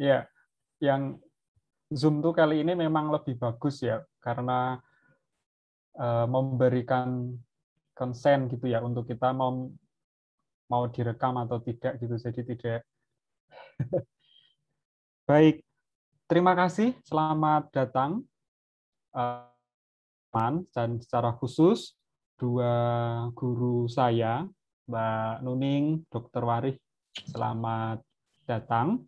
Ya, yang Zoom tuh kali ini memang lebih bagus ya, karena uh, memberikan konsen gitu ya untuk kita mau mau direkam atau tidak gitu, jadi tidak. Baik, terima kasih, selamat datang, uh, dan secara khusus dua guru saya Mbak Nuning, Dr. Warih, selamat datang.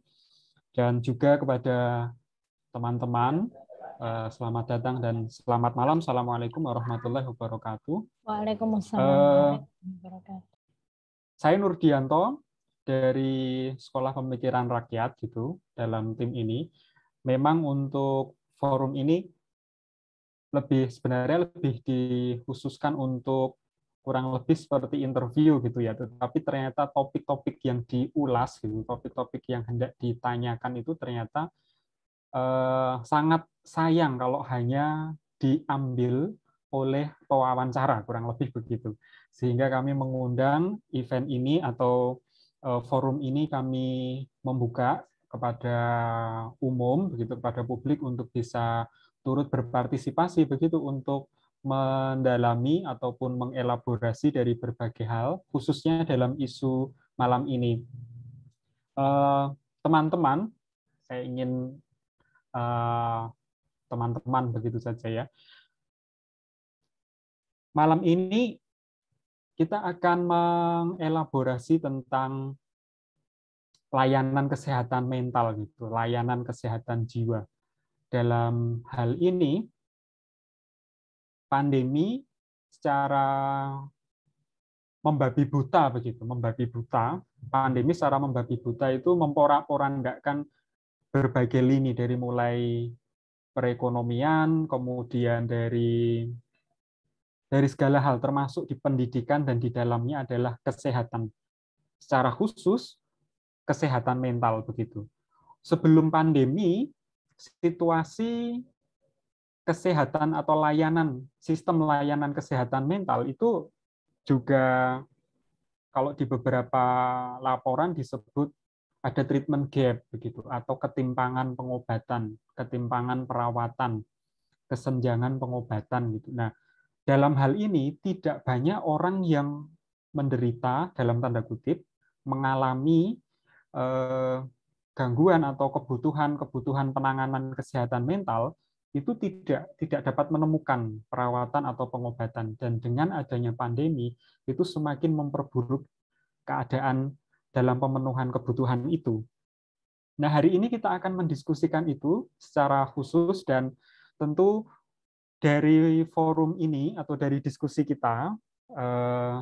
Dan juga kepada teman-teman, eh, selamat datang dan selamat malam. Assalamualaikum warahmatullahi wabarakatuh. Waalaikumsalam eh, Saya Nurdianto dari Sekolah Pemikiran Rakyat gitu dalam tim ini. Memang untuk forum ini lebih sebenarnya lebih dikhususkan untuk kurang lebih seperti interview gitu ya tetapi ternyata topik-topik yang diulas gitu topik-topik yang hendak ditanyakan itu ternyata eh, sangat sayang kalau hanya diambil oleh pewawancara kurang lebih begitu sehingga kami mengundang event ini atau eh, forum ini kami membuka kepada umum begitu kepada publik untuk bisa turut berpartisipasi begitu untuk mendalami ataupun mengelaborasi dari berbagai hal, khususnya dalam isu malam ini. Eh, teman-teman, saya ingin eh, teman-teman begitu saja ya. Malam ini kita akan mengelaborasi tentang layanan kesehatan mental gitu, layanan kesehatan jiwa. Dalam hal ini pandemi secara membabi buta begitu, membabi buta. Pandemi secara membabi buta itu memporak-porandakan berbagai lini dari mulai perekonomian, kemudian dari dari segala hal termasuk di pendidikan dan di dalamnya adalah kesehatan. Secara khusus kesehatan mental begitu. Sebelum pandemi situasi kesehatan atau layanan sistem layanan kesehatan mental itu juga kalau di beberapa laporan disebut ada treatment gap begitu atau ketimpangan pengobatan, ketimpangan perawatan, kesenjangan pengobatan gitu. Nah, dalam hal ini tidak banyak orang yang menderita dalam tanda kutip mengalami eh, gangguan atau kebutuhan-kebutuhan penanganan kesehatan mental itu tidak tidak dapat menemukan perawatan atau pengobatan dan dengan adanya pandemi itu semakin memperburuk keadaan dalam pemenuhan kebutuhan itu. Nah, hari ini kita akan mendiskusikan itu secara khusus dan tentu dari forum ini atau dari diskusi kita eh,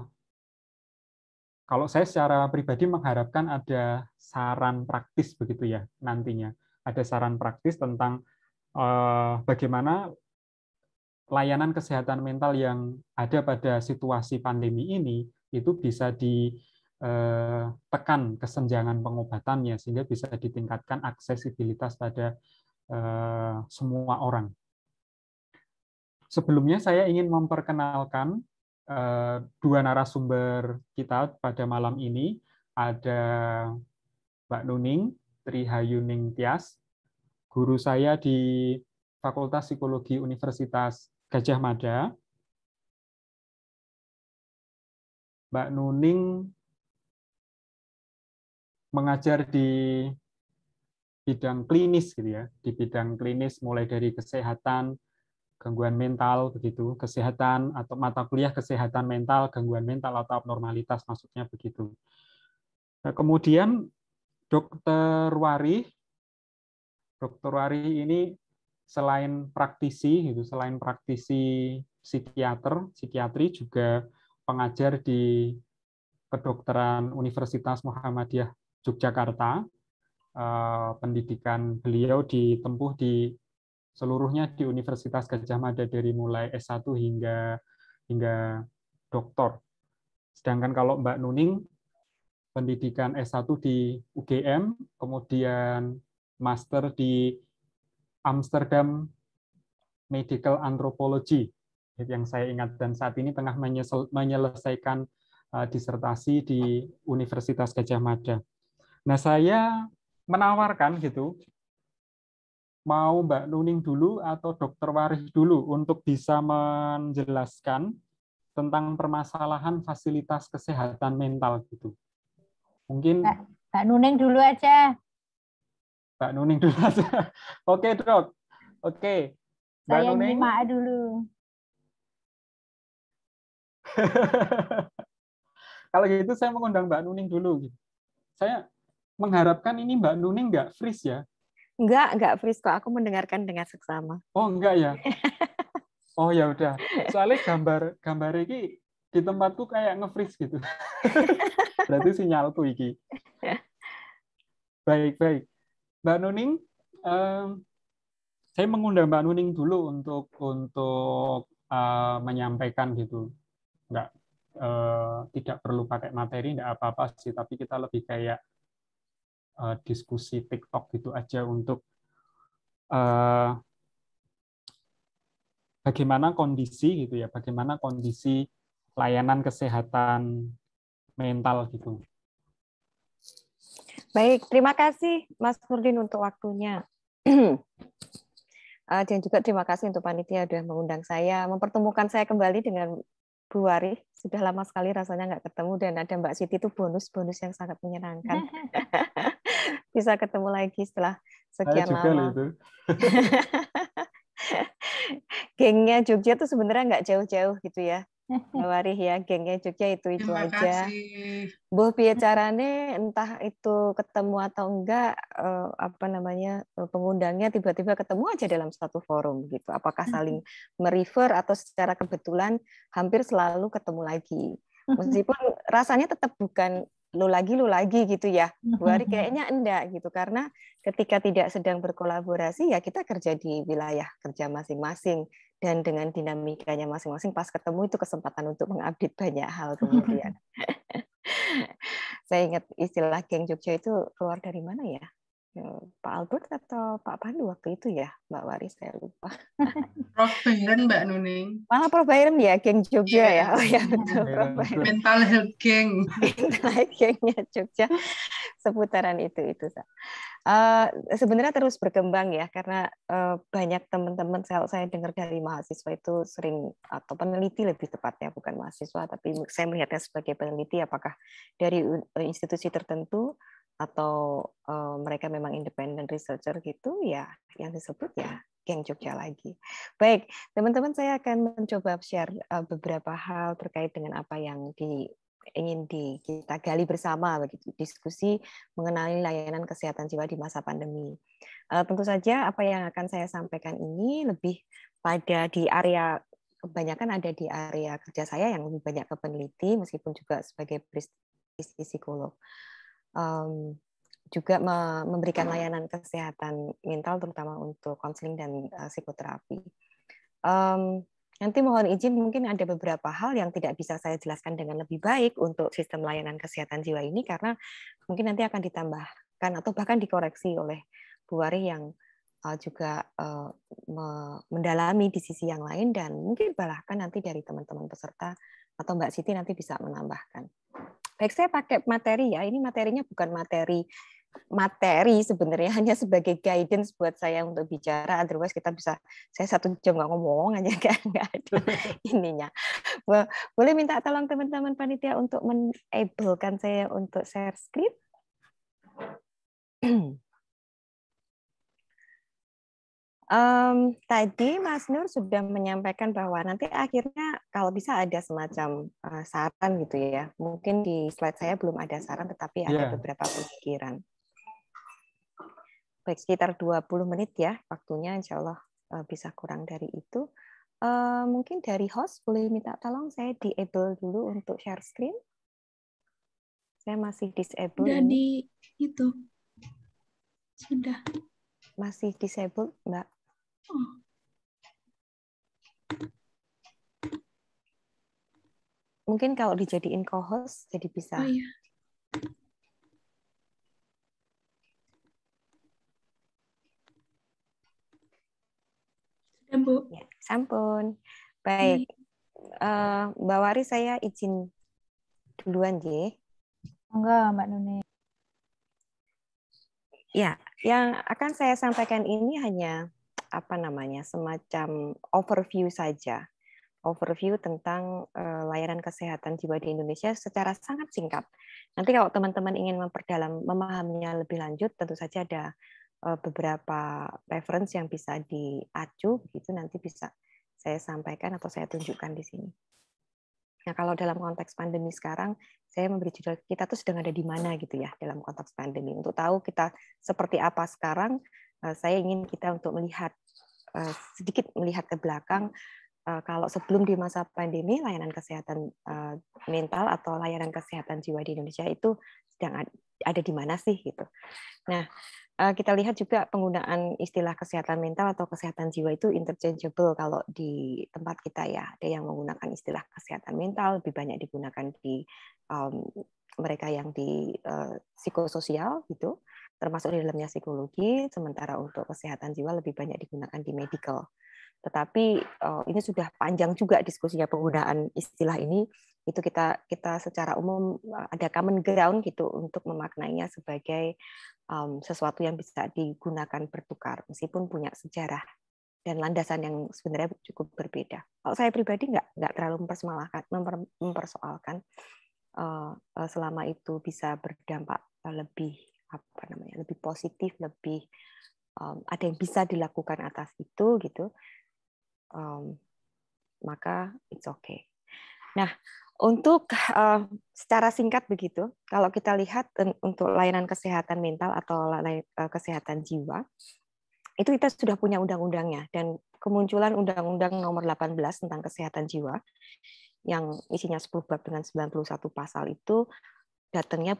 kalau saya secara pribadi mengharapkan ada saran praktis begitu ya nantinya. Ada saran praktis tentang Eh, bagaimana layanan kesehatan mental yang ada pada situasi pandemi ini itu bisa ditekan eh, kesenjangan pengobatannya sehingga bisa ditingkatkan aksesibilitas pada eh, semua orang. Sebelumnya saya ingin memperkenalkan dua narasumber kita pada malam ini. Ada Mbak Nuning Trihayuning Tias guru saya di Fakultas Psikologi Universitas Gajah Mada. Mbak Nuning mengajar di bidang klinis gitu ya, di bidang klinis mulai dari kesehatan, gangguan mental begitu, kesehatan atau mata kuliah kesehatan mental, gangguan mental atau abnormalitas maksudnya begitu. Nah, kemudian Dokter Wari Dokter Wari ini selain praktisi gitu, selain praktisi psikiater, psikiatri juga pengajar di kedokteran Universitas Muhammadiyah Yogyakarta. Eh, pendidikan beliau ditempuh di seluruhnya di Universitas Gajah Mada dari mulai S1 hingga hingga doktor. Sedangkan kalau Mbak Nuning pendidikan S1 di UGM, kemudian master di Amsterdam Medical Anthropology yang saya ingat dan saat ini tengah menyelesaikan uh, disertasi di Universitas Gajah Mada. Nah, saya menawarkan gitu mau Mbak Nuning dulu atau Dokter Warih dulu untuk bisa menjelaskan tentang permasalahan fasilitas kesehatan mental gitu. Mungkin Mbak Nuning dulu aja. Mbak Nuning dulu aja. Oke, Dok. Oke. Mbak Saya Nuning. Saya dulu. Kalau gitu saya mengundang Mbak Nuning dulu. Saya mengharapkan ini Mbak Nuning nggak freeze ya? Nggak, nggak freeze kok. Aku mendengarkan dengan seksama. Oh, enggak ya? Oh ya udah. Soalnya gambar gambar ini di tempat tuh kayak nge-freeze gitu. Berarti sinyal tuh iki. Baik, baik. Mbak Nuning, eh, saya mengundang Mbak Nuning dulu untuk untuk eh, menyampaikan gitu, nggak eh, tidak perlu pakai materi, nggak apa-apa sih, tapi kita lebih kayak eh, diskusi TikTok gitu aja untuk eh, bagaimana kondisi gitu ya, bagaimana kondisi layanan kesehatan mental gitu. Baik, terima kasih Mas Nurdin untuk waktunya. Eh, dan juga terima kasih untuk panitia sudah mengundang saya, mempertemukan saya kembali dengan Bu Wari. Sudah lama sekali rasanya nggak ketemu dan ada Mbak Siti itu bonus-bonus yang sangat menyenangkan. Bisa ketemu lagi setelah sekian lama. Gengnya Jogja tuh sebenarnya nggak jauh-jauh gitu ya. Warih ya gengnya Jogja itu itu Terima aja. Kasih. Bu pia carane entah itu ketemu atau enggak eh, apa namanya eh, pengundangnya tiba-tiba ketemu aja dalam satu forum gitu. Apakah hmm. saling merefer atau secara kebetulan hampir selalu ketemu lagi. Meskipun rasanya tetap bukan lu lagi lu lagi gitu ya Bu Ari kayaknya enggak gitu karena ketika tidak sedang berkolaborasi ya kita kerja di wilayah kerja masing-masing dan dengan dinamikanya masing-masing pas ketemu itu kesempatan untuk mengupdate banyak hal kemudian. Saya ingat istilah geng Jogja itu keluar dari mana ya? Eh, Pak Albert atau Pak Pandu waktu itu ya, Mbak Waris saya lupa. Prof Bayern Mbak Nuning. Malah Prof Bayern ya, geng Jogja yeah. ya. Oh ya betul yeah. Prof Bayern. Mental health geng. Mental health gengnya Jogja seputaran itu itu. Uh, sebenarnya terus berkembang ya karena uh, banyak teman-teman saya, saya dengar dari mahasiswa itu sering atau peneliti lebih tepatnya bukan mahasiswa tapi saya melihatnya sebagai peneliti apakah dari institusi tertentu atau uh, mereka memang independent researcher gitu ya yang disebut ya geng Jogja lagi. Baik, teman-teman saya akan mencoba share uh, beberapa hal terkait dengan apa yang di ingin di kita gali bersama begitu diskusi mengenai layanan kesehatan jiwa di masa pandemi. Uh, tentu saja apa yang akan saya sampaikan ini lebih pada di area kebanyakan ada di area kerja saya yang lebih banyak ke peneliti meskipun juga sebagai psikolog um, juga memberikan layanan kesehatan mental terutama untuk konseling dan uh, psikoterapi. Um, nanti mohon izin mungkin ada beberapa hal yang tidak bisa saya jelaskan dengan lebih baik untuk sistem layanan kesehatan jiwa ini karena mungkin nanti akan ditambahkan atau bahkan dikoreksi oleh Bu Wari yang uh, juga uh, mendalami di sisi yang lain dan mungkin bahkan nanti dari teman-teman peserta atau Mbak Siti nanti bisa menambahkan baik saya pakai materi ya. Ini materinya bukan materi materi sebenarnya hanya sebagai guidance buat saya untuk bicara otherwise kita bisa saya satu jam nggak ngomong aja kan nggak ada ininya boleh minta tolong teman-teman panitia untuk menablekan saya untuk share screen Um, tadi Mas Nur sudah menyampaikan bahwa nanti akhirnya kalau bisa ada semacam uh, saran gitu ya. Mungkin di slide saya belum ada saran, tetapi yeah. ada iya. beberapa pemikiran. Baik, sekitar 20 menit ya waktunya, insya Allah uh, bisa kurang dari itu. Uh, mungkin dari host boleh minta tolong saya disable dulu untuk share screen. Saya masih disable. Jadi di itu sudah masih disable, Mbak. Mungkin kalau dijadiin co-host jadi bisa. Oh, iya. Sampun. Ya, sampun. Baik. Uh, Mbak Wari saya izin duluan, J. Enggak, Mbak Nune. Ya, yang akan saya sampaikan ini hanya apa namanya semacam overview saja overview tentang uh, layanan kesehatan jiwa di Indonesia secara sangat singkat. Nanti kalau teman-teman ingin memperdalam memahaminya lebih lanjut, tentu saja ada uh, beberapa reference yang bisa diacu, begitu nanti bisa saya sampaikan atau saya tunjukkan di sini. Nah, kalau dalam konteks pandemi sekarang, saya memberi judul kita tuh sedang ada di mana gitu ya dalam konteks pandemi untuk tahu kita seperti apa sekarang Eh, saya ingin kita untuk melihat eh, sedikit melihat ke belakang eh, kalau sebelum di masa pandemi layanan kesehatan mental atau layanan kesehatan jiwa di Indonesia itu sedang ada di mana sih gitu. Nah, kita lihat juga penggunaan istilah kesehatan mental atau kesehatan jiwa itu interchangeable kalau di tempat kita ya. Ada yang menggunakan istilah kesehatan mental lebih banyak digunakan di um, mereka yang di uh, psikososial gitu termasuk di dalamnya psikologi, sementara untuk kesehatan jiwa lebih banyak digunakan di medical. Tetapi eh, ini sudah panjang juga diskusinya penggunaan istilah ini. Itu kita kita secara umum eh, ada common ground gitu untuk memaknainya sebagai um, sesuatu yang bisa digunakan bertukar meskipun punya sejarah dan landasan yang sebenarnya cukup berbeda. Kalau saya pribadi nggak nggak terlalu mempersoalkan mempersoalkan uh, eh, selama itu bisa berdampak lebih apa namanya lebih positif lebih um, ada yang bisa dilakukan atas itu gitu um, maka it's okay nah untuk uh, secara singkat begitu kalau kita lihat untuk layanan kesehatan mental atau uh, kesehatan jiwa itu kita sudah punya undang-undangnya dan kemunculan undang-undang nomor 18 tentang kesehatan jiwa yang isinya 10 bab dengan 91 pasal itu datangnya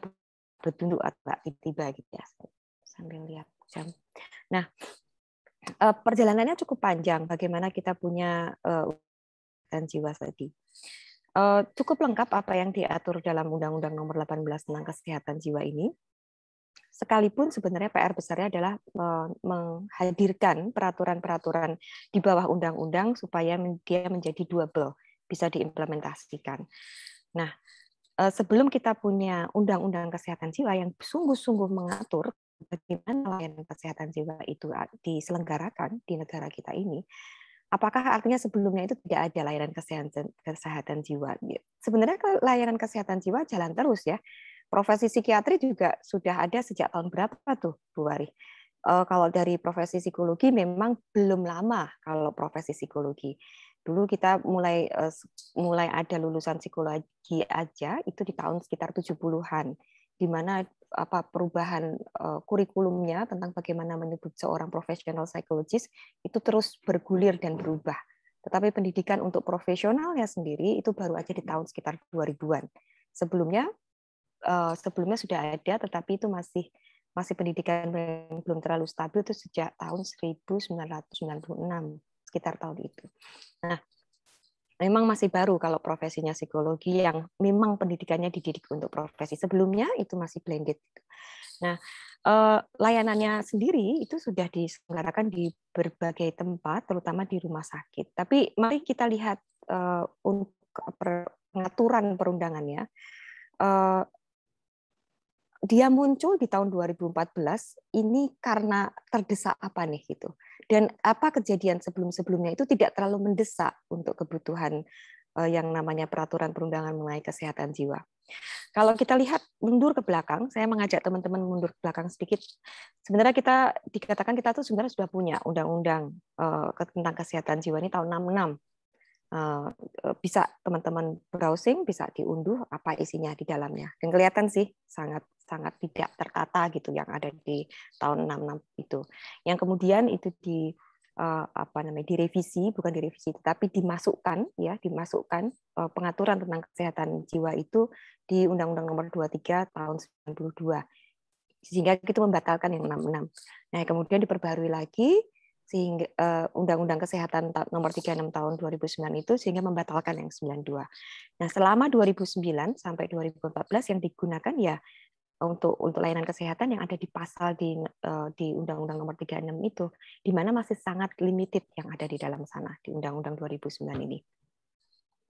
bertunduk atau tiba gitu ya sambil lihat jam. Nah e, perjalanannya cukup panjang. Bagaimana kita punya e, dan jiwa tadi. E, cukup lengkap apa yang diatur dalam Undang-Undang Nomor 18 tentang Kesehatan Jiwa ini. Sekalipun sebenarnya PR besarnya adalah menghadirkan peraturan-peraturan di bawah undang-undang supaya dia menjadi double, bisa diimplementasikan. Nah, Eh, sebelum kita punya undang-undang kesehatan jiwa yang sungguh-sungguh mengatur bagaimana layanan kesehatan jiwa itu eh, diselenggarakan di negara kita ini, apakah artinya sebelumnya itu tidak ada layanan kesehatan kesehatan jiwa? Ya, sebenarnya layanan kesehatan jiwa jalan terus ya. Profesi psikiatri juga sudah ada sejak tahun berapa tuh, Bu Wari? Eh, kalau dari profesi psikologi memang belum lama kalau profesi psikologi dulu kita mulai eh, mulai ada lulusan psikologi aja itu di tahun sekitar 70-an di mana apa perubahan eh, kurikulumnya tentang bagaimana menyebut seorang profesional psikologis itu terus bergulir dan berubah. Tetapi pendidikan untuk profesionalnya sendiri itu baru aja di tahun sekitar 2000-an. Sebelumnya uh, sebelumnya sudah ada tetapi itu masih masih pendidikan yang belum terlalu stabil itu sejak tahun 1996 sekitar tahun itu. Nah, memang masih baru kalau profesinya psikologi yang memang pendidikannya dididik untuk profesi. Sebelumnya itu masih blended. Gitu. Nah, eh, layanannya sendiri itu sudah diselenggarakan di berbagai tempat, terutama di rumah sakit. Tapi mari kita lihat eh, untuk pengaturan perundangannya. Eh, dia muncul di tahun 2014 ini karena terdesak apa nih gitu dan apa kejadian sebelum-sebelumnya itu tidak terlalu mendesak untuk kebutuhan eh, yang namanya peraturan perundangan mengenai kesehatan jiwa. Kalau kita lihat mundur ke belakang, saya mengajak teman-teman mundur ke belakang sedikit. Sebenarnya kita dikatakan kita tuh sebenarnya sudah punya undang-undang eh, tentang kesehatan jiwa ini tahun 66. Eh, eh, bisa teman-teman browsing, bisa diunduh apa isinya di dalamnya. Dan kelihatan sih sangat sangat tidak tertata gitu yang ada di tahun 66 itu. Yang kemudian itu di eh, apa namanya direvisi bukan direvisi tapi dimasukkan ya dimasukkan pengaturan tentang kesehatan jiwa itu di Undang-Undang Nomor 23 tahun 92 sehingga itu membatalkan yang 66. Nah, kemudian diperbarui lagi sehingga undang eh, Undang-Undang Kesehatan nomor 36 tahun 2009 itu sehingga membatalkan yang 92. Nah, selama 2009 sampai 2014 yang digunakan ya untuk untuk layanan kesehatan yang ada di pasal di uh, di Undang-Undang nomor 36 itu di mana masih sangat limited yang ada di dalam sana di Undang-Undang 2009 ini.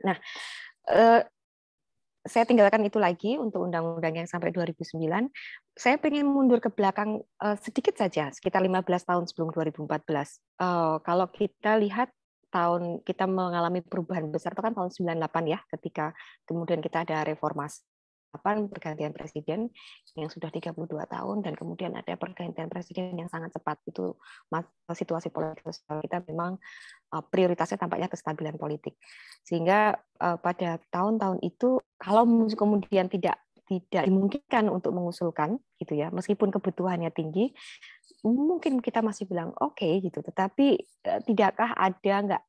Nah, uh, saya tinggalkan itu lagi untuk undang-undang yang sampai 2009. Saya ingin mundur ke belakang eh, sedikit saja, sekitar 15 tahun sebelum 2014. Eh, kalau kita lihat tahun kita mengalami perubahan besar itu kan tahun 98 ya, ketika kemudian kita ada reformasi pergantian presiden yang sudah 32 tahun dan kemudian ada pergantian presiden yang sangat cepat itu situasi politik kita memang eh, prioritasnya tampaknya kestabilan politik sehingga pada tahun-tahun itu kalau kemudian tidak tidak dimungkinkan untuk mengusulkan gitu ya meskipun kebutuhannya tinggi mungkin kita masih bilang oke okay, gitu tetapi eh, tidakkah ada nggak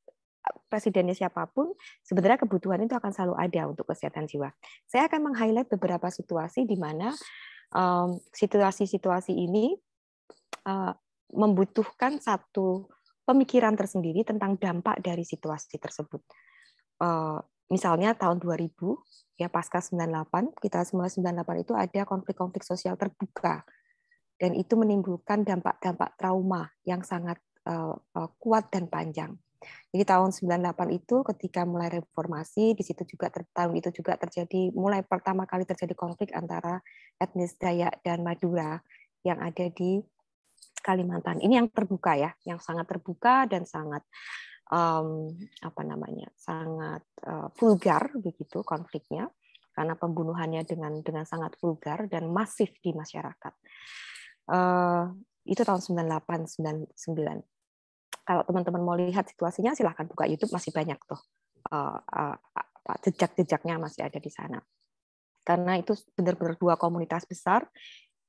presidennya siapapun sebenarnya kebutuhan itu akan selalu ada untuk kesehatan jiwa saya akan meng-highlight beberapa situasi di mana situasi situasi-situasi ini uh, membutuhkan satu pemikiran tersendiri tentang dampak dari situasi tersebut uh, misalnya tahun 2000 ya pasca 98 kita semua 98 itu ada konflik-konflik sosial terbuka dan itu menimbulkan dampak-dampak trauma yang sangat uh, uh, kuat dan panjang. Jadi tahun 98 itu ketika mulai reformasi, di situ juga tahun itu juga terjadi mulai pertama kali terjadi konflik antara etnis Dayak dan Madura yang ada di Kalimantan. Ini yang terbuka ya, yang sangat terbuka dan sangat um, apa namanya sangat uh, vulgar begitu konfliknya karena pembunuhannya dengan dengan sangat vulgar dan masif di masyarakat. Uh, itu tahun 98 99. Kalau teman-teman mau lihat situasinya silahkan buka YouTube masih banyak tuh uh, uh, jejak-jejaknya masih ada di sana. Karena itu benar-benar dua komunitas besar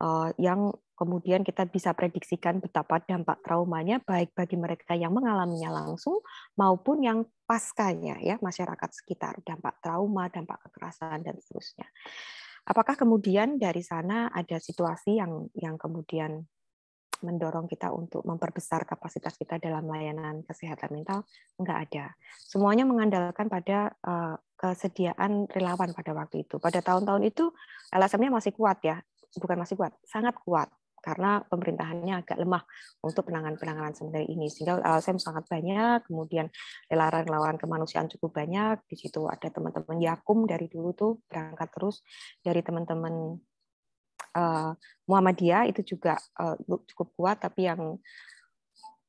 Eh, yang kemudian kita bisa prediksikan betapa dampak traumanya baik bagi mereka yang mengalaminya langsung maupun yang pascanya ya masyarakat sekitar dampak trauma, dampak kekerasan dan seterusnya. Apakah kemudian dari sana ada situasi yang yang kemudian mendorong kita untuk memperbesar kapasitas kita dalam layanan kesehatan mental? Enggak ada. Semuanya mengandalkan pada eh, kesediaan relawan pada waktu itu. Pada tahun-tahun itu LSM-nya masih kuat ya bukan masih kuat, sangat kuat karena pemerintahannya agak lemah untuk penanganan-penanganan sebenarnya ini. Sehingga LSM eh, sangat banyak, kemudian relawan-relawan kemanusiaan cukup banyak. Di situ ada teman-teman Yakum dari dulu tuh berangkat terus dari teman-teman uh, Muhammadiyah itu juga uh, cukup kuat, tapi yang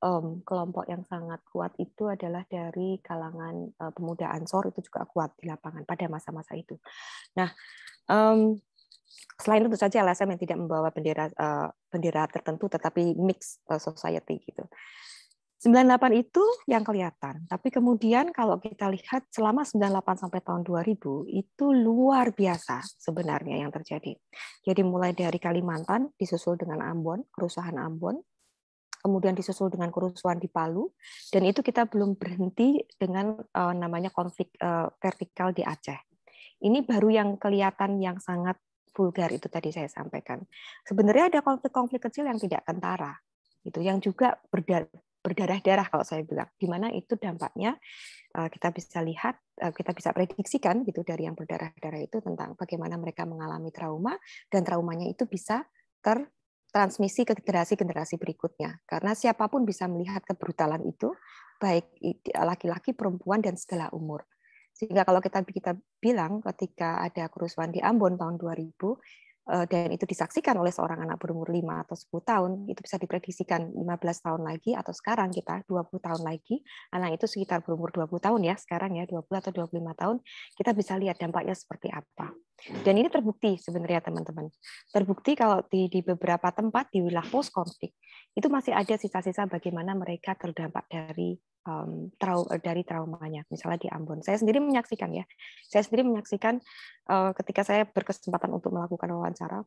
um, kelompok yang sangat kuat itu adalah dari kalangan uh, pemuda Ansor itu juga kuat di lapangan pada masa-masa itu. Nah, um, Selain itu saja LSM yang tidak membawa bendera uh, bendera tertentu tetapi mix uh, society gitu. 98 itu yang kelihatan, tapi kemudian kalau kita lihat selama 98 sampai tahun 2000 itu luar biasa sebenarnya yang terjadi. Jadi mulai dari Kalimantan disusul dengan Ambon, kerusuhan Ambon, kemudian disusul dengan kerusuhan di Palu, dan itu kita belum berhenti dengan uh, namanya konflik uh, vertikal di Aceh. Ini baru yang kelihatan yang sangat vulgar itu tadi saya sampaikan. Sebenarnya ada konflik-konflik kecil yang tidak kentara, itu yang juga berdarah-darah kalau saya bilang, di mana itu dampaknya eh, kita bisa lihat, eh, kita bisa prediksikan gitu dari yang berdarah-darah itu tentang bagaimana mereka mengalami trauma dan traumanya itu bisa ter transmisi ke generasi-generasi berikutnya. Karena siapapun bisa melihat kebrutalan itu, baik laki-laki, perempuan, dan segala umur. Sehingga kalau kita kita bilang ketika ada kerusuhan di Ambon tahun 2000 eh, dan itu disaksikan oleh seorang anak berumur 5 atau 10 tahun, itu bisa diprediksikan 15 tahun lagi atau sekarang kita 20 tahun lagi, anak itu sekitar berumur 20 tahun ya, sekarang ya 20 atau 25 tahun, kita bisa lihat dampaknya seperti apa. Dan ini terbukti sebenarnya teman-teman. Terbukti kalau di, di beberapa tempat di wilayah post konflik itu masih ada sisa-sisa bagaimana mereka terdampak dari um, trau dari traumanya misalnya di Ambon saya sendiri menyaksikan ya saya sendiri menyaksikan uh, ketika saya berkesempatan untuk melakukan wawancara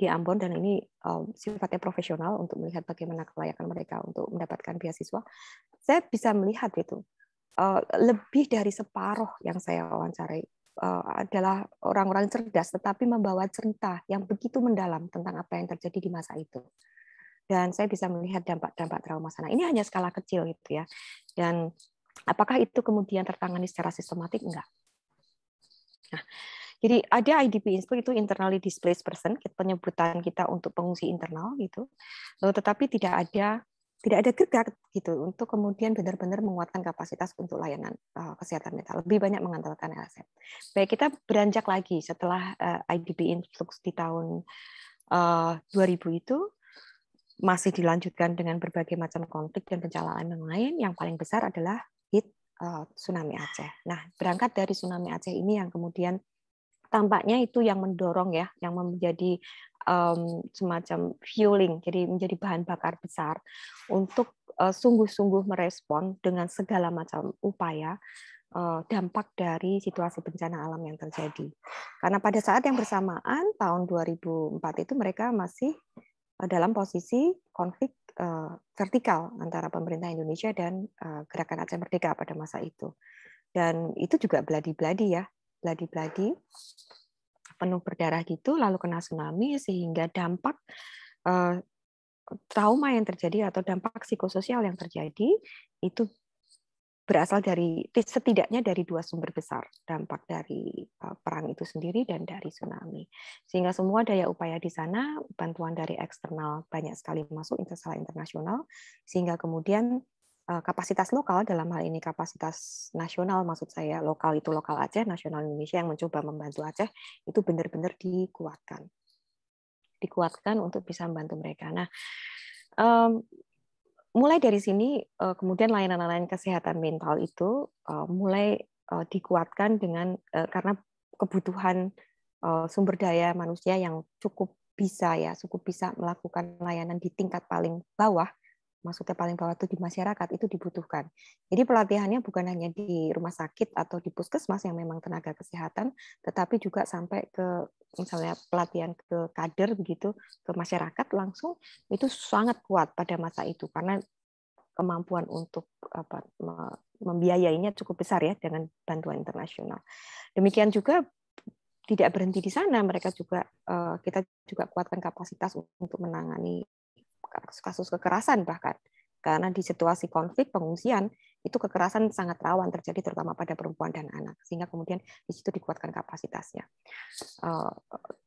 di Ambon dan ini um, sifatnya profesional untuk melihat bagaimana kelayakan mereka untuk mendapatkan beasiswa saya bisa melihat itu uh, lebih dari separuh yang saya wawancarai adalah orang-orang cerdas, tetapi membawa cerita yang begitu mendalam tentang apa yang terjadi di masa itu dan saya bisa melihat dampak-dampak trauma sana. Ini hanya skala kecil gitu ya. Dan apakah itu kemudian tertangani secara sistematik enggak? Nah, jadi ada IDP inspo itu internally displaced person, penyebutan kita untuk pengungsi internal gitu. lalu Tetapi tidak ada tidak ada gerak gitu untuk kemudian benar-benar menguatkan kapasitas untuk layanan uh, kesehatan mental lebih banyak mengandalkan LSM. Baik kita beranjak lagi setelah uh, eh, IDB influx di tahun uh, eh, 2000 itu masih dilanjutkan dengan berbagai macam konflik dan bencana alam yang lain, yang paling besar adalah hit eh, tsunami Aceh. Nah, berangkat dari tsunami Aceh ini yang kemudian tampaknya itu yang mendorong ya, yang menjadi um, semacam fueling, jadi menjadi bahan bakar besar untuk eh, sungguh-sungguh merespon dengan segala macam upaya eh, dampak dari situasi bencana alam yang terjadi. Karena pada saat yang bersamaan tahun 2004 itu mereka masih Eh, dalam posisi konflik eh, vertikal antara pemerintah Indonesia dan eh, gerakan Aceh Merdeka pada masa itu. Dan itu juga beladi-beladi ya, beladi-beladi penuh berdarah gitu lalu kena tsunami sehingga dampak trauma yang terjadi atau dampak psikososial yang terjadi itu berasal dari setidaknya dari dua sumber besar dampak dari eh, perang itu sendiri dan dari tsunami sehingga semua daya upaya di sana bantuan dari eksternal banyak sekali masuk internasional internasional sehingga kemudian eh, kapasitas lokal dalam hal ini kapasitas nasional maksud saya lokal itu lokal Aceh nasional Indonesia yang mencoba membantu Aceh itu benar-benar dikuatkan dikuatkan untuk bisa membantu mereka nah mulai dari sini eh, kemudian layanan-layanan kesehatan mental itu eh, mulai eh, dikuatkan dengan karena kebutuhan sumber daya manusia yang cukup bisa ya cukup bisa melakukan layanan di tingkat paling bawah maksudnya paling bawah itu di masyarakat itu dibutuhkan. Jadi pelatihannya bukan hanya di rumah sakit atau di puskesmas yang memang tenaga kesehatan, tetapi juga sampai ke misalnya pelatihan ke kader begitu ke masyarakat langsung itu sangat kuat pada masa itu karena kemampuan untuk apa membiayainya cukup besar ya dengan bantuan internasional. Demikian juga tidak berhenti di sana, mereka juga eh, kita juga kuatkan kapasitas untuk menangani kasus kekerasan bahkan karena di situasi konflik pengungsian itu kekerasan sangat rawan terjadi terutama pada perempuan dan anak sehingga kemudian di situ dikuatkan kapasitasnya eh,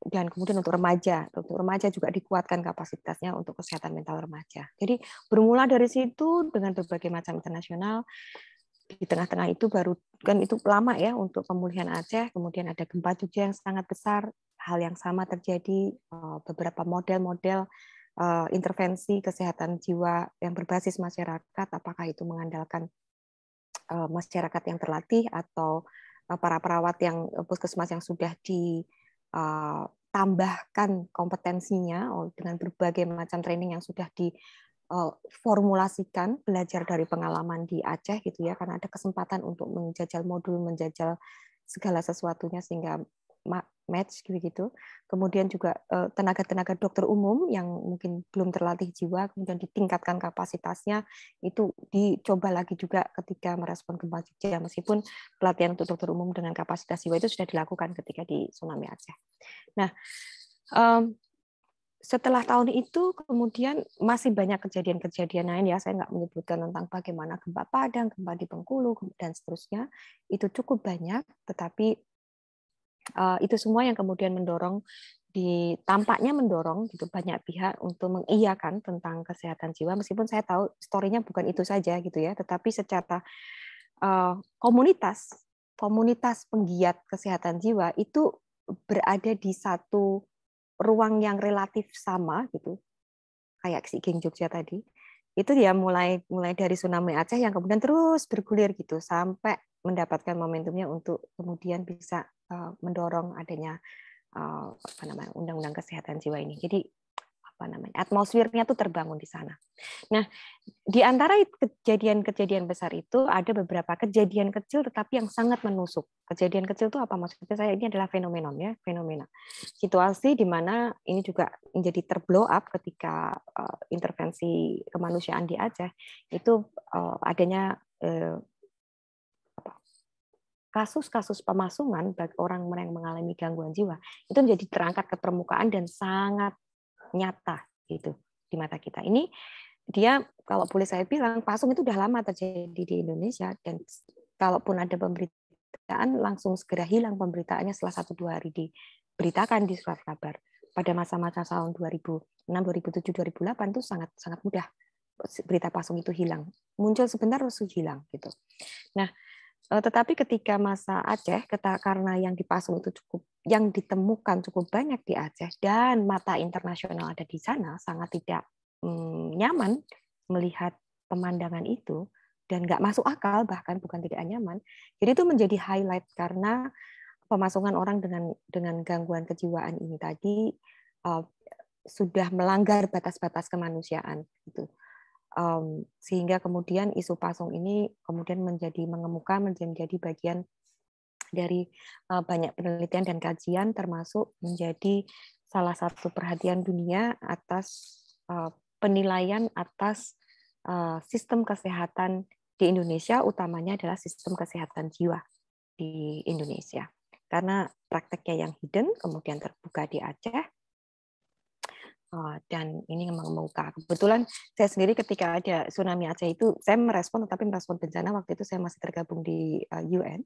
dan kemudian untuk remaja untuk remaja juga dikuatkan kapasitasnya untuk kesehatan mental remaja jadi bermula dari situ dengan berbagai macam internasional di tengah-tengah itu baru kan itu lama ya untuk pemulihan Aceh kemudian ada gempa juga yang sangat besar hal yang sama terjadi eh, beberapa model-model Eh, intervensi kesehatan jiwa yang berbasis masyarakat, apakah itu mengandalkan eh, masyarakat yang terlatih atau eh, para perawat yang puskesmas yang sudah ditambahkan kompetensinya dengan berbagai macam training yang sudah di formulasikan belajar dari pengalaman di Aceh gitu ya karena ada kesempatan untuk menjajal modul menjajal segala sesuatunya sehingga match gitu. Kemudian juga eh, tenaga-tenaga dokter umum yang mungkin belum terlatih jiwa, kemudian ditingkatkan kapasitasnya itu dicoba lagi juga ketika merespon gempa Jogja meskipun pelatihan untuk dokter umum dengan kapasitas jiwa itu sudah dilakukan ketika di tsunami Aceh. Nah, um, setelah tahun itu kemudian masih banyak kejadian-kejadian lain ya saya nggak menyebutkan tentang bagaimana gempa Padang, gempa di Bengkulu dan seterusnya itu cukup banyak tetapi Eh, itu semua yang kemudian mendorong di tampaknya mendorong gitu banyak pihak untuk mengiyakan tentang kesehatan jiwa meskipun saya tahu storynya bukan itu saja gitu ya tetapi secara eh, komunitas komunitas penggiat kesehatan jiwa itu berada di satu ruang yang relatif sama gitu kayak si Geng Jogja tadi itu dia mulai mulai dari tsunami Aceh yang kemudian terus bergulir gitu sampai mendapatkan momentumnya untuk kemudian bisa Eh, mendorong adanya eh, apa namanya undang-undang kesehatan jiwa ini. Jadi apa namanya atmosfernya tuh terbangun di sana. Nah di antara kejadian-kejadian besar itu ada beberapa kejadian kecil tetapi yang sangat menusuk. Kejadian kecil itu apa maksudnya saya ini adalah fenomenon ya fenomena situasi di mana ini juga menjadi terblow up ketika uh, intervensi kemanusiaan di Aceh itu uh, adanya kasus-kasus pemasungan bagi orang yang mengalami gangguan jiwa itu menjadi terangkat ke permukaan dan sangat nyata gitu di mata kita. Ini dia kalau boleh saya bilang pasung itu sudah lama terjadi di Indonesia dan kalaupun ada pemberitaan langsung segera hilang pemberitaannya setelah satu dua hari diberitakan di surat kabar pada masa-masa tahun 2006 2007 2008 itu sangat sangat mudah berita pasung itu hilang muncul sebentar langsung hilang gitu nah Eh, tetapi ketika masa Aceh, karena yang dipasung itu cukup, yang ditemukan cukup banyak di Aceh dan mata internasional ada di sana sangat tidak mm, nyaman melihat pemandangan itu dan nggak masuk akal bahkan bukan tidak nyaman. Jadi itu menjadi highlight karena pemasungan orang dengan dengan gangguan kejiwaan ini tadi eh, sudah melanggar batas-batas kemanusiaan itu um, sehingga kemudian isu pasung ini kemudian menjadi mengemuka menjadi bagian dari uh, banyak penelitian dan kajian termasuk menjadi salah satu perhatian dunia atas uh, penilaian atas uh, sistem kesehatan di Indonesia utamanya adalah sistem kesehatan jiwa di Indonesia karena prakteknya yang hidden kemudian terbuka di Aceh Oh, dan ini memang mengemuka. Kebetulan saya sendiri ketika ada tsunami Aceh itu saya merespon tetapi merespon bencana waktu itu saya masih tergabung di eh, UN.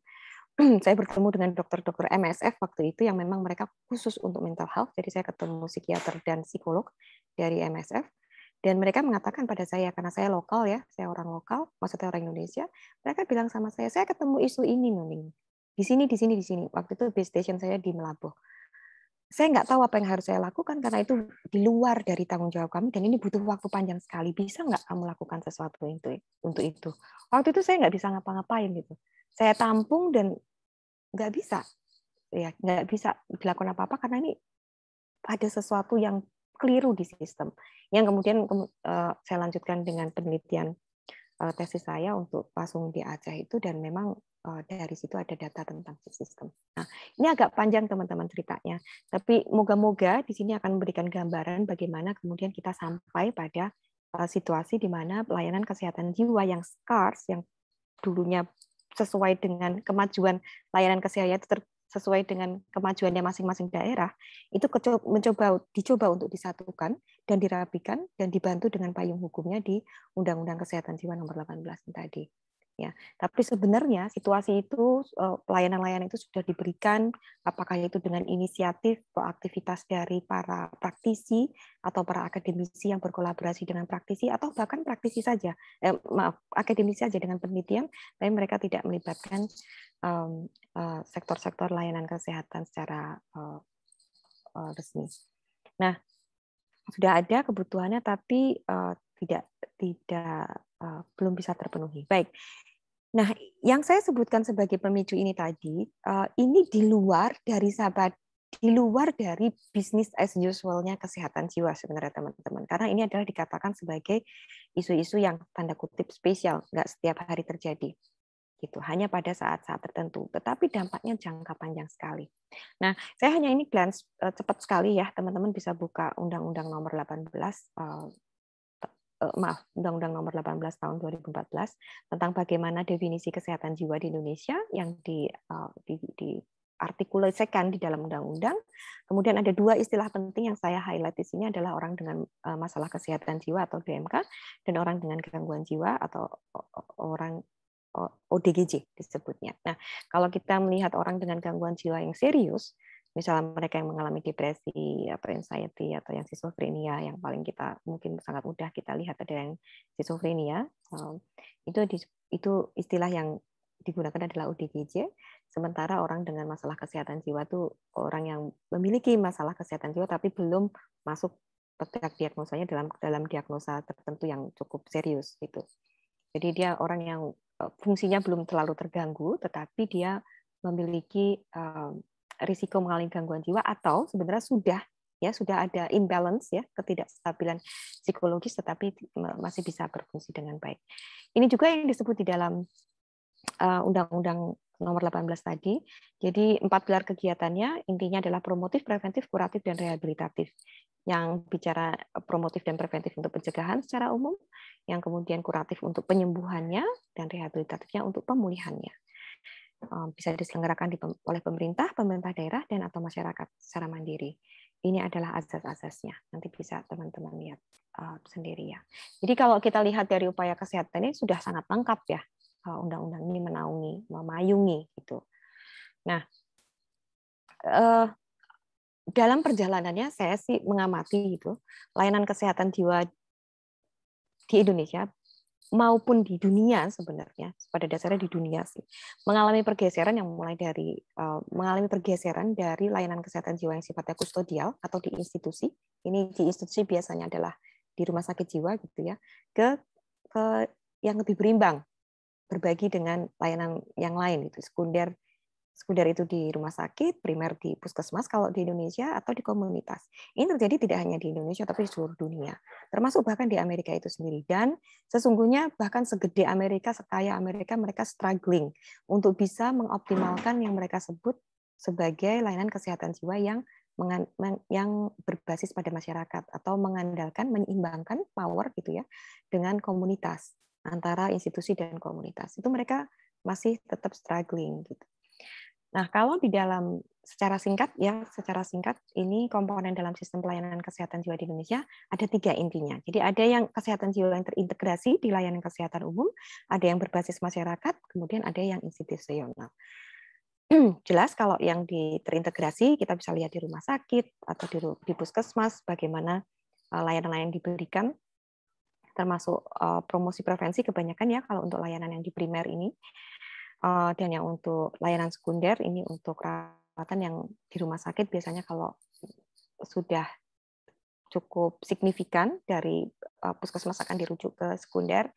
saya bertemu dengan dokter-dokter MSF waktu itu yang memang mereka khusus untuk mental health. Jadi saya ketemu psikiater dan psikolog dari MSF dan mereka mengatakan pada saya karena saya lokal ya, saya orang lokal, maksudnya orang Indonesia, mereka bilang sama saya, saya ketemu isu ini Nuning. Di sini, di sini, di sini. Waktu itu base station saya di Melabuh saya nggak tahu apa yang harus saya lakukan karena itu di luar dari tanggung jawab kami dan ini butuh waktu panjang sekali. Bisa nggak kamu lakukan sesuatu itu untuk itu? Waktu itu saya nggak bisa ngapa-ngapain gitu. Saya tampung dan nggak bisa, ya nggak bisa dilakukan apa-apa karena ini ada sesuatu yang keliru di sistem. Yang kemudian eh, saya lanjutkan dengan penelitian eh, tesis saya untuk pasung di Aceh itu dan memang Oh, dari situ ada data tentang sistem. Nah, ini agak panjang teman-teman ceritanya, tapi moga-moga di sini akan memberikan gambaran bagaimana kemudian kita sampai pada eh, situasi di mana pelayanan kesehatan jiwa yang scarce, yang dulunya sesuai dengan kemajuan layanan kesehatan itu sesuai dengan kemajuannya masing-masing daerah, itu mencoba dicoba untuk disatukan dan dirapikan dan dibantu dengan payung hukumnya di Undang-Undang Kesehatan Jiwa nomor 18 tadi ya tapi sebenarnya situasi itu eh, pelayanan-layanan itu sudah diberikan apakah itu dengan inisiatif atau aktivitas dari para praktisi atau para akademisi yang berkolaborasi dengan praktisi atau bahkan praktisi saja eh, maaf akademisi saja dengan penelitian tapi mereka tidak melibatkan um, uh, sektor-sektor layanan kesehatan secara uh, uh, resmi nah sudah ada kebutuhannya tapi uh, tidak tidak uh, belum bisa terpenuhi. Baik, Nah, yang saya sebutkan sebagai pemicu ini tadi, eh, ini di luar dari sahabat, di luar dari bisnis as usualnya kesehatan jiwa sebenarnya teman-teman. Karena ini adalah dikatakan sebagai isu-isu yang tanda kutip spesial, nggak setiap hari terjadi gitu hanya pada saat-saat tertentu tetapi dampaknya jangka panjang sekali. Nah, saya hanya ini glance eh, cepat sekali ya teman-teman bisa buka Undang-Undang Nomor 18 Eh, maaf, Undang-Undang Nomor 18 Tahun 2014 tentang bagaimana definisi kesehatan jiwa di Indonesia yang di, eh, di, di artikulasikan di dalam undang-undang. Kemudian ada dua istilah penting yang saya highlight di sini adalah orang dengan eh, masalah kesehatan jiwa atau DMK dan orang dengan gangguan jiwa atau orang ODGJ disebutnya. Nah, kalau kita melihat orang dengan gangguan jiwa yang serius, misalnya mereka yang mengalami depresi atau anxiety atau yang skizofrenia yang paling kita mungkin sangat mudah kita lihat adalah yang skizofrenia itu itu istilah yang digunakan adalah ODGJ sementara orang dengan masalah kesehatan jiwa itu orang yang memiliki masalah kesehatan jiwa tapi belum masuk petak diagnosanya dalam dalam diagnosa tertentu yang cukup serius itu. jadi dia orang yang fungsinya belum terlalu terganggu tetapi dia memiliki risiko mengalami gangguan jiwa atau sebenarnya sudah ya sudah ada imbalance ya ketidakstabilan psikologis tetapi masih bisa berfungsi dengan baik. Ini juga yang disebut di dalam eh, undang-undang nomor 18 tadi. Jadi empat pilar kegiatannya intinya adalah promotif, preventif, kuratif dan rehabilitatif. Yang bicara promotif dan preventif untuk pencegahan secara umum, yang kemudian kuratif untuk penyembuhannya dan rehabilitatifnya untuk pemulihannya. Eh, bisa diselenggarakan oleh pemerintah, pemerintah daerah, dan atau masyarakat secara mandiri. Ini adalah asas-asasnya. Nanti bisa teman-teman lihat eh, sendiri ya. Jadi kalau kita lihat dari upaya kesehatan ini sudah sangat lengkap ya. Eh, Undang-undang ini menaungi, memayungi gitu. Nah, dalam perjalanannya saya sih mengamati itu layanan kesehatan jiwa di Indonesia maupun di dunia sebenarnya pada dasarnya di dunia sih mengalami pergeseran yang mulai dari uh, mengalami pergeseran dari layanan kesehatan jiwa yang sifatnya kustodial atau di institusi ini di institusi biasanya adalah di rumah sakit jiwa gitu ya ke, ke yang lebih berimbang berbagi dengan layanan yang lain itu sekunder sekunder itu di rumah sakit, primer di puskesmas kalau di Indonesia atau di komunitas. Ini terjadi tidak hanya di Indonesia tapi di seluruh dunia, termasuk bahkan di Amerika itu sendiri. Dan sesungguhnya bahkan segede Amerika, sekaya Amerika, mereka struggling untuk bisa mengoptimalkan yang mereka sebut sebagai layanan kesehatan jiwa yang yang berbasis pada masyarakat atau mengandalkan menyeimbangkan power gitu ya dengan komunitas antara institusi dan komunitas itu mereka masih tetap struggling gitu. Nah, kalau di dalam secara singkat ya, secara singkat ini komponen dalam sistem pelayanan kesehatan jiwa di Indonesia ada tiga intinya. Jadi ada yang kesehatan jiwa yang terintegrasi di layanan kesehatan umum, ada yang berbasis masyarakat, kemudian ada yang institusional. Jelas kalau yang di terintegrasi kita bisa lihat di rumah sakit atau di, di puskesmas bagaimana eh, layanan-layanan diberikan termasuk eh, promosi prevensi kebanyakan ya kalau untuk layanan yang di primer ini uh, dan yang untuk layanan sekunder ini untuk perawatan yang di rumah sakit biasanya kalau sudah cukup signifikan dari eh, puskesmas akan dirujuk ke sekunder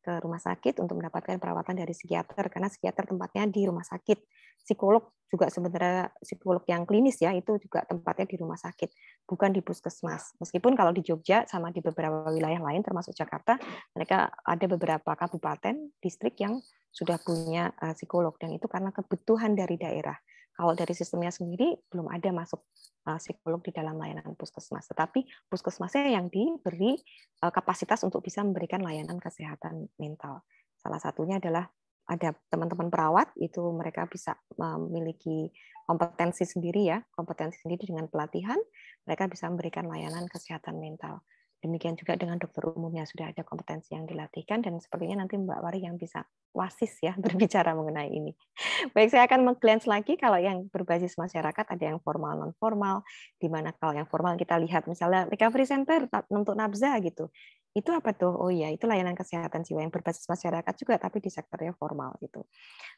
ke rumah sakit untuk mendapatkan perawatan dari psikiater karena psikiater tempatnya di rumah sakit. Psikolog juga sebenarnya psikolog yang klinis ya itu juga tempatnya di rumah sakit, bukan di puskesmas. Meskipun kalau di Jogja sama di beberapa wilayah lain termasuk Jakarta, mereka ada beberapa kabupaten, distrik yang sudah punya eh, psikolog dan itu karena kebutuhan dari daerah. Kalau dari sistemnya sendiri belum ada masuk Eh, psikolog di dalam layanan puskesmas, tetapi puskesmasnya yang diberi eh, kapasitas untuk bisa memberikan layanan kesehatan mental. Salah satunya adalah ada teman-teman perawat itu mereka bisa memiliki kompetensi sendiri ya, kompetensi sendiri dengan pelatihan, mereka bisa memberikan layanan kesehatan mental. Demikian juga dengan dokter umumnya sudah ada kompetensi yang dilatihkan dan sepertinya nanti Mbak Wari yang bisa wasis ya berbicara mengenai ini. Baik, saya akan mengglance lagi kalau yang berbasis masyarakat ada yang formal non formal, di mana kalau yang formal kita lihat misalnya recovery center untuk nabza gitu itu apa tuh? Oh iya, itu layanan kesehatan jiwa yang berbasis masyarakat juga, tapi di sektornya formal gitu.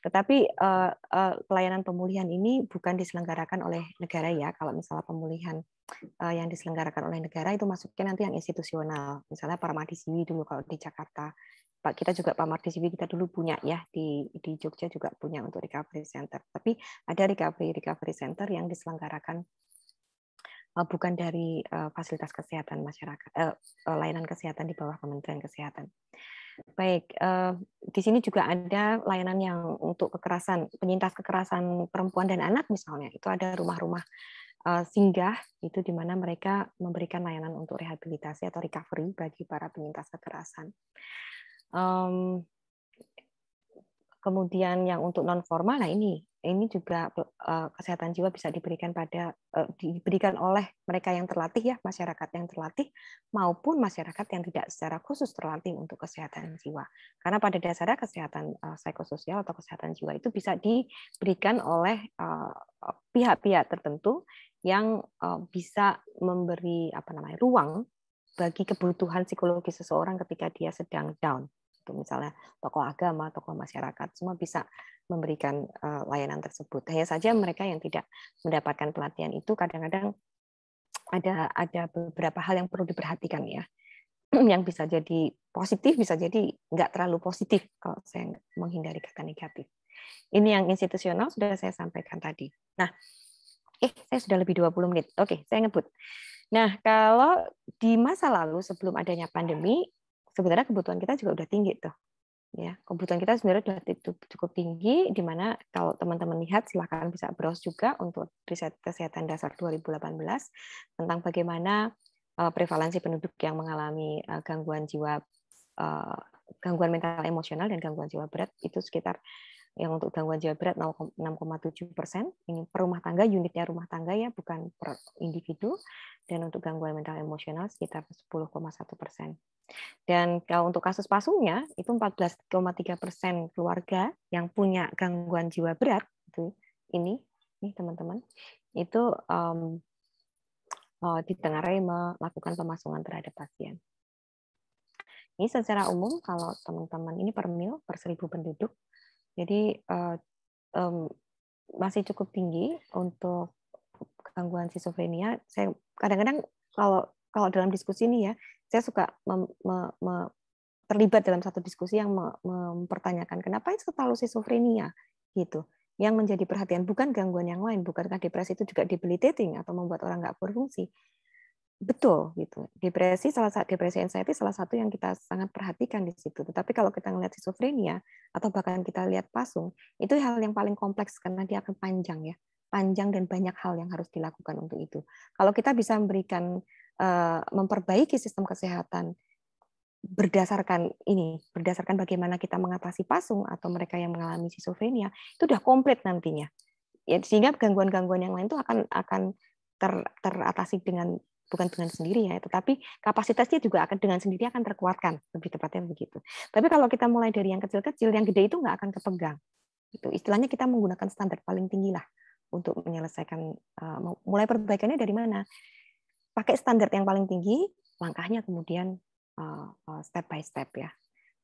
Tetapi eh, eh, pelayanan pemulihan ini bukan diselenggarakan oleh negara ya. Kalau misalnya pemulihan eh, yang diselenggarakan oleh negara itu masuknya nanti yang institusional. Misalnya para Siwi dulu kalau di Jakarta, Pak kita juga Pak Siwi kita dulu punya ya di di Jogja juga punya untuk recovery center. Tapi ada recovery recovery center yang diselenggarakan Eh, bukan dari eh, fasilitas kesehatan masyarakat eh, eh, layanan kesehatan di bawah Kementerian Kesehatan. Baik, eh, di sini juga ada layanan yang untuk kekerasan penyintas kekerasan perempuan dan anak misalnya itu ada rumah-rumah eh, singgah itu di mana mereka memberikan layanan untuk rehabilitasi atau recovery bagi para penyintas kekerasan. Um, kemudian yang untuk non formal nah ini ini juga uh, kesehatan jiwa bisa diberikan pada uh, diberikan oleh mereka yang terlatih ya masyarakat yang terlatih maupun masyarakat yang tidak secara khusus terlatih untuk kesehatan jiwa karena pada dasarnya kesehatan uh, psikososial atau kesehatan jiwa itu bisa diberikan oleh pihak-pihak tertentu yang bisa memberi apa namanya ruang bagi kebutuhan psikologi seseorang ketika dia sedang down gitu misalnya tokoh agama, tokoh masyarakat semua bisa memberikan eh, layanan tersebut. Hanya saja mereka yang tidak mendapatkan pelatihan itu kadang-kadang ada ada beberapa hal yang perlu diperhatikan ya yang bisa jadi positif bisa jadi nggak terlalu positif kalau saya menghindari kata negatif. Ini yang institusional sudah saya sampaikan tadi. Nah, eh saya sudah lebih 20 menit. Oke, saya ngebut. Nah, kalau di masa lalu sebelum adanya pandemi, sebenarnya kebutuhan kita juga udah tinggi tuh ya kebutuhan kita sebenarnya sudah cukup tinggi di mana kalau teman-teman lihat silahkan bisa browse juga untuk riset kesehatan dasar 2018 tentang bagaimana eh, prevalensi penduduk yang mengalami eh, gangguan jiwa eh, gangguan mental emosional dan gangguan jiwa berat itu sekitar yang untuk gangguan jiwa berat 6,7 persen ini per rumah tangga unitnya rumah tangga ya bukan per individu dan untuk gangguan mental emosional sekitar 10,1 persen dan kalau untuk kasus pasungnya itu 14,3 persen keluarga yang punya gangguan jiwa berat itu ini nih teman-teman itu um, uh, ditengarai melakukan pemasungan terhadap pasien. Ini secara umum kalau teman-teman ini per mil per seribu penduduk jadi uh, um, masih cukup tinggi untuk gangguan schizophrenia. Saya kadang-kadang kalau kalau dalam diskusi ini ya, saya suka mem, me, me, terlibat dalam satu diskusi yang mempertanyakan kenapa itu terlalu schizophrenia gitu. Yang menjadi perhatian bukan gangguan yang lain, bukankah depresi itu juga debilitating atau membuat orang nggak berfungsi? betul gitu. Depresi salah satu depresi anxiety salah satu yang kita sangat perhatikan di situ. Tetapi kalau kita ngelihat schizophrenia atau bahkan kita lihat pasung, itu hal yang paling kompleks karena dia akan panjang ya. Panjang dan banyak hal yang harus dilakukan untuk itu. Kalau kita bisa memberikan eh, memperbaiki sistem kesehatan berdasarkan ini, berdasarkan bagaimana kita mengatasi pasung atau mereka yang mengalami schizophrenia itu sudah komplit nantinya. Ya, sehingga gangguan-gangguan yang lain itu akan akan ter, teratasi dengan bukan dengan sendiri ya, tetapi kapasitasnya juga akan dengan sendiri akan terkuatkan, lebih tepatnya begitu. Tapi kalau kita mulai dari yang kecil-kecil, yang gede itu nggak akan kepegang. Itu istilahnya kita menggunakan standar paling tinggi lah untuk menyelesaikan eh, mulai perbaikannya dari mana? Pakai standar yang paling tinggi, langkahnya kemudian eh, eh, step by step ya.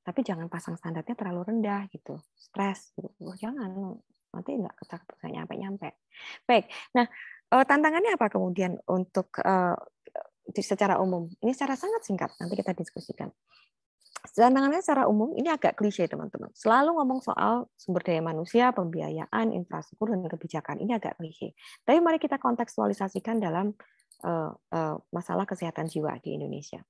Tapi jangan pasang standarnya terlalu rendah gitu, stres gitu. Oh, jangan nanti nggak ketak nyampe nyampe baik nah tantangannya apa kemudian untuk secara umum. Ini secara sangat singkat, nanti kita diskusikan. Sedangkan secara umum, ini agak klise teman-teman. Selalu ngomong soal sumber daya manusia, pembiayaan, infrastruktur, dan kebijakan. Ini agak klise. Tapi mari kita kontekstualisasikan dalam eh, eh, masalah kesehatan jiwa di Indonesia.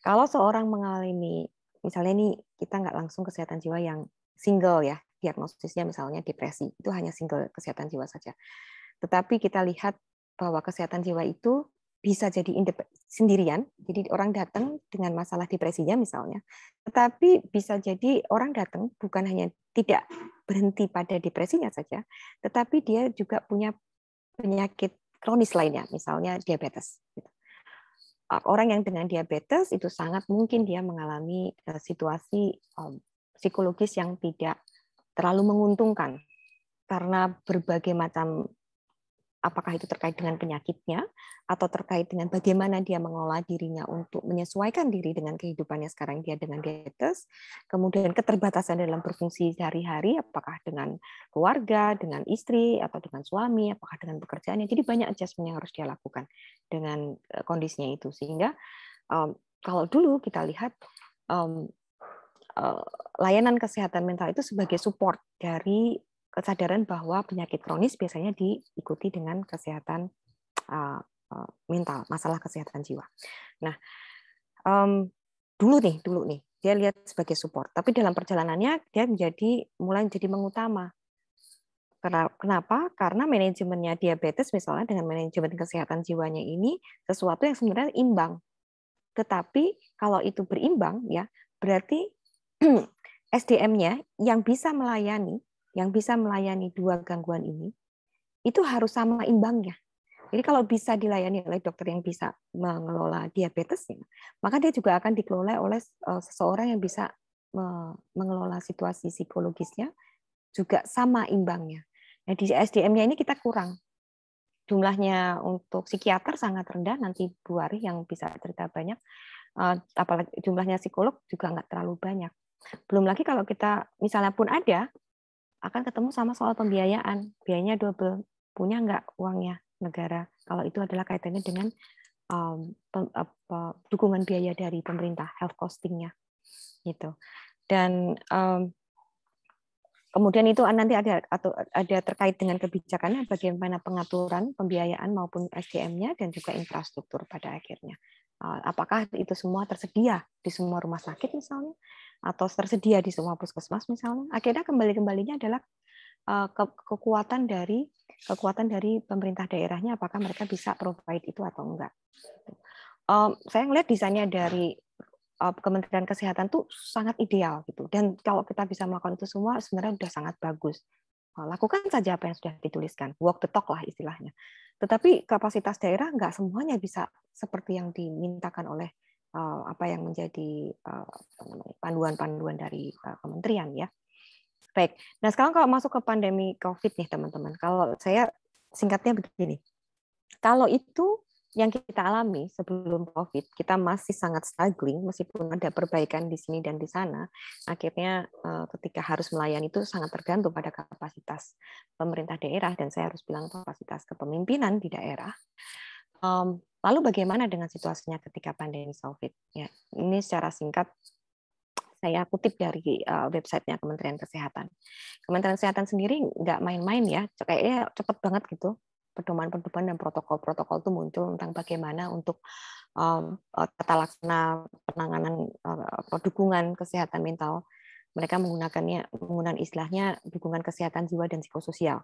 Kalau seorang mengalami, misalnya ini kita nggak langsung kesehatan jiwa yang single ya, diagnosisnya misalnya depresi, itu hanya single kesehatan jiwa saja. Tetapi kita lihat bahwa kesehatan jiwa itu bisa jadi sendirian, jadi orang datang dengan masalah depresinya misalnya, tetapi bisa jadi orang datang bukan hanya tidak berhenti pada depresinya saja, tetapi dia juga punya penyakit kronis lainnya, misalnya diabetes. Gitu. Orang yang dengan diabetes itu sangat mungkin dia mengalami e, situasi e, psikologis yang tidak terlalu menguntungkan karena berbagai macam apakah itu terkait dengan penyakitnya atau terkait dengan bagaimana dia mengelola dirinya untuk menyesuaikan diri dengan kehidupannya sekarang dia dengan diabetes, kemudian keterbatasan dalam berfungsi sehari-hari apakah dengan keluarga, dengan istri atau dengan suami, apakah dengan pekerjaannya. Jadi banyak adjustment yang harus dia lakukan dengan eh, kondisinya itu sehingga um, kalau dulu kita lihat um, layanan kesehatan mental itu sebagai support dari kesadaran bahwa penyakit kronis biasanya diikuti dengan kesehatan uh, mental, masalah kesehatan jiwa. Nah, um, dulu nih, dulu nih, dia lihat sebagai support, tapi dalam perjalanannya dia menjadi mulai menjadi mengutama. Kenapa? Karena manajemennya diabetes misalnya dengan manajemen kesehatan jiwanya ini sesuatu yang sebenarnya imbang. Tetapi kalau itu berimbang ya, berarti SDM-nya yang bisa melayani yang bisa melayani dua gangguan ini itu harus sama imbangnya. Jadi kalau bisa dilayani oleh dokter yang bisa mengelola diabetesnya, maka dia juga akan dikelola oleh eh, seseorang yang bisa mengelola situasi psikologisnya juga sama imbangnya. Nah, di SDM-nya ini kita kurang. Jumlahnya untuk psikiater sangat rendah, nanti Bu Ari yang bisa cerita banyak. Eh, apalagi jumlahnya psikolog juga nggak terlalu banyak. Belum lagi kalau kita misalnya pun ada, akan ketemu sama soal pembiayaan. Biayanya double. Punya nggak uangnya negara? Kalau itu adalah kaitannya dengan um, pem, apa, dukungan biaya dari pemerintah, health costingnya, gitu. Dan um, kemudian itu nanti ada atau ada terkait dengan kebijakannya, bagaimana pengaturan pembiayaan maupun SDM-nya dan juga infrastruktur pada akhirnya. Uh, apakah itu semua tersedia di semua rumah sakit misalnya? atau tersedia di semua puskesmas misalnya akhirnya kembali kembalinya adalah eh, kekuatan dari kekuatan dari pemerintah daerahnya apakah mereka bisa provide itu atau enggak saya melihat desainnya dari eh, Kementerian Kesehatan tuh sangat ideal gitu dan kalau kita bisa melakukan itu semua sebenarnya sudah sangat bagus eh, lakukan saja apa yang sudah dituliskan, walk the talk lah istilahnya. Tetapi kapasitas daerah nggak semuanya bisa seperti yang dimintakan oleh Eh, apa yang menjadi eh, panduan-panduan dari eh, kementerian ya. Baik. Nah sekarang kalau masuk ke pandemi COVID nih teman-teman, kalau saya singkatnya begini, kalau itu yang kita alami sebelum COVID, kita masih sangat struggling meskipun ada perbaikan di sini dan di sana. Akhirnya ketika harus melayani itu sangat tergantung pada kapasitas pemerintah daerah dan saya harus bilang kapasitas kepemimpinan di daerah. Um, lalu bagaimana dengan situasinya ketika pandemi COVID? Ya, ini secara singkat saya kutip dari uh, websitenya Kementerian Kesehatan. Kementerian Kesehatan sendiri nggak main-main ya, kayaknya cepet banget gitu pedoman-pedoman dan protokol-protokol itu muncul tentang bagaimana untuk um, tata laksana penanganan uh, dukungan kesehatan mental mereka menggunakannya menggunakan istilahnya dukungan kesehatan jiwa dan psikososial.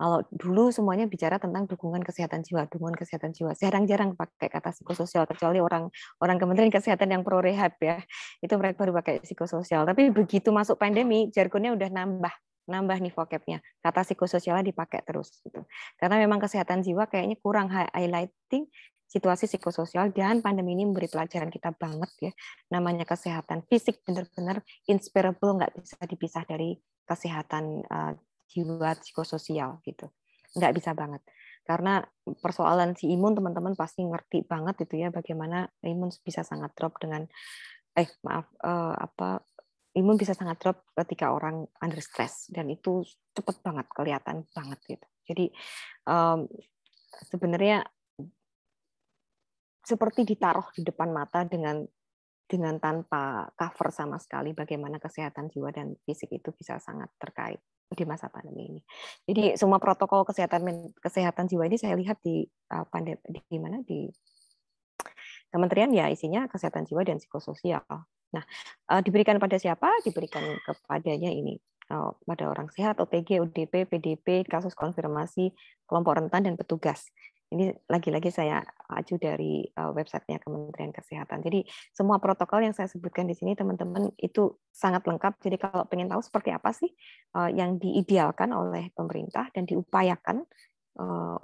Kalau dulu semuanya bicara tentang dukungan kesehatan jiwa, dukungan kesehatan jiwa. Jarang-jarang pakai kata psikososial kecuali orang orang Kementerian Kesehatan yang pro rehab ya. Itu mereka baru pakai psikososial. Tapi begitu masuk pandemi jargonnya udah nambah nambah nih vocabnya kata psikososialnya dipakai terus gitu karena memang kesehatan jiwa kayaknya kurang highlighting situasi psikososial dan pandemi ini memberi pelajaran kita banget ya namanya kesehatan fisik benar-benar inspirable nggak bisa dipisah dari kesehatan uh, jiwa psikososial gitu nggak bisa banget karena persoalan si imun teman-teman pasti ngerti banget itu ya bagaimana imun bisa sangat drop dengan eh maaf eh, apa imun bisa sangat drop ketika orang under stress dan itu cepet banget kelihatan banget gitu. Jadi um, sebenarnya seperti ditaruh di depan mata dengan dengan tanpa cover sama sekali bagaimana kesehatan jiwa dan fisik itu bisa sangat terkait di masa pandemi ini. Jadi semua protokol kesehatan kesehatan jiwa ini saya lihat di eh, pandemi di mana di kementerian ya isinya kesehatan jiwa dan psikososial Nah, eh, diberikan pada siapa? Diberikan kepadanya ini eh, pada orang sehat, OTG, ODP, PDP, kasus konfirmasi, kelompok rentan dan petugas. Ini lagi-lagi saya acu dari eh, websitenya Kementerian Kesehatan. Jadi semua protokol yang saya sebutkan di sini teman-teman itu sangat lengkap. Jadi kalau ingin tahu seperti apa sih yang diidealkan oleh pemerintah dan diupayakan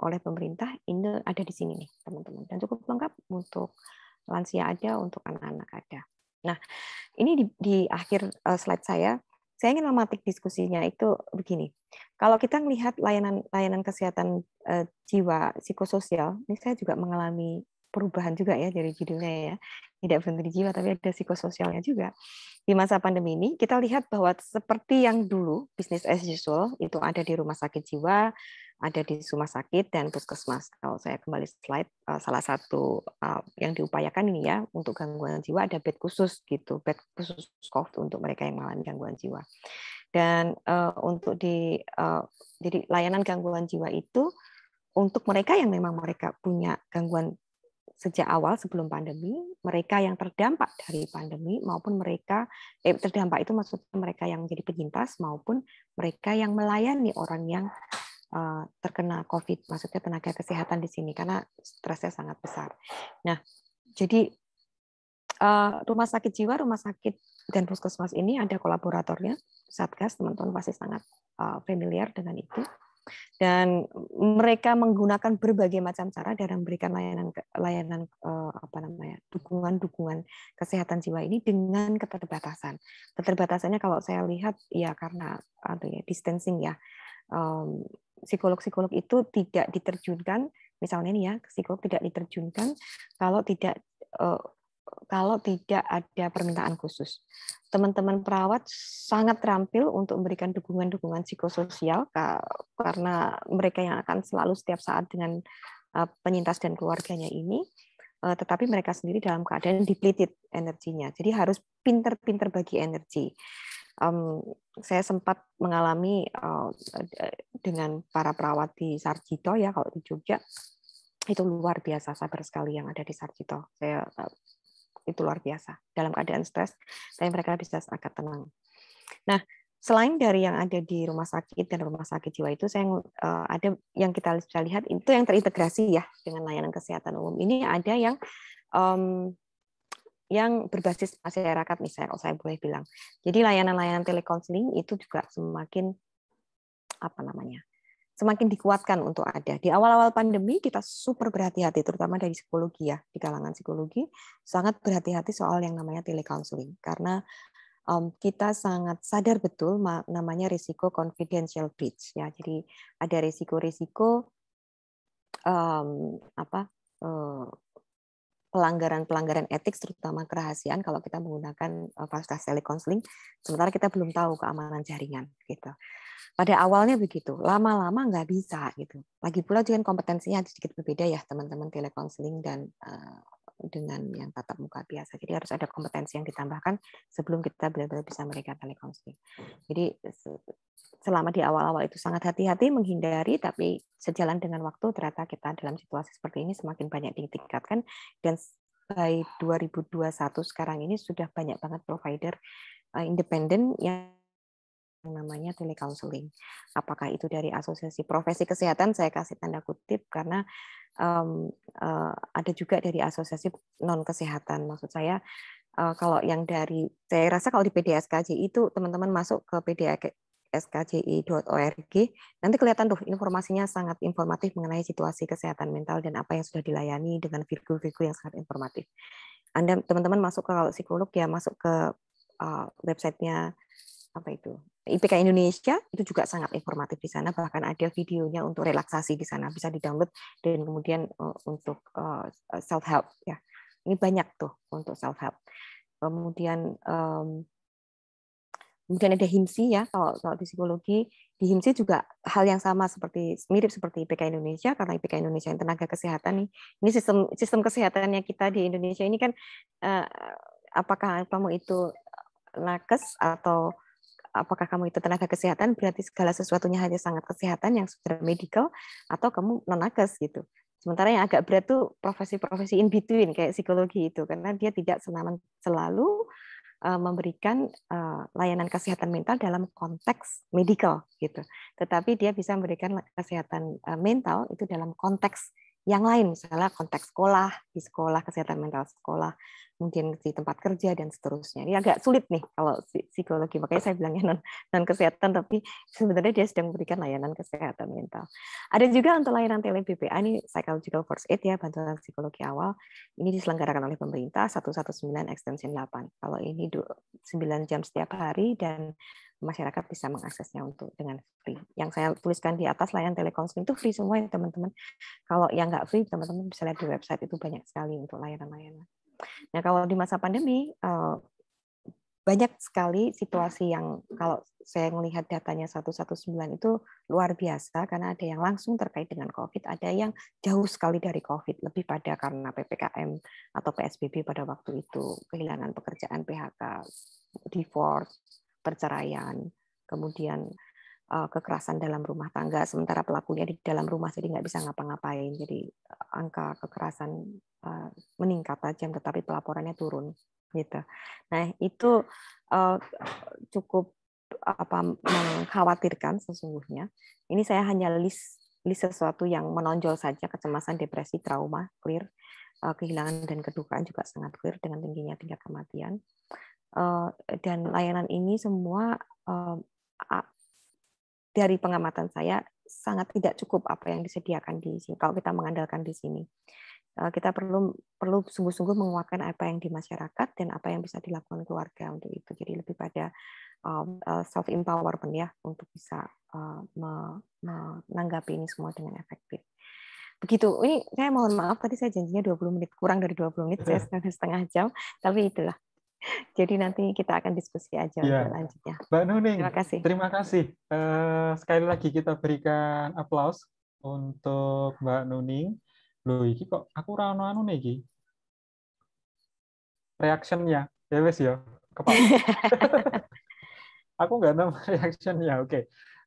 oleh pemerintah ini ada di sini nih teman-teman dan cukup lengkap untuk lansia ada untuk anak-anak ada. Nah, ini di, di akhir eh, slide saya, saya ingin mematik diskusinya itu begini. Kalau kita melihat layanan layanan kesehatan eh, jiwa psikososial, ini saya juga mengalami perubahan juga ya dari judulnya ya. Tidak berhenti jiwa tapi ada psikososialnya juga. Di masa pandemi ini kita lihat bahwa seperti yang dulu bisnis as usual itu ada di rumah sakit jiwa, ada di rumah sakit dan puskesmas. Kalau saya kembali slide, eh, salah satu eh, yang diupayakan ini ya untuk gangguan jiwa ada bed khusus gitu, bed khusus COVID untuk mereka yang mengalami gangguan jiwa. Dan uh, untuk di uh, jadi layanan gangguan jiwa itu untuk mereka yang memang mereka punya gangguan sejak awal sebelum pandemi, mereka yang terdampak dari pandemi maupun mereka eh, terdampak itu maksudnya mereka yang menjadi penyintas maupun mereka yang melayani orang yang uh, terkena COVID, maksudnya tenaga kesehatan di sini karena stresnya sangat besar. Nah, jadi uh, rumah sakit jiwa, rumah sakit dan puskesmas ini ada kolaboratornya, Satgas, teman-teman pasti sangat uh, familiar dengan itu dan mereka menggunakan berbagai macam cara dalam memberikan layanan layanan eh, apa namanya dukungan-dukungan kesehatan jiwa ini dengan keterbatasan keterbatasannya kalau saya lihat ya karena atau ya distancing ya psikolog-psikolog itu tidak diterjunkan misalnya ini ya psikolog tidak diterjunkan kalau tidak eh, kalau tidak ada permintaan khusus. Teman-teman perawat sangat terampil untuk memberikan dukungan-dukungan psikososial karena mereka yang akan selalu setiap saat dengan eh, penyintas dan keluarganya ini, eh, tetapi mereka sendiri dalam keadaan depleted energinya. Jadi harus pinter-pinter bagi energi. Um, saya sempat mengalami uh, dengan para perawat di Sarjito ya kalau di Jogja itu luar biasa sabar sekali yang ada di Sarjito. Saya itu luar biasa dalam keadaan stres, tapi mereka bisa agak tenang. Nah, selain dari yang ada di rumah sakit dan rumah sakit jiwa itu, saya uh, ada yang kita bisa lihat itu yang terintegrasi ya dengan layanan kesehatan umum. Ini ada yang um, yang berbasis masyarakat misalnya kalau saya boleh bilang. Jadi layanan-layanan telekonseling itu juga semakin apa namanya semakin dikuatkan untuk ada. Di awal-awal pandemi kita super berhati-hati, terutama dari psikologi ya, di kalangan psikologi sangat berhati-hati soal yang namanya telekonseling karena um, kita sangat sadar betul namanya risiko confidential breach ya. Jadi ada risiko-risiko um, apa pelanggaran eh, pelanggaran-pelanggaran etik terutama kerahasiaan kalau kita menggunakan eh, fasilitas telekonseling sementara kita belum tahu keamanan jaringan gitu pada awalnya begitu, lama-lama nggak bisa gitu. Lagi pula juga kompetensinya sedikit berbeda ya teman-teman telekonseling dan uh, dengan yang tatap muka biasa. Jadi harus ada kompetensi yang ditambahkan sebelum kita benar-benar bisa mereka telekonseling. Jadi selama di awal-awal itu sangat hati-hati menghindari, tapi sejalan dengan waktu ternyata kita dalam situasi seperti ini semakin banyak ditingkatkan dan by 2021 sekarang ini sudah banyak banget provider eh, independen yang yang namanya telekonseling. Apakah itu dari asosiasi profesi kesehatan? Saya kasih tanda kutip karena um, uh, ada juga dari asosiasi non kesehatan. Maksud saya uh, kalau yang dari saya rasa kalau di PDSKJ itu teman-teman masuk ke pdskji.org nanti kelihatan tuh informasinya sangat informatif mengenai situasi kesehatan mental dan apa yang sudah dilayani dengan figur-figur yang sangat informatif. Anda teman-teman masuk ke kalau psikolog ya masuk ke uh, websitenya apa itu IPK Indonesia itu juga sangat informatif di sana bahkan ada videonya untuk relaksasi di sana bisa di-download dan kemudian eh, untuk eh, self help ya ini banyak tuh untuk self help kemudian kemudian ada himsi ya kalau kalau di psikologi di himsi juga hal yang sama seperti mirip seperti IPK Indonesia karena IPK Indonesia yang tenaga kesehatan nih ini sistem sistem kesehatannya kita di Indonesia ini kan eh, apakah kamu itu nakes atau apakah kamu itu tenaga kesehatan berarti segala sesuatunya hanya sangat kesehatan yang sudah medical atau kamu nonakes gitu sementara yang agak berat tuh profesi-profesi in between kayak psikologi itu karena dia tidak senaman selalu eh, memberikan eh, layanan kesehatan mental dalam konteks medical gitu tetapi dia bisa memberikan kesehatan eh, mental itu dalam konteks yang lain, misalnya konteks sekolah, di sekolah, kesehatan mental sekolah, mungkin di tempat kerja, dan seterusnya. Ini agak sulit nih kalau psikologi, makanya saya bilangnya non, non kesehatan, tapi sebenarnya dia sedang memberikan layanan kesehatan mental. Ada juga untuk layanan tele BPA, ini Psychological First Aid ya, bantuan psikologi awal, ini diselenggarakan oleh pemerintah, 119 extension 8. Kalau ini 9 jam setiap hari, dan masyarakat bisa mengaksesnya untuk dengan free. Yang saya tuliskan di atas layanan telekonseling itu free semua ya teman-teman. Kalau yang nggak free teman-teman bisa lihat di website itu banyak sekali untuk layanan-layanan. Nah kalau di masa pandemi eh, banyak sekali situasi yang kalau saya melihat datanya 119 itu luar biasa karena ada yang langsung terkait dengan COVID, ada yang jauh sekali dari COVID, lebih pada karena PPKM atau PSBB pada waktu itu, kehilangan pekerjaan PHK, divorce, perceraian, kemudian eh, kekerasan dalam rumah tangga, sementara pelakunya di dalam rumah jadi nggak bisa ngapa-ngapain. Jadi eh, angka kekerasan eh, meningkat tajam, tetapi pelaporannya turun. Gitu. Nah itu cukup apa mengkhawatirkan sesungguhnya. Ini saya hanya list list sesuatu yang menonjol saja kecemasan, depresi, trauma, clear, kehilangan dan kedukaan juga sangat clear dengan tingginya tingkat kematian. Eh, dan layanan ini semua eh, dari pengamatan saya sangat tidak cukup apa yang disediakan di sini kalau kita mengandalkan di sini eh, kita perlu perlu sungguh-sungguh menguatkan apa yang di masyarakat dan apa yang bisa dilakukan keluarga untuk itu jadi lebih pada uh, self empowerment ya untuk bisa menanggapi ini semua dengan efektif begitu ini saya mohon maaf tadi saya janjinya 20 menit kurang dari 20 menit saya iya. setengah, setengah jam tapi itulah jadi nanti kita akan diskusi aja ya. lanjutnya. Mbak Nuning, terima kasih. Terima kasih. Uh, sekali lagi kita berikan aplaus untuk Mbak Nuning. Loh, ini kok aku rano anu nih iki. Reactionnya, ya wes ya, kepala. aku nggak tahu reaksinya. Oke, okay.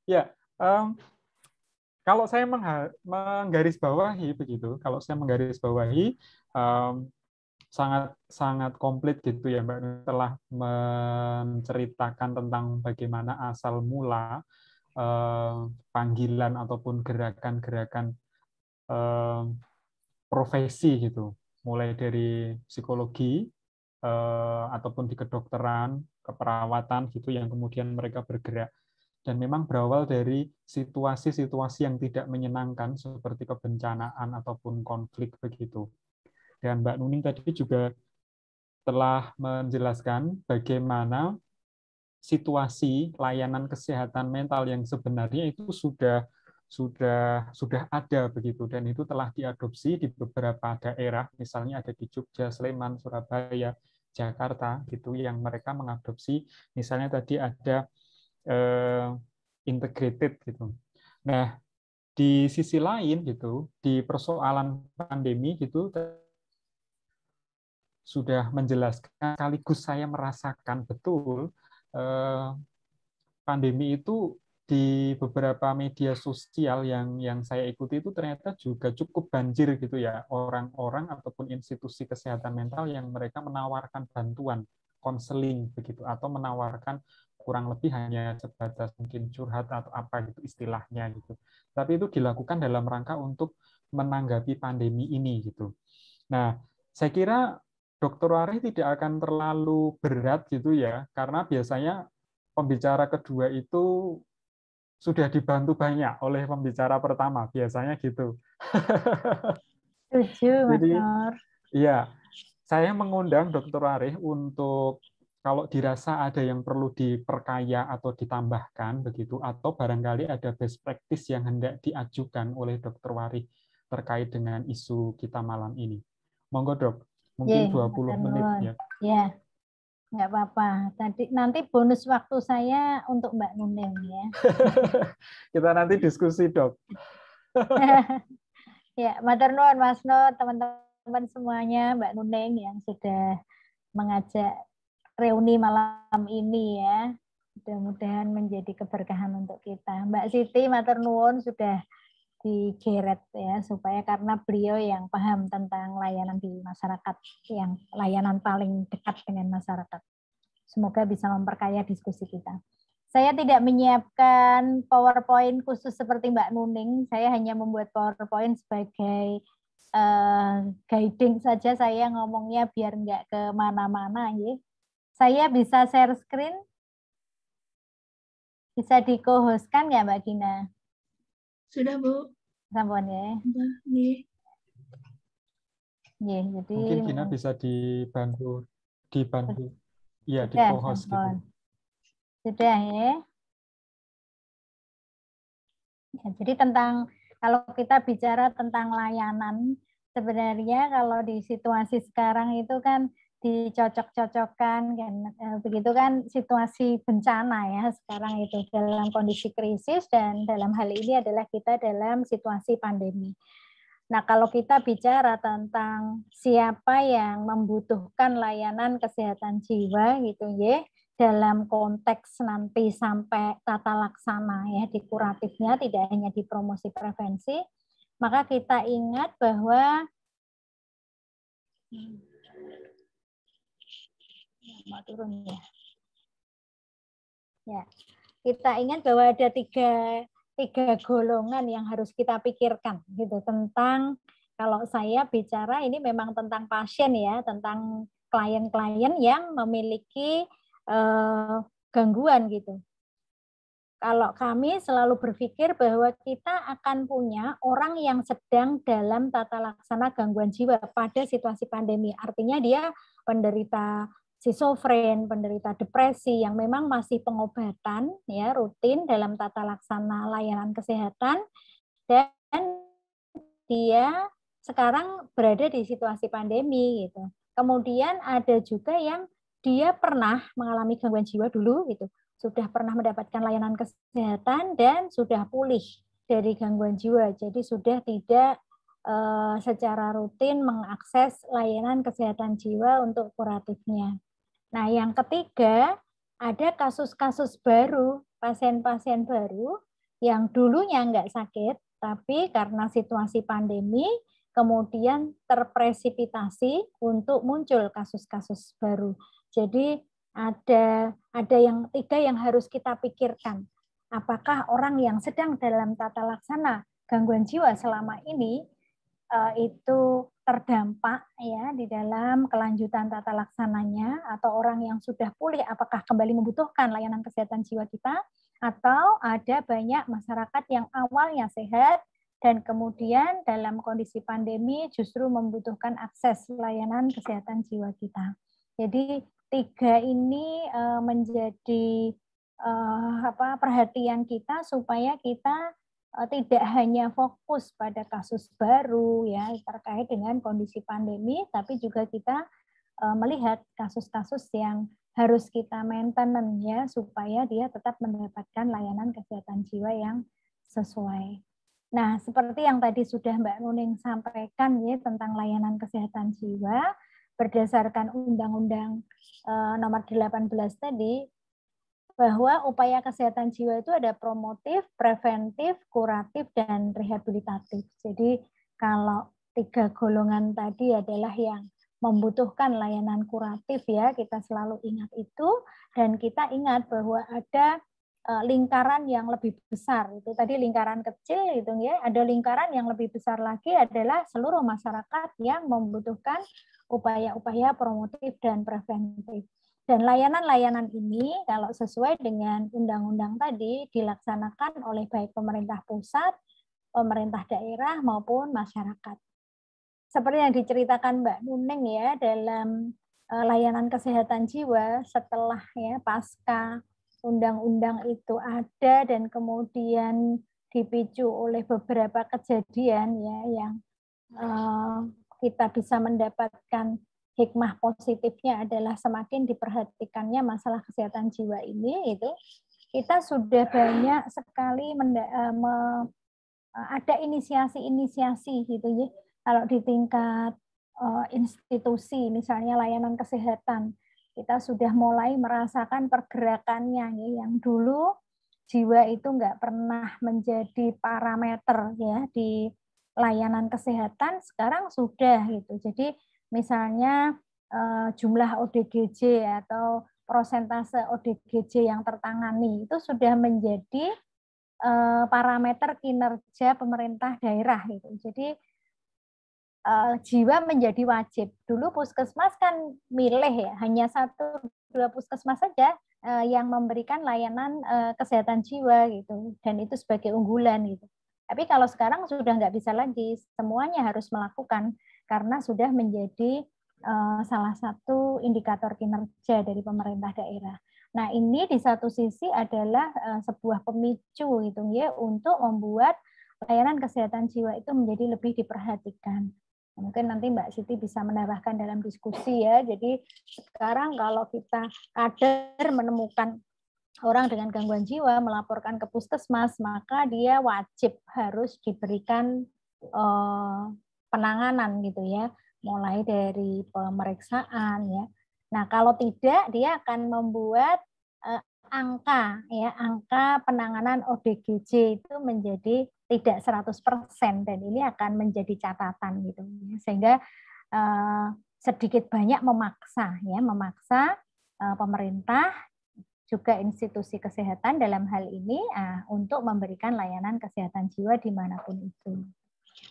ya. Um, kalau saya menggarisbawahi begitu, kalau saya menggarisbawahi um, sangat sangat komplit gitu ya Mbak telah menceritakan tentang bagaimana asal mula eh, panggilan ataupun gerakan-gerakan eh, profesi gitu mulai dari psikologi eh, ataupun di kedokteran keperawatan gitu yang kemudian mereka bergerak dan memang berawal dari situasi-situasi yang tidak menyenangkan seperti kebencanaan ataupun konflik begitu dan Mbak Nuning tadi juga telah menjelaskan bagaimana situasi layanan kesehatan mental yang sebenarnya itu sudah sudah sudah ada begitu dan itu telah diadopsi di beberapa daerah misalnya ada di Jogja, Sleman, Surabaya, Jakarta gitu yang mereka mengadopsi misalnya tadi ada eh, integrated gitu. Nah, di sisi lain gitu di persoalan pandemi gitu sudah menjelaskan sekaligus saya merasakan betul eh, pandemi itu di beberapa media sosial yang yang saya ikuti itu ternyata juga cukup banjir gitu ya orang-orang ataupun institusi kesehatan mental yang mereka menawarkan bantuan konseling begitu atau menawarkan kurang lebih hanya sebatas mungkin curhat atau apa gitu istilahnya gitu. Tapi itu dilakukan dalam rangka untuk menanggapi pandemi ini gitu. Nah, saya kira Dokter Wari tidak akan terlalu berat gitu ya, karena biasanya pembicara kedua itu sudah dibantu banyak oleh pembicara pertama, biasanya gitu. Setuju, Jadi, Iya, saya mengundang Dokter Arif untuk kalau dirasa ada yang perlu diperkaya atau ditambahkan begitu, atau barangkali ada best practice yang hendak diajukan oleh Dokter Wari terkait dengan isu kita malam ini. Monggo dok mungkin yeah, 20 menit Nur. ya. Ya, nggak apa-apa. Tadi nanti bonus waktu saya untuk Mbak Nuneng ya. Kita nanti diskusi dok. ya, Mater Nuan, Mas Nur, teman-teman semuanya, Mbak Nuneng yang sudah mengajak reuni malam ini ya. Mudah-mudahan menjadi keberkahan untuk kita. Mbak Siti, Mater Nuwun sudah digeret ya supaya karena beliau yang paham tentang layanan di masyarakat yang layanan paling dekat dengan masyarakat. Semoga bisa memperkaya diskusi kita. Saya tidak menyiapkan PowerPoint khusus seperti Mbak Nuning. Saya hanya membuat PowerPoint sebagai uh, guiding saja. Saya ngomongnya biar nggak kemana-mana. Ya. Saya bisa share screen. Bisa di-co-hostkan nggak Mbak Gina? Sudah, Bu. Sampun ya. Nggih. Ya, jadi Mungkin Gina bisa dibantu dibantu. Iya, di co-host gitu. Sudah ya. ya. Jadi tentang kalau kita bicara tentang layanan sebenarnya kalau di situasi sekarang itu kan dicocok-cocokkan kan eh, begitu kan situasi bencana ya sekarang itu dalam kondisi krisis dan dalam hal ini adalah kita dalam situasi pandemi. Nah, kalau kita bicara tentang siapa yang membutuhkan layanan kesehatan jiwa gitu ya dalam konteks nanti sampai tata laksana ya di kuratifnya tidak hanya di promosi prevensi, maka kita ingat bahwa mau turun ya. Ya, kita ingat bahwa ada tiga tiga golongan yang harus kita pikirkan gitu tentang kalau saya bicara ini memang tentang pasien ya, tentang klien-klien yang memiliki eh, gangguan gitu. Kalau kami selalu berpikir bahwa kita akan punya orang yang sedang dalam tata laksana gangguan jiwa pada situasi pandemi. Artinya dia penderita sisofren, penderita depresi yang memang masih pengobatan ya rutin dalam tata laksana layanan kesehatan dan dia sekarang berada di situasi pandemi gitu. Kemudian ada juga yang dia pernah mengalami gangguan jiwa dulu gitu, sudah pernah mendapatkan layanan kesehatan dan sudah pulih dari gangguan jiwa. Jadi sudah tidak eh, secara rutin mengakses layanan kesehatan jiwa untuk kuratifnya. Nah, yang ketiga, ada kasus-kasus baru, pasien-pasien baru yang dulunya nggak sakit, tapi karena situasi pandemi, kemudian terpresipitasi untuk muncul kasus-kasus baru. Jadi ada ada yang tiga yang harus kita pikirkan. Apakah orang yang sedang dalam tata laksana gangguan jiwa selama ini Eh, itu terdampak ya di dalam kelanjutan tata laksananya atau orang yang sudah pulih apakah kembali membutuhkan layanan kesehatan jiwa kita atau ada banyak masyarakat yang awalnya sehat dan kemudian dalam kondisi pandemi justru membutuhkan akses layanan kesehatan jiwa kita. Jadi tiga ini eh, menjadi eh, perhatian kita supaya kita Eh, tidak hanya fokus pada kasus baru ya terkait dengan kondisi pandemi, tapi juga kita eh, melihat kasus-kasus yang harus kita maintenance ya supaya dia tetap mendapatkan layanan kesehatan jiwa yang sesuai. Nah, seperti yang tadi sudah Mbak Nuning sampaikan ya tentang layanan kesehatan jiwa berdasarkan Undang-Undang eh, Nomor nomor 18 tadi bahwa upaya kesehatan jiwa itu ada promotif, preventif, kuratif, dan rehabilitatif. Jadi kalau tiga golongan tadi adalah yang membutuhkan layanan kuratif ya, kita selalu ingat itu dan kita ingat bahwa ada e, lingkaran yang lebih besar itu tadi lingkaran kecil itu ya ada lingkaran yang lebih besar lagi adalah seluruh masyarakat yang membutuhkan upaya-upaya promotif dan preventif dan layanan-layanan ini kalau sesuai dengan undang-undang tadi dilaksanakan oleh baik pemerintah pusat, pemerintah daerah maupun masyarakat. Seperti yang diceritakan Mbak Nuning ya dalam e, layanan kesehatan jiwa setelah ya pasca undang-undang itu ada dan kemudian dipicu oleh beberapa kejadian ya yang uh, kita bisa mendapatkan hikmah positifnya adalah semakin diperhatikannya masalah kesehatan jiwa ini itu kita sudah banyak sekali e, e, ada inisiasi-inisiasi gitu ya kalau di tingkat uh, institusi misalnya layanan kesehatan kita sudah mulai merasakan pergerakannya ya yang dulu jiwa itu nggak pernah menjadi parameter ya di layanan kesehatan sekarang sudah gitu jadi misalnya eh, jumlah ODGJ atau prosentase ODGJ yang tertangani itu sudah menjadi eh, parameter kinerja pemerintah daerah itu. Jadi eh, jiwa menjadi wajib. Dulu puskesmas kan milih ya, hanya satu dua puskesmas saja yang memberikan layanan kesehatan jiwa gitu dan itu sebagai unggulan gitu. Tapi kalau sekarang sudah nggak bisa lagi, semuanya harus melakukan karena sudah menjadi eh, salah satu indikator kinerja dari pemerintah daerah. Nah, ini di satu sisi adalah eh, sebuah pemicu gitu ya untuk membuat layanan kesehatan jiwa itu menjadi lebih diperhatikan. Nah, mungkin nanti Mbak Siti bisa menambahkan dalam diskusi ya. Jadi sekarang kalau kita kader menemukan orang dengan gangguan jiwa melaporkan ke puskesmas, maka dia wajib harus diberikan eh, penanganan gitu ya, mulai dari pemeriksaan ya. Nah, kalau tidak dia akan membuat eh, angka ya, angka penanganan ODGJ itu menjadi tidak 100% dan ini akan menjadi catatan gitu. Ya. Sehingga eh, sedikit banyak memaksa ya, memaksa eh, pemerintah juga institusi kesehatan dalam hal ini uh, untuk memberikan layanan kesehatan jiwa dimanapun itu.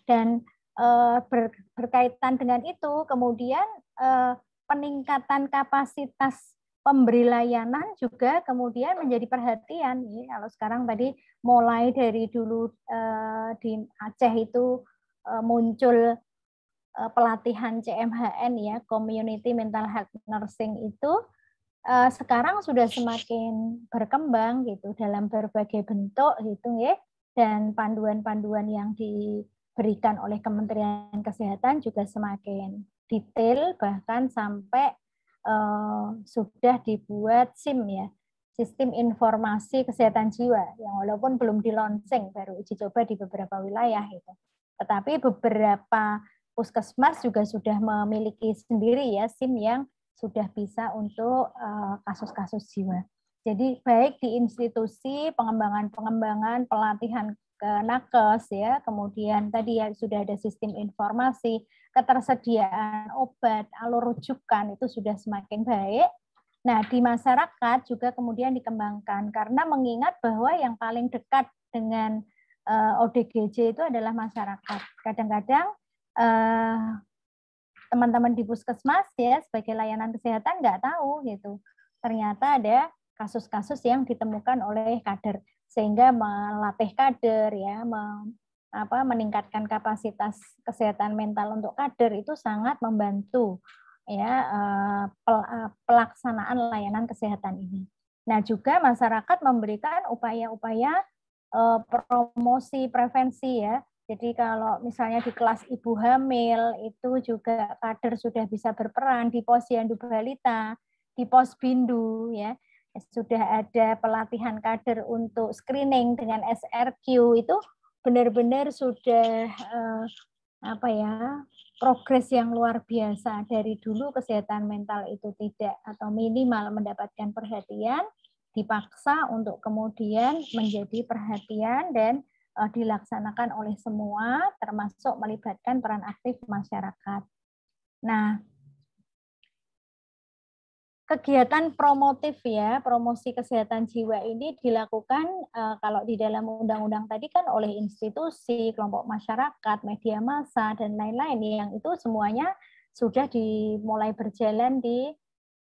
Dan Eh, ber, berkaitan dengan itu, kemudian eh, peningkatan kapasitas pemberi layanan juga kemudian menjadi perhatian. Nih, kalau sekarang tadi mulai dari dulu eh, di Aceh itu muncul pelatihan CMHN ya, Community Mental Health Nursing itu sekarang sudah semakin berkembang gitu dalam berbagai bentuk gitu ya dan panduan-panduan yang di diberikan oleh Kementerian Kesehatan juga semakin detail bahkan sampai uh, sudah dibuat SIM ya sistem informasi kesehatan jiwa yang walaupun belum di launching baru uji coba di beberapa wilayah itu tetapi beberapa puskesmas juga sudah memiliki sendiri ya SIM yang sudah bisa untuk eh, kasus-kasus uh, jiwa. Jadi baik di institusi pengembangan-pengembangan pelatihan ke nakes ya, kemudian tadi ya sudah ada sistem informasi, ketersediaan obat, alur rujukan itu sudah semakin baik. Nah, di masyarakat juga kemudian dikembangkan karena mengingat bahwa yang paling dekat dengan uh, eh, ODGJ itu adalah masyarakat. Kadang-kadang eh, teman-teman di puskesmas ya sebagai layanan kesehatan nggak tahu gitu. Ternyata ada kasus-kasus yang ditemukan oleh kader sehingga melatih kader ya mem, apa meningkatkan kapasitas kesehatan mental untuk kader itu sangat membantu ya eh, eh, pelaksanaan layanan kesehatan ini. Nah, juga masyarakat memberikan upaya-upaya eh, promosi prevensi ya. Jadi kalau misalnya di kelas ibu hamil itu juga kader sudah bisa berperan di posyandu balita, di pos bindu ya sudah ada pelatihan kader untuk screening dengan SRQ itu benar-benar sudah eh, apa ya progres yang luar biasa dari dulu kesehatan mental itu tidak atau minimal mendapatkan perhatian dipaksa untuk kemudian menjadi perhatian dan eh, dilaksanakan oleh semua termasuk melibatkan peran aktif masyarakat. Nah, kegiatan promotif ya, promosi kesehatan jiwa ini dilakukan uh, kalau di dalam undang-undang tadi kan oleh institusi, kelompok masyarakat, media massa dan lain-lain yang itu semuanya sudah dimulai berjalan di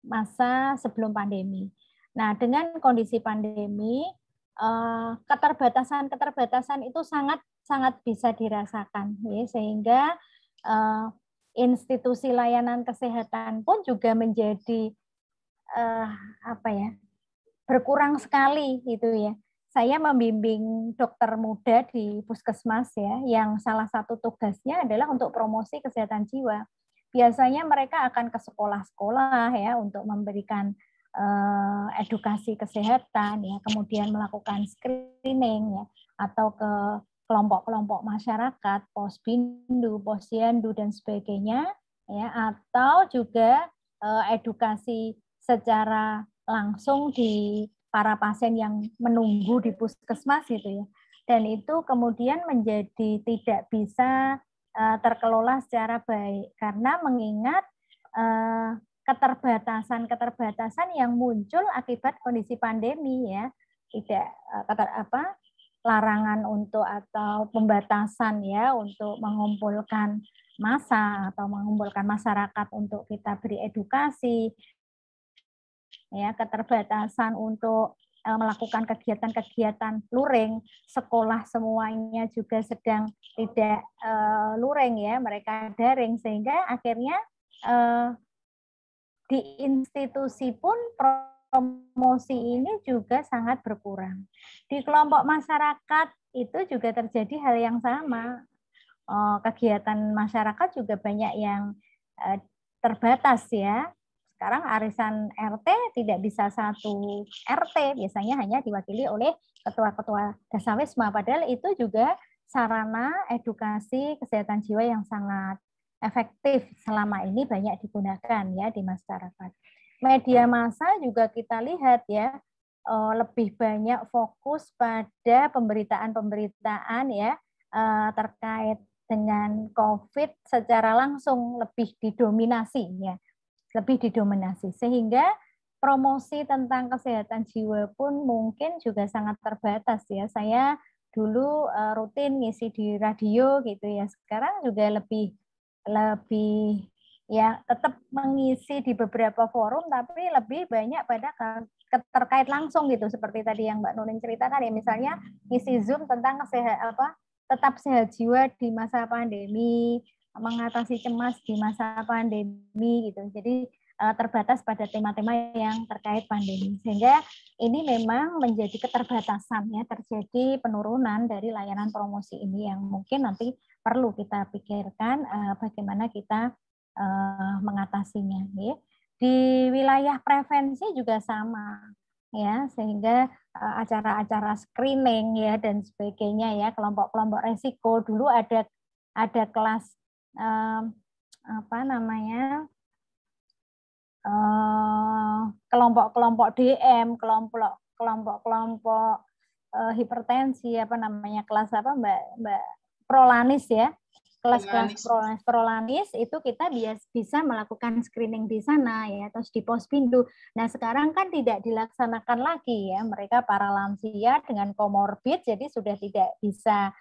masa sebelum pandemi. Nah, dengan kondisi pandemi eh, keterbatasan-keterbatasan itu sangat sangat bisa dirasakan ya sehingga eh, institusi layanan kesehatan pun juga menjadi uh, apa ya berkurang sekali gitu ya. Saya membimbing dokter muda di puskesmas ya, yang salah satu tugasnya adalah untuk promosi kesehatan jiwa. Biasanya mereka akan ke sekolah-sekolah ya untuk memberikan uh, edukasi kesehatan ya, kemudian melakukan screening ya atau ke kelompok-kelompok masyarakat, pos bindu, posyandu dan sebagainya ya atau juga uh, edukasi secara langsung di para pasien yang menunggu di puskesmas gitu ya. Dan itu kemudian menjadi tidak bisa eh, terkelola secara baik karena mengingat keterbatasan-keterbatasan eh, yang muncul akibat kondisi pandemi ya tidak eh, kata apa larangan untuk atau pembatasan ya untuk mengumpulkan massa atau mengumpulkan masyarakat untuk kita beri edukasi ya keterbatasan untuk eh, melakukan kegiatan-kegiatan luring, sekolah semuanya juga sedang tidak uh, luring ya, mereka daring sehingga akhirnya uh, di institusi pun promosi ini juga sangat berkurang. Di kelompok masyarakat itu juga terjadi hal yang sama. Uh, kegiatan masyarakat juga banyak yang terbatas ya sekarang arisan RT tidak bisa satu RT, biasanya hanya diwakili oleh ketua-ketua desa wisma Padahal itu juga sarana edukasi kesehatan jiwa yang sangat efektif selama ini banyak digunakan ya di masyarakat. Media massa juga kita lihat ya eh, lebih banyak fokus pada pemberitaan-pemberitaan ya eh, terkait dengan COVID secara langsung lebih didominasi ya lebih didominasi sehingga promosi tentang kesehatan jiwa pun mungkin juga sangat terbatas ya. Saya dulu eh, rutin ngisi di radio gitu ya. Sekarang juga lebih lebih ya tetap mengisi di beberapa forum tapi lebih banyak pada terkait langsung gitu seperti tadi yang Mbak Nuning ceritakan ya misalnya ngisi Zoom tentang kesehatan apa tetap sehat jiwa di masa pandemi mengatasi cemas di masa pandemi gitu. Jadi eh, terbatas pada tema-tema yang terkait pandemi sehingga ini memang menjadi keterbatasan ya terjadi penurunan dari layanan promosi ini yang mungkin nanti perlu kita pikirkan eh, bagaimana kita eh, mengatasinya ya. Di wilayah prevensi juga sama ya sehingga acara-acara screening ya dan sebagainya ya kelompok-kelompok resiko dulu ada ada kelas uh, apa namanya eh, kelompok-kelompok uh, DM, kelompok kelompok-kelompok uh, hipertensi apa namanya kelas apa Mbak Mbak Prolanis ya kelas-kelas prolanis, prolanis itu kita bias bisa melakukan screening di sana ya terus di pos pintu Nah sekarang kan tidak dilaksanakan lagi ya mereka para lansia dengan komorbid jadi sudah tidak bisa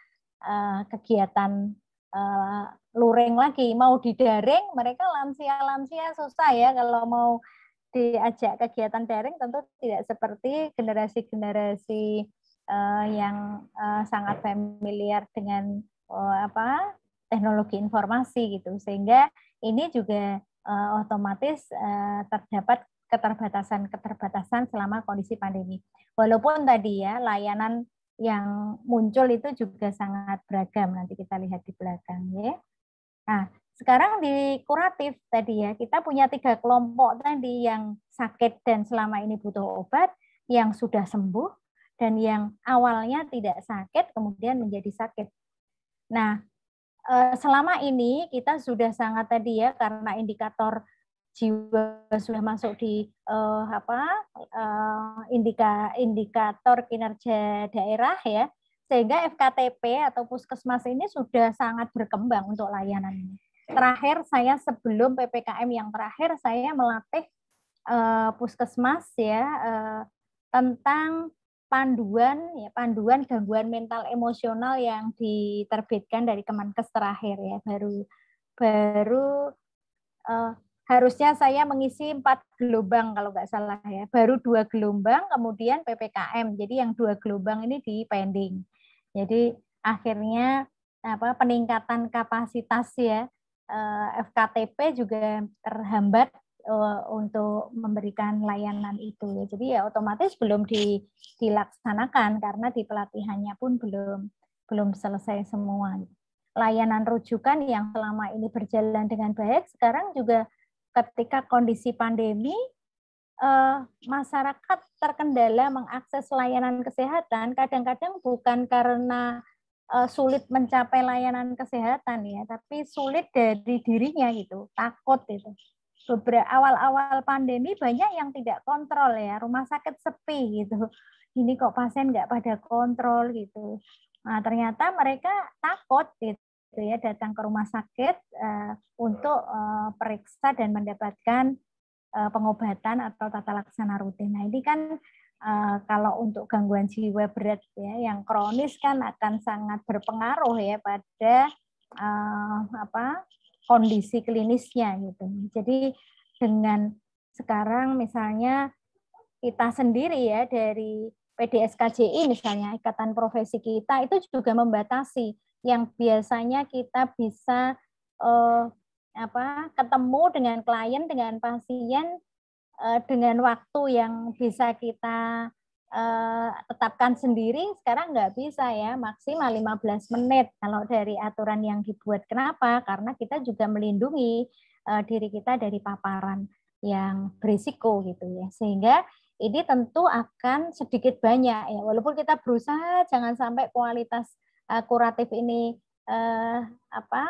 uh, kegiatan Eh, luring lagi mau didaring mereka lansia lansia susah ya kalau mau diajak kegiatan daring tentu tidak seperti generasi-generasi uh, yang uh, sangat familiar dengan uh, apa teknologi informasi gitu sehingga ini juga uh, otomatis uh, terdapat keterbatasan-keterbatasan selama kondisi pandemi. Walaupun tadi ya layanan yang muncul itu juga sangat beragam. Nanti kita lihat di belakang ya. Nah, sekarang di kuratif tadi ya, kita punya tiga kelompok tadi yang sakit dan selama ini butuh obat, yang sudah sembuh, dan yang awalnya tidak sakit kemudian menjadi sakit. Nah, eh, selama ini kita sudah sangat tadi ya karena indikator jiwa sudah masuk di uh, apa uh, indika indikator kinerja daerah ya sehingga FKTP atau puskesmas ini sudah sangat berkembang untuk layanan ini. Terakhir saya sebelum PPKM yang terakhir saya melatih uh, puskesmas ya uh, tentang panduan ya panduan gangguan mental emosional yang diterbitkan dari Kemenkes terakhir ya baru baru uh, harusnya saya mengisi empat gelombang kalau nggak salah ya baru dua gelombang kemudian ppkm jadi yang dua gelombang ini di pending jadi akhirnya apa peningkatan kapasitas ya eh, FKTP juga terhambat eh, untuk memberikan layanan itu ya jadi ya otomatis belum dilaksanakan karena di pelatihannya pun belum belum selesai semua layanan rujukan yang selama ini berjalan dengan baik sekarang juga ketika kondisi pandemi eh, masyarakat terkendala mengakses layanan kesehatan kadang-kadang bukan karena eh, sulit mencapai layanan kesehatan ya, tapi sulit dari dirinya gitu, takut itu. Beberapa awal-awal pandemi banyak yang tidak kontrol ya, rumah sakit sepi gitu. Ini kok pasien nggak pada kontrol gitu. Nah, ternyata mereka takut gitu gitu ya datang ke rumah sakit uh, untuk uh, periksa dan mendapatkan uh, pengobatan atau tata laksana rutin. Nah ini kan uh, kalau untuk gangguan jiwa berat ya yang kronis kan akan sangat berpengaruh ya pada uh, apa kondisi klinisnya gitu. Jadi dengan sekarang misalnya kita sendiri ya dari PDSKJI misalnya ikatan profesi kita itu juga membatasi yang biasanya kita bisa eh, apa ketemu dengan klien dengan pasien eh, dengan waktu yang bisa kita eh, tetapkan sendiri sekarang nggak bisa ya maksimal 15 menit kalau dari aturan yang dibuat kenapa karena kita juga melindungi eh, diri kita dari paparan yang berisiko gitu ya sehingga ini tentu akan sedikit banyak ya walaupun kita berusaha jangan sampai kualitas uh, kuratif ini uh, apa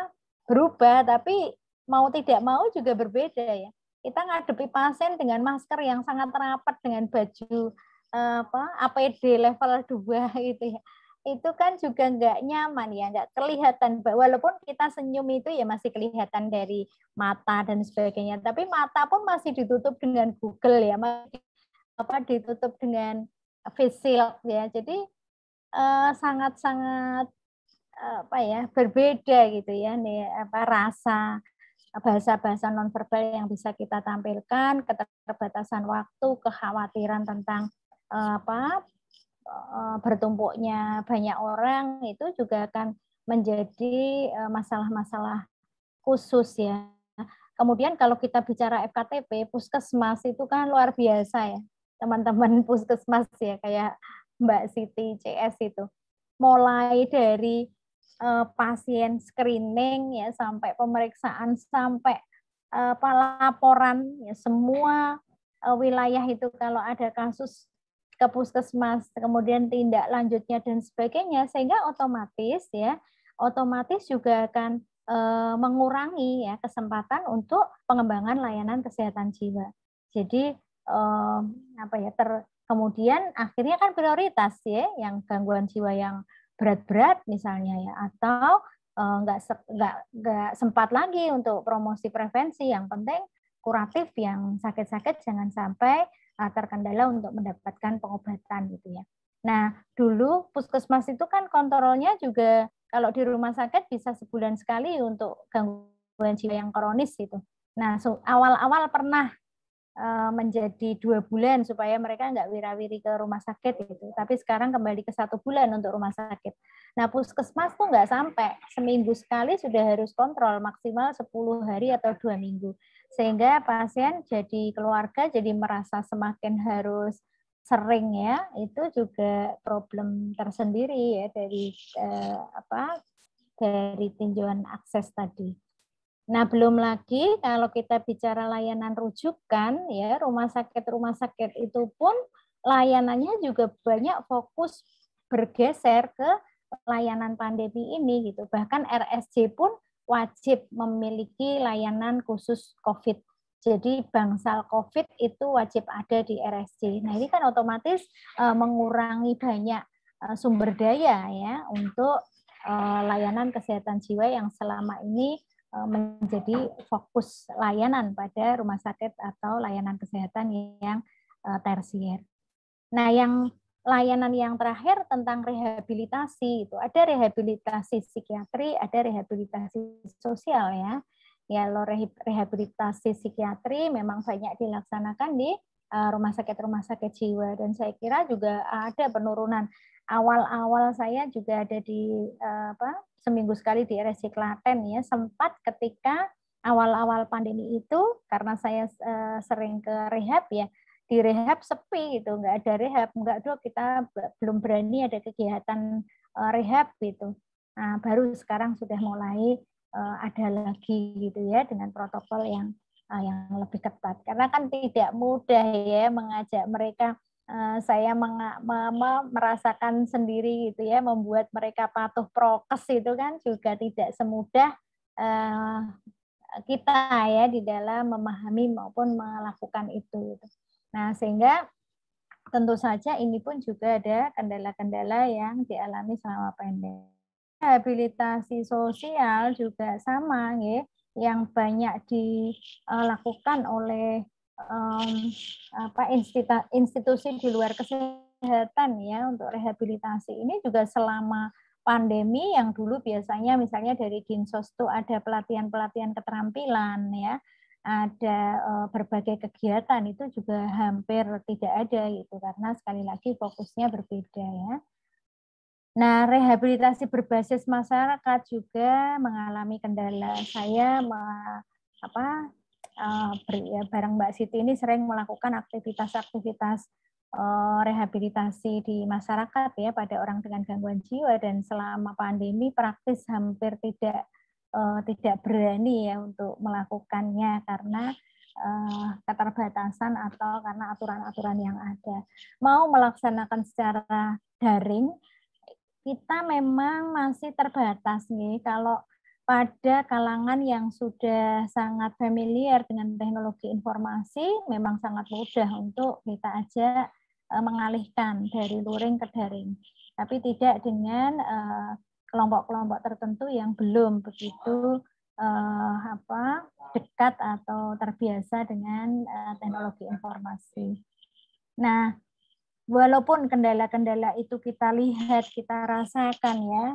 berubah tapi mau tidak mau juga berbeda ya kita ngadepi pasien dengan masker yang sangat rapat dengan baju uh, apa APD level 2 itu ya itu kan juga nggak nyaman ya nggak kelihatan walaupun kita senyum itu ya masih kelihatan dari mata dan sebagainya tapi mata pun masih ditutup dengan Google ya masih apa ditutup dengan face shield ya jadi Eh, sangat-sangat uh, apa ya berbeda gitu ya nih apa rasa eh, bahasa-bahasa nonverbal yang bisa kita tampilkan, keterbatasan waktu, kekhawatiran tentang uh, apa uh, bertumpuknya banyak orang itu juga akan menjadi masalah-masalah khusus ya. Kemudian kalau kita bicara FKTP, puskesmas itu kan luar biasa ya teman-teman puskesmas ya kayak Mbak Siti CS itu. Mulai dari uh, pasien screening ya sampai pemeriksaan sampai uh, eh, laporan ya semua uh, wilayah itu kalau ada kasus ke puskesmas, kemudian tindak lanjutnya dan sebagainya, sehingga otomatis ya, otomatis juga akan uh, mengurangi ya kesempatan untuk pengembangan layanan kesehatan jiwa. Jadi uh, apa ya ter kemudian akhirnya kan prioritas ya yang gangguan jiwa yang berat-berat misalnya ya atau eh, nggak nggak nggak sempat lagi untuk promosi prevensi yang penting kuratif yang sakit-sakit jangan sampai eh, terkendala untuk mendapatkan pengobatan gitu ya. Nah dulu puskesmas itu kan kontrolnya juga kalau di rumah sakit bisa sebulan sekali untuk gangguan jiwa yang kronis gitu. Nah awal awal-awal pernah Eh, menjadi dua bulan supaya mereka nggak wirawiri ke rumah sakit gitu. Tapi sekarang kembali ke satu bulan untuk rumah sakit. Nah puskesmas tuh nggak sampai seminggu sekali sudah harus kontrol maksimal 10 hari atau dua minggu. Sehingga pasien jadi keluarga jadi merasa semakin harus sering ya itu juga problem tersendiri ya dari eh, apa dari tinjauan akses tadi. Nah, belum lagi kalau kita bicara layanan rujukan ya, rumah sakit-rumah sakit itu pun layanannya juga banyak fokus bergeser ke layanan pandemi ini gitu. Bahkan RSJ pun wajib memiliki layanan khusus COVID. Jadi bangsal COVID itu wajib ada di RSJ. Nah, ini kan otomatis eh, mengurangi banyak eh, sumber daya ya untuk eh, layanan kesehatan jiwa yang selama ini Eh, menjadi fokus layanan pada rumah sakit atau layanan kesehatan yang eh, tersier. Nah, yang layanan yang terakhir tentang rehabilitasi itu ada rehabilitasi psikiatri, ada rehabilitasi sosial ya. Ya, lo rehabilitasi psikiatri memang banyak dilaksanakan di eh, rumah sakit-rumah sakit jiwa dan saya kira juga ada penurunan awal-awal saya juga ada di eh, apa seminggu sekali di RSC Klaten ya sempat ketika awal-awal pandemi itu karena saya eh, sering ke rehab ya di rehab sepi gitu nggak ada rehab nggak dok kita belum berani ada kegiatan eh, rehab gitu nah, baru sekarang sudah mulai ada lagi gitu ya dengan protokol yang yang lebih ketat karena kan tidak mudah ya mengajak mereka Eh, saya meng- me- merasakan sendiri gitu ya membuat mereka patuh prokes itu kan juga tidak semudah uh, kita ya di dalam memahami maupun melakukan itu gitu. Nah, sehingga tentu saja ini pun juga ada kendala-kendala yang dialami selama pandemi. Rehabilitasi sosial juga sama ya yang banyak dilakukan eh, oleh um, apa institusi di luar kesehatan ya untuk rehabilitasi ini juga selama pandemi yang dulu biasanya misalnya dari dinsos itu ada pelatihan-pelatihan keterampilan ya ada eh, berbagai kegiatan itu juga hampir tidak ada gitu karena sekali lagi fokusnya berbeda ya. Nah, rehabilitasi berbasis masyarakat juga mengalami kendala. Saya apa Eh, ya, bareng Mbak Siti ini sering melakukan aktivitas-aktivitas eh, rehabilitasi di masyarakat ya pada orang dengan gangguan jiwa dan selama pandemi praktis hampir tidak eh, tidak berani ya untuk melakukannya karena keterbatasan atau karena aturan-aturan yang ada. Mau melaksanakan secara daring kita memang masih terbatas nih kalau pada kalangan yang sudah sangat familiar dengan teknologi informasi, memang sangat mudah untuk kita aja eh, mengalihkan dari luring ke daring. Tapi tidak dengan eh, kelompok-kelompok tertentu yang belum begitu eh, apa dekat atau terbiasa dengan teknologi informasi. Nah, walaupun kendala-kendala itu kita lihat, kita rasakan ya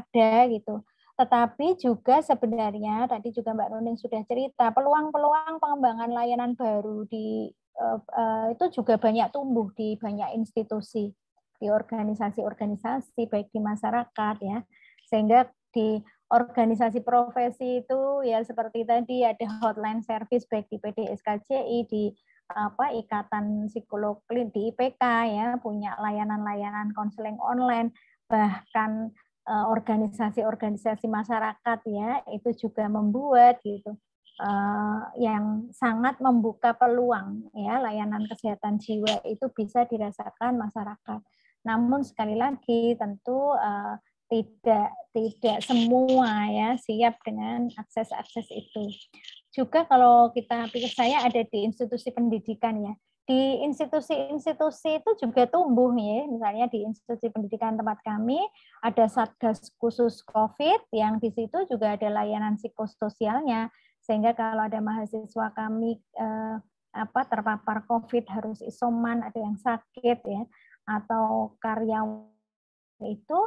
ada gitu tetapi juga sebenarnya tadi juga Mbak Nuning sudah cerita peluang-peluang pengembangan layanan baru di uh, itu juga banyak tumbuh di banyak institusi, di organisasi-organisasi baik di masyarakat ya. Sehingga di organisasi profesi itu ya seperti tadi ada hotline service baik di PDSKCI di apa Ikatan Psikolog di IPK ya punya layanan-layanan konseling online bahkan Eh, organisasi-organisasi masyarakat ya itu juga membuat gitu eh, yang sangat membuka peluang ya layanan kesehatan jiwa itu bisa dirasakan masyarakat. Namun sekali lagi tentu eh, tidak tidak semua ya siap dengan akses-akses itu. Juga kalau kita pikir saya ada di institusi pendidikan ya di institusi-institusi itu juga tumbuh ya. Misalnya di institusi pendidikan tempat kami ada satgas khusus COVID yang di situ juga ada layanan psikososialnya sehingga kalau ada mahasiswa kami eh, apa terpapar COVID harus isoman, ada yang sakit ya atau karyawan itu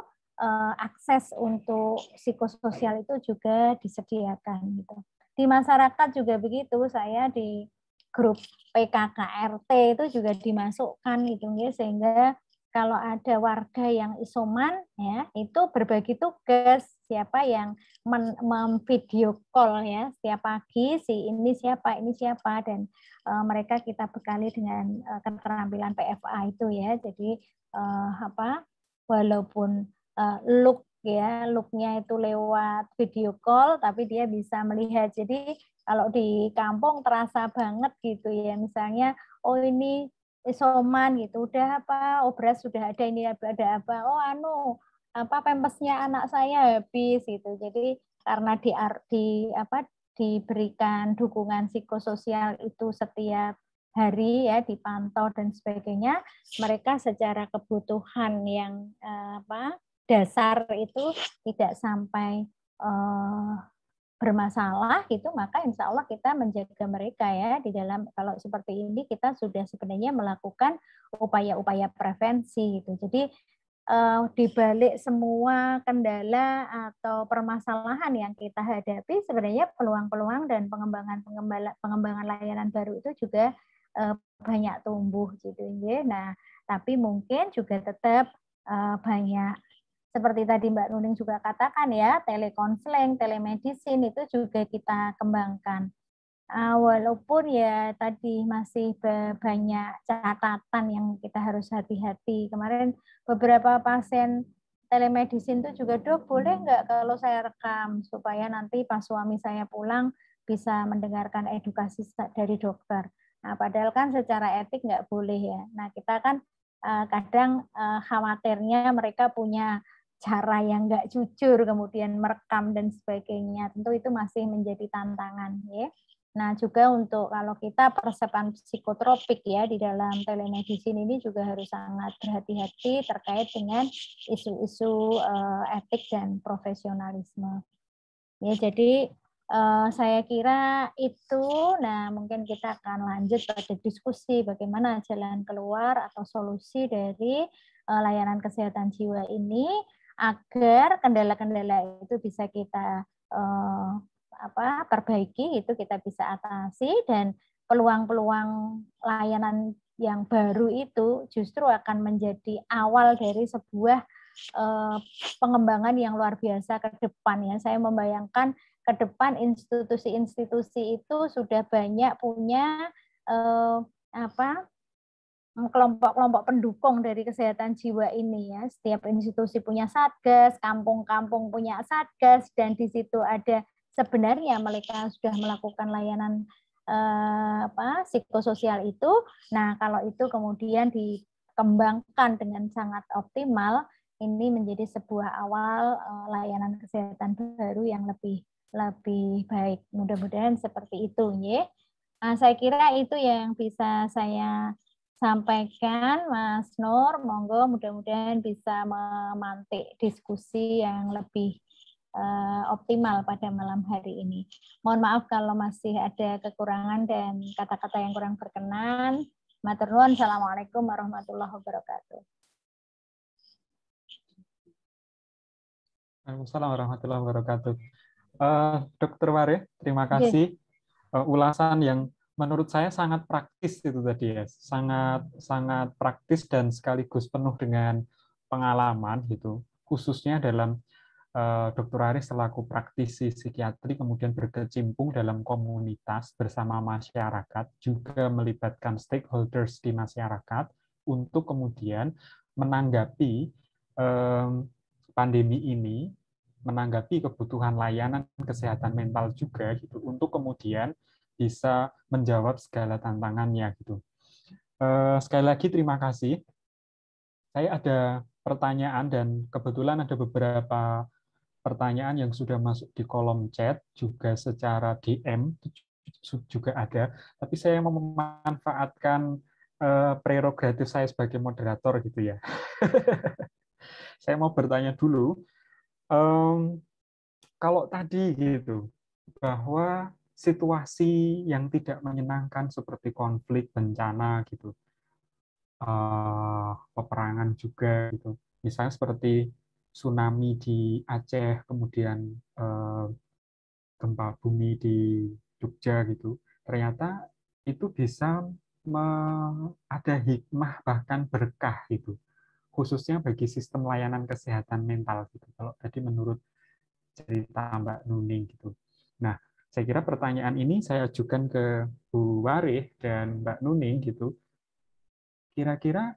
eh, akses untuk psikososial itu juga disediakan gitu. Di masyarakat juga begitu, saya di grup PKKRT itu juga dimasukkan gitu ya sehingga kalau ada warga yang isoman ya itu berbagi tugas siapa yang men, memvideo call ya setiap pagi si ini siapa ini siapa dan uh, mereka kita bekali dengan uh, keterampilan PFA itu ya jadi uh, apa walaupun uh, look ya looknya itu lewat video call tapi dia bisa melihat jadi kalau di kampung terasa banget gitu ya, misalnya oh ini isoman gitu, udah apa, oh sudah ada ini ada apa, oh anu apa pempesnya anak saya habis gitu. Jadi karena di, di apa diberikan dukungan psikososial itu setiap hari ya dipantau dan sebagainya mereka secara kebutuhan yang eh, apa dasar itu tidak sampai uh, bermasalah gitu maka insya Allah kita menjaga mereka ya di dalam kalau seperti ini kita sudah sebenarnya melakukan upaya-upaya prevensi gitu jadi uh, di semua kendala atau permasalahan yang kita hadapi sebenarnya peluang-peluang dan pengembangan pengembangan layanan baru itu juga uh, banyak tumbuh gitu ya nah tapi mungkin juga tetap uh, banyak seperti tadi Mbak Nuning juga katakan ya, telekonseling, telemedicine itu juga kita kembangkan. Ah, walaupun ya tadi masih banyak catatan yang kita harus hati-hati. Kemarin beberapa pasien telemedicine itu juga, dok boleh nggak kalau saya rekam supaya nanti pas suami saya pulang bisa mendengarkan edukasi dari dokter. Nah, padahal kan secara etik nggak boleh ya. Nah, kita kan ah, kadang ah, khawatirnya mereka punya cara yang nggak jujur, kemudian merekam dan sebagainya. Tentu itu masih menjadi tantangan. Ya. Nah, juga untuk kalau kita persepan psikotropik ya di dalam telemedicine ini juga harus sangat berhati-hati terkait dengan isu-isu uh, etik dan profesionalisme. Ya, jadi uh, saya kira itu. Nah, mungkin kita akan lanjut pada diskusi bagaimana jalan keluar atau solusi dari uh, layanan kesehatan jiwa ini agar kendala-kendala itu bisa kita eh, apa perbaiki itu kita bisa atasi dan peluang-peluang layanan yang baru itu justru akan menjadi awal dari sebuah eh, pengembangan yang luar biasa ke depan ya. Saya membayangkan ke depan institusi-institusi itu sudah banyak punya eh, apa kelompok-kelompok pendukung dari kesehatan jiwa ini ya. Setiap institusi punya satgas, kampung-kampung punya satgas dan di situ ada sebenarnya mereka sudah melakukan layanan eh, apa psikososial itu. Nah, kalau itu kemudian dikembangkan dengan sangat optimal, ini menjadi sebuah awal eh, layanan kesehatan baru yang lebih lebih baik. Mudah-mudahan seperti itu, ya. Nah, saya kira itu yang bisa saya sampaikan Mas Nur. Monggo mudah-mudahan bisa memantik diskusi yang lebih uh, optimal pada malam hari ini. Mohon maaf kalau masih ada kekurangan dan kata-kata yang kurang berkenan. Matur nuwun. Assalamualaikum warahmatullahi wabarakatuh. Assalamualaikum warahmatullahi wabarakatuh. Uh, Dokter Ware, terima iya. kasih Yes. uh, ulasan yang menurut saya sangat praktis itu tadi ya, sangat sangat praktis dan sekaligus penuh dengan pengalaman gitu, khususnya dalam uh, eh, dokter Aris selaku praktisi psikiatri kemudian berkecimpung dalam komunitas bersama masyarakat juga melibatkan stakeholders di masyarakat untuk kemudian menanggapi um, pandemi ini, menanggapi kebutuhan layanan kesehatan mental juga gitu untuk kemudian bisa menjawab segala tantangannya gitu. Eh, sekali lagi terima kasih. Saya ada pertanyaan dan kebetulan ada beberapa pertanyaan yang sudah masuk di kolom chat juga secara DM juga ada. Tapi saya mau memanfaatkan eh, prerogatif saya sebagai moderator gitu ya. saya mau bertanya dulu, kalau tadi gitu bahwa situasi yang tidak menyenangkan seperti konflik, bencana gitu, uh, peperangan juga gitu. Misalnya seperti tsunami di Aceh, kemudian uh, gempa bumi di Jogja gitu. Ternyata itu bisa me- ada hikmah bahkan berkah gitu khususnya bagi sistem layanan kesehatan mental gitu kalau tadi menurut cerita Mbak Nuning gitu nah saya kira pertanyaan ini saya ajukan ke Bu Warih dan Mbak Nuning gitu. Kira-kira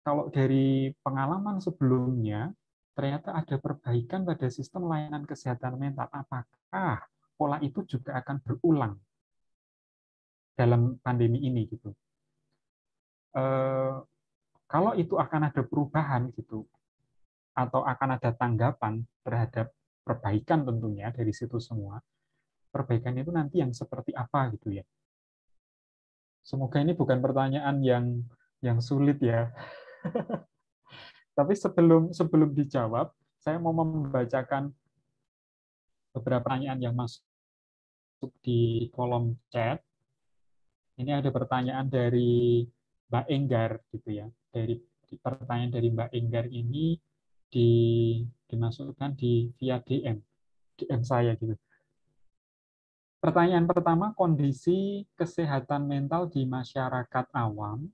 kalau dari pengalaman sebelumnya ternyata ada perbaikan pada sistem layanan kesehatan mental. Apakah pola itu juga akan berulang dalam pandemi ini gitu? E, kalau itu akan ada perubahan gitu, atau akan ada tanggapan terhadap perbaikan tentunya dari situ semua perbaikan itu nanti yang seperti apa gitu ya. Semoga ini bukan pertanyaan yang yang sulit ya. Tapi sebelum sebelum dijawab, saya mau membacakan beberapa pertanyaan yang masuk di kolom chat. Ini ada pertanyaan dari Mbak Enggar gitu ya. Dari pertanyaan dari Mbak Enggar ini di, dimasukkan di via DM DM saya gitu. Pertanyaan pertama, kondisi kesehatan mental di masyarakat awam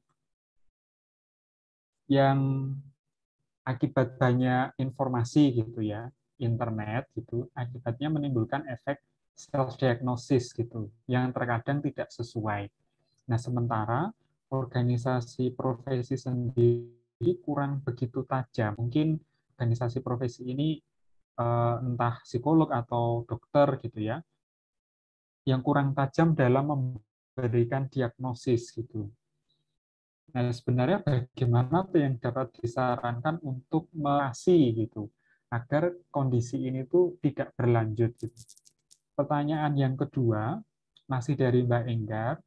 yang akibat banyak informasi gitu ya, internet gitu, akibatnya menimbulkan efek self-diagnosis gitu, yang terkadang tidak sesuai. Nah, sementara organisasi profesi sendiri kurang begitu tajam. Mungkin organisasi profesi ini eh, entah psikolog atau dokter gitu ya, yang kurang tajam dalam memberikan diagnosis gitu. Nah, sebenarnya bagaimana tuh yang dapat disarankan untuk melasi gitu agar kondisi ini tuh tidak berlanjut gitu. Pertanyaan yang kedua masih dari Mbak Enggar,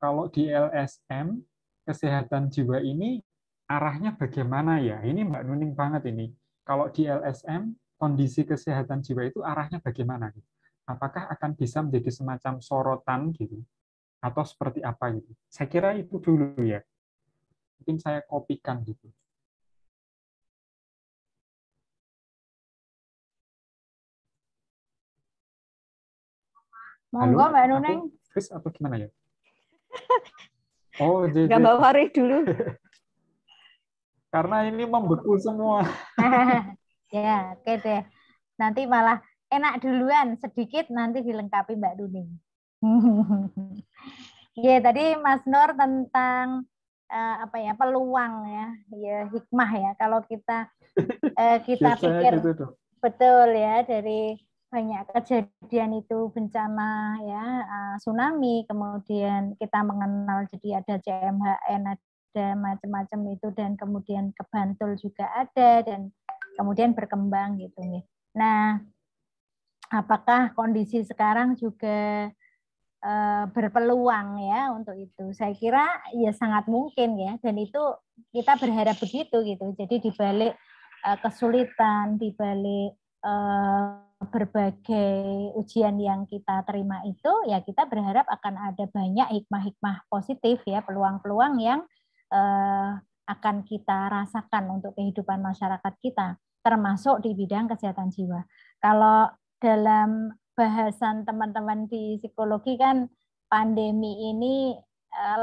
kalau di LSM kesehatan jiwa ini arahnya bagaimana ya? Ini Mbak Nuning banget ini. Kalau di LSM kondisi kesehatan jiwa itu arahnya bagaimana? Gitu? apakah akan bisa menjadi semacam sorotan gitu atau seperti apa gitu. Saya kira itu dulu ya. Mungkin saya kopikan gitu. Monggo Mbak Nuneng. Chris atau gimana ya? Oh, jadi Gak bawa Faris dulu. Karena ini membeku semua. ya, oke okay deh. Nanti malah enak duluan sedikit nanti dilengkapi Mbak Duni. ya tadi Mas Nur tentang uh, apa ya peluang ya, ya hikmah ya kalau kita uh, kita pikir gitu betul ya dari banyak kejadian itu bencana ya eh, tsunami kemudian kita mengenal jadi ada CMHN ada macam-macam itu dan kemudian kebantul juga ada dan kemudian berkembang gitu nih. Ya. Nah apakah kondisi sekarang juga eh, berpeluang ya untuk itu. Saya kira ya sangat mungkin ya dan itu kita berharap begitu gitu. Jadi di balik eh, kesulitan, di balik eh, berbagai ujian yang kita terima itu ya kita berharap akan ada banyak hikmah-hikmah positif ya, peluang-peluang yang akan kita rasakan untuk kehidupan masyarakat kita termasuk di bidang kesehatan jiwa. Kalau dalam bahasan teman-teman di psikologi kan pandemi ini eh,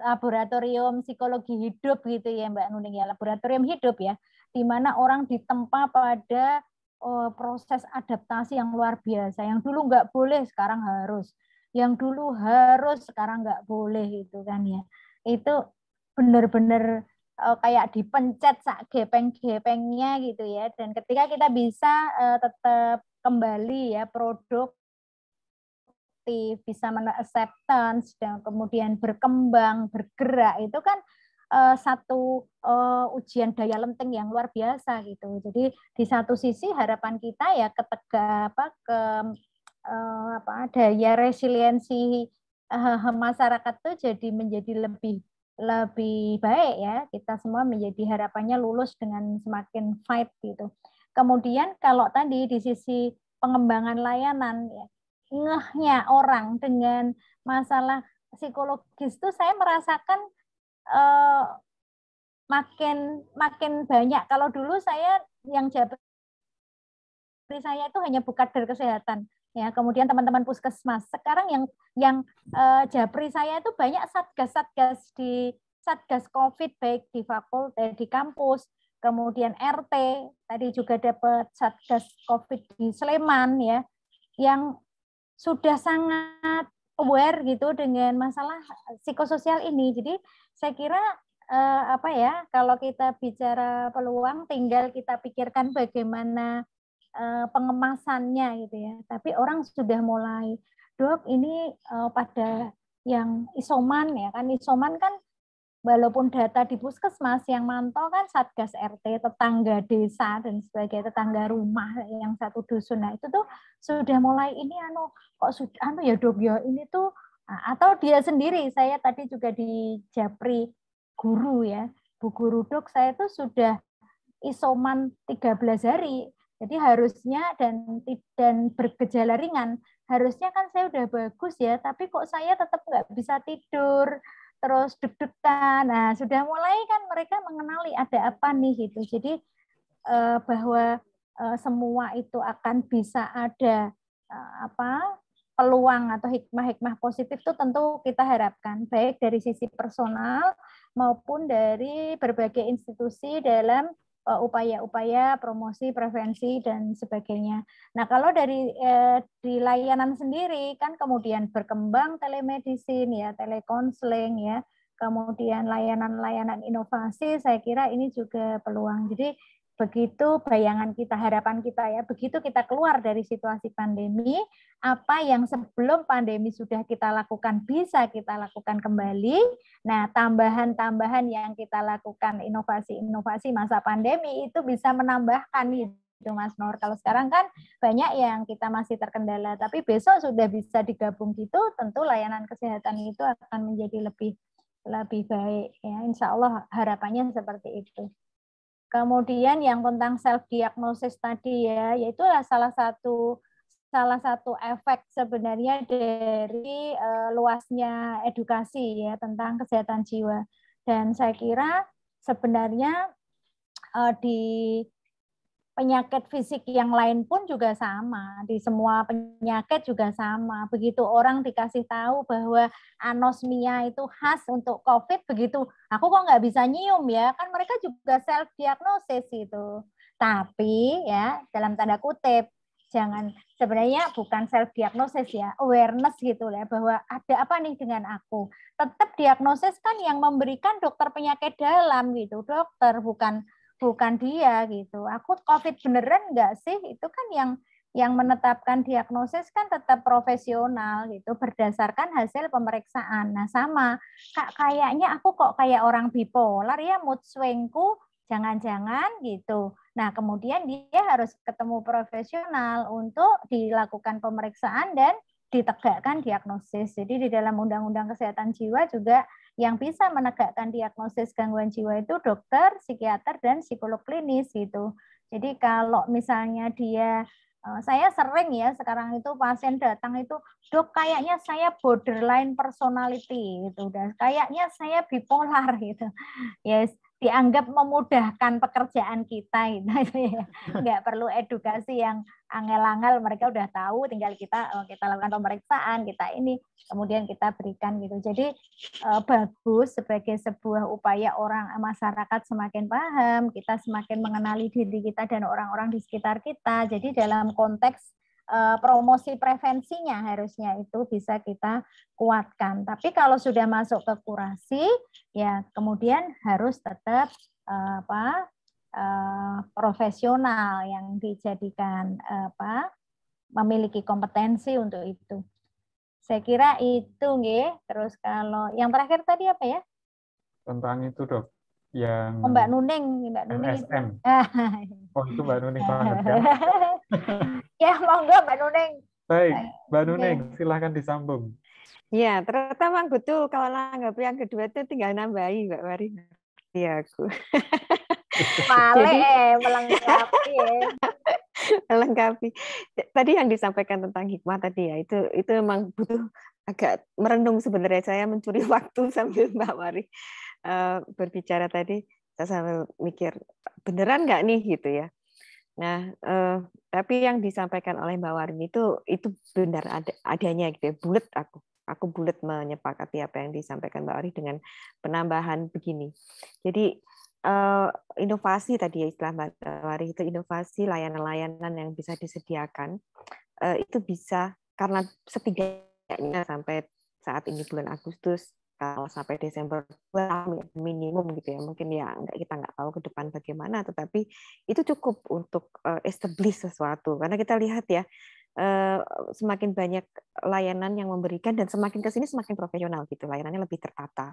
laboratorium psikologi hidup gitu ya Mbak Nuning ya laboratorium hidup ya di mana orang ditempa pada oh, proses adaptasi yang luar biasa yang dulu nggak boleh sekarang harus yang dulu harus sekarang nggak boleh gitu kan ya itu benar-benar uh, kayak dipencet sak gepeng-gepengnya gitu ya. Dan ketika kita bisa uh, eh, tetap kembali ya produk bisa men acceptance dan kemudian berkembang, bergerak itu kan uh, satu uh, ujian daya lenting yang luar biasa gitu. Jadi di satu sisi harapan kita ya ketega apa ke uh, apa daya resiliensi masyarakat tuh jadi menjadi lebih lebih baik ya kita semua menjadi harapannya lulus dengan semakin fight gitu. Kemudian kalau tadi di sisi pengembangan layanan ya, ngehnya orang dengan masalah psikologis itu saya merasakan eh, makin makin banyak. Kalau dulu saya yang jabat saya itu hanya buka dari kesehatan ya kemudian teman-teman puskesmas sekarang yang yang uh, japri saya itu banyak satgas satgas di satgas covid baik di fakultas eh, di kampus kemudian RT tadi juga dapat satgas covid di Sleman ya yang sudah sangat aware gitu dengan masalah psikososial ini jadi saya kira uh, apa ya kalau kita bicara peluang tinggal kita pikirkan bagaimana uh, pengemasannya gitu ya. Tapi orang sudah mulai dok ini uh, pada yang isoman ya kan isoman kan walaupun data di puskesmas yang mantau kan satgas RT tetangga desa dan sebagai tetangga rumah yang satu dusun nah itu tuh sudah mulai ini anu kok sudah anu ya dok ya ini tuh nah, atau dia sendiri saya tadi juga di Japri guru ya bu guru dok saya tuh sudah isoman 13 hari jadi harusnya dan dan bergejala ringan, harusnya kan saya udah bagus ya, tapi kok saya tetap nggak bisa tidur, terus deg-degan. Nah, sudah mulai kan mereka mengenali ada apa nih gitu. Jadi eh, bahwa eh, semua itu akan bisa ada eh, apa peluang atau hikmah-hikmah positif itu tentu kita harapkan baik dari sisi personal maupun dari berbagai institusi dalam Eh, upaya-upaya promosi, prevensi dan sebagainya. Nah, kalau dari uh, di layanan sendiri kan kemudian berkembang telemedicine ya, telekonseling ya, kemudian layanan-layanan inovasi saya kira ini juga peluang. Jadi begitu bayangan kita, harapan kita ya, begitu kita keluar dari situasi pandemi, apa yang sebelum pandemi sudah kita lakukan bisa kita lakukan kembali. Nah, tambahan-tambahan yang kita lakukan inovasi-inovasi masa pandemi itu bisa menambahkan gitu Mas Nur. Kalau sekarang kan banyak yang kita masih terkendala, tapi besok sudah bisa digabung gitu, tentu layanan kesehatan itu akan menjadi lebih lebih baik ya. Insya Allah harapannya seperti itu. Kemudian yang tentang self diagnosis tadi ya, yaitu salah satu salah satu efek sebenarnya dari uh, luasnya edukasi ya tentang kesehatan jiwa. Dan saya kira sebenarnya uh, di penyakit fisik yang lain pun juga sama. Di semua penyakit juga sama. Begitu orang dikasih tahu bahwa anosmia itu khas untuk COVID, begitu aku kok nggak bisa nyium ya, kan mereka juga self diagnosis itu. Tapi ya dalam tanda kutip jangan sebenarnya bukan self diagnosis ya awareness gitu lah bahwa ada apa nih dengan aku tetap diagnosis kan yang memberikan dokter penyakit dalam gitu dokter bukan bukan dia gitu. Aku COVID beneran nggak sih? Itu kan yang yang menetapkan diagnosis kan tetap profesional gitu berdasarkan hasil pemeriksaan. Nah sama kak kayaknya aku kok kayak orang bipolar ya mood swingku jangan-jangan gitu. Nah kemudian dia harus ketemu profesional untuk dilakukan pemeriksaan dan ditegakkan diagnosis. Jadi di dalam Undang-Undang Kesehatan Jiwa juga yang bisa menegakkan diagnosis gangguan jiwa itu dokter, psikiater, dan psikolog klinis gitu. Jadi kalau misalnya dia eh, saya sering ya sekarang itu pasien datang itu dok kayaknya saya borderline personality gitu dan kayaknya saya bipolar gitu. Yes, dianggap memudahkan pekerjaan kita gitu nah, ya. nggak perlu edukasi yang angel-angel mereka udah tahu tinggal kita eh, kita lakukan pemeriksaan kita ini kemudian kita berikan gitu jadi eh, bagus sebagai sebuah upaya orang eh, masyarakat semakin paham kita semakin mengenali diri kita dan orang-orang di sekitar kita jadi dalam konteks Eh, promosi prevensinya harusnya itu bisa kita kuatkan. Tapi kalau sudah masuk ke kurasi, ya kemudian harus tetap eh, apa eh, profesional yang dijadikan apa memiliki kompetensi untuk itu. Saya kira itu, nge. Terus kalau yang terakhir tadi apa ya? Tentang itu, dok yang oh, Mbak Nuning, Mbak Nuning. MSM. oh itu Mbak Nuning banget ya. ya monggo Mbak Nuning. Baik, Mbak Nuning okay. silahkan disambung. Ya, terutama betul kalau langgap yang kedua itu tinggal nambahi Mbak Wari. Iya aku. Male eh, melengkapi. Eh. melengkapi. Tadi yang disampaikan tentang hikmah tadi ya itu itu memang butuh agak merenung sebenarnya saya mencuri waktu sambil Mbak Wari Eh, berbicara tadi saya sambil mikir beneran nggak nih gitu ya. Nah, eh, tapi yang disampaikan oleh Mbak Warini itu itu benar ada, adanya gitu ya. Bulat aku. Aku bulat menyepakati apa yang disampaikan Mbak Warini dengan penambahan begini. Jadi eh, inovasi tadi ya istilah Mbak Warini itu inovasi layanan-layanan yang bisa disediakan eh, itu bisa karena setidaknya sampai saat ini bulan Agustus kalau sampai Desember minimum gitu ya mungkin ya nggak kita nggak tahu ke depan bagaimana tetapi itu cukup untuk eh, establish sesuatu karena kita lihat ya eh, semakin banyak layanan yang memberikan dan semakin kesini semakin profesional gitu layanannya lebih tertata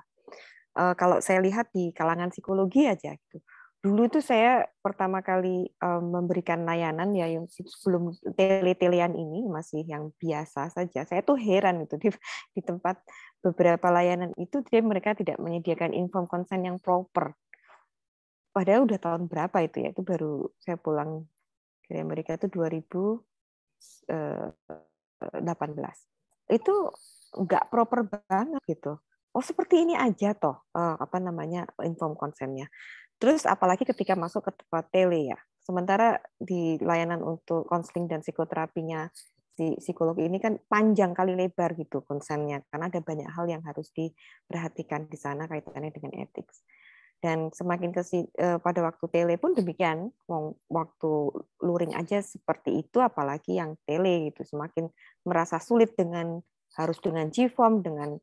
eh, kalau saya lihat di kalangan psikologi aja gitu dulu tuh saya pertama kali um, memberikan layanan ya yang sebelum tele-telean ini masih yang biasa saja. Saya tuh heran itu di, di tempat beberapa layanan itu dia mereka tidak menyediakan inform consent yang proper. Padahal udah tahun berapa itu ya? Itu baru saya pulang dari Amerika itu 2018. Itu nggak proper banget gitu oh seperti ini aja toh apa namanya inform konsennya Terus apalagi ketika masuk ke tempat tele ya. Sementara di layanan untuk konseling dan psikoterapinya si psikolog ini kan panjang kali lebar gitu konsennya karena ada banyak hal yang harus diperhatikan di sana kaitannya dengan etik. Dan semakin ke si, eh, pada waktu tele pun demikian, waktu luring aja seperti itu apalagi yang tele gitu semakin merasa sulit dengan harus dengan G-form dengan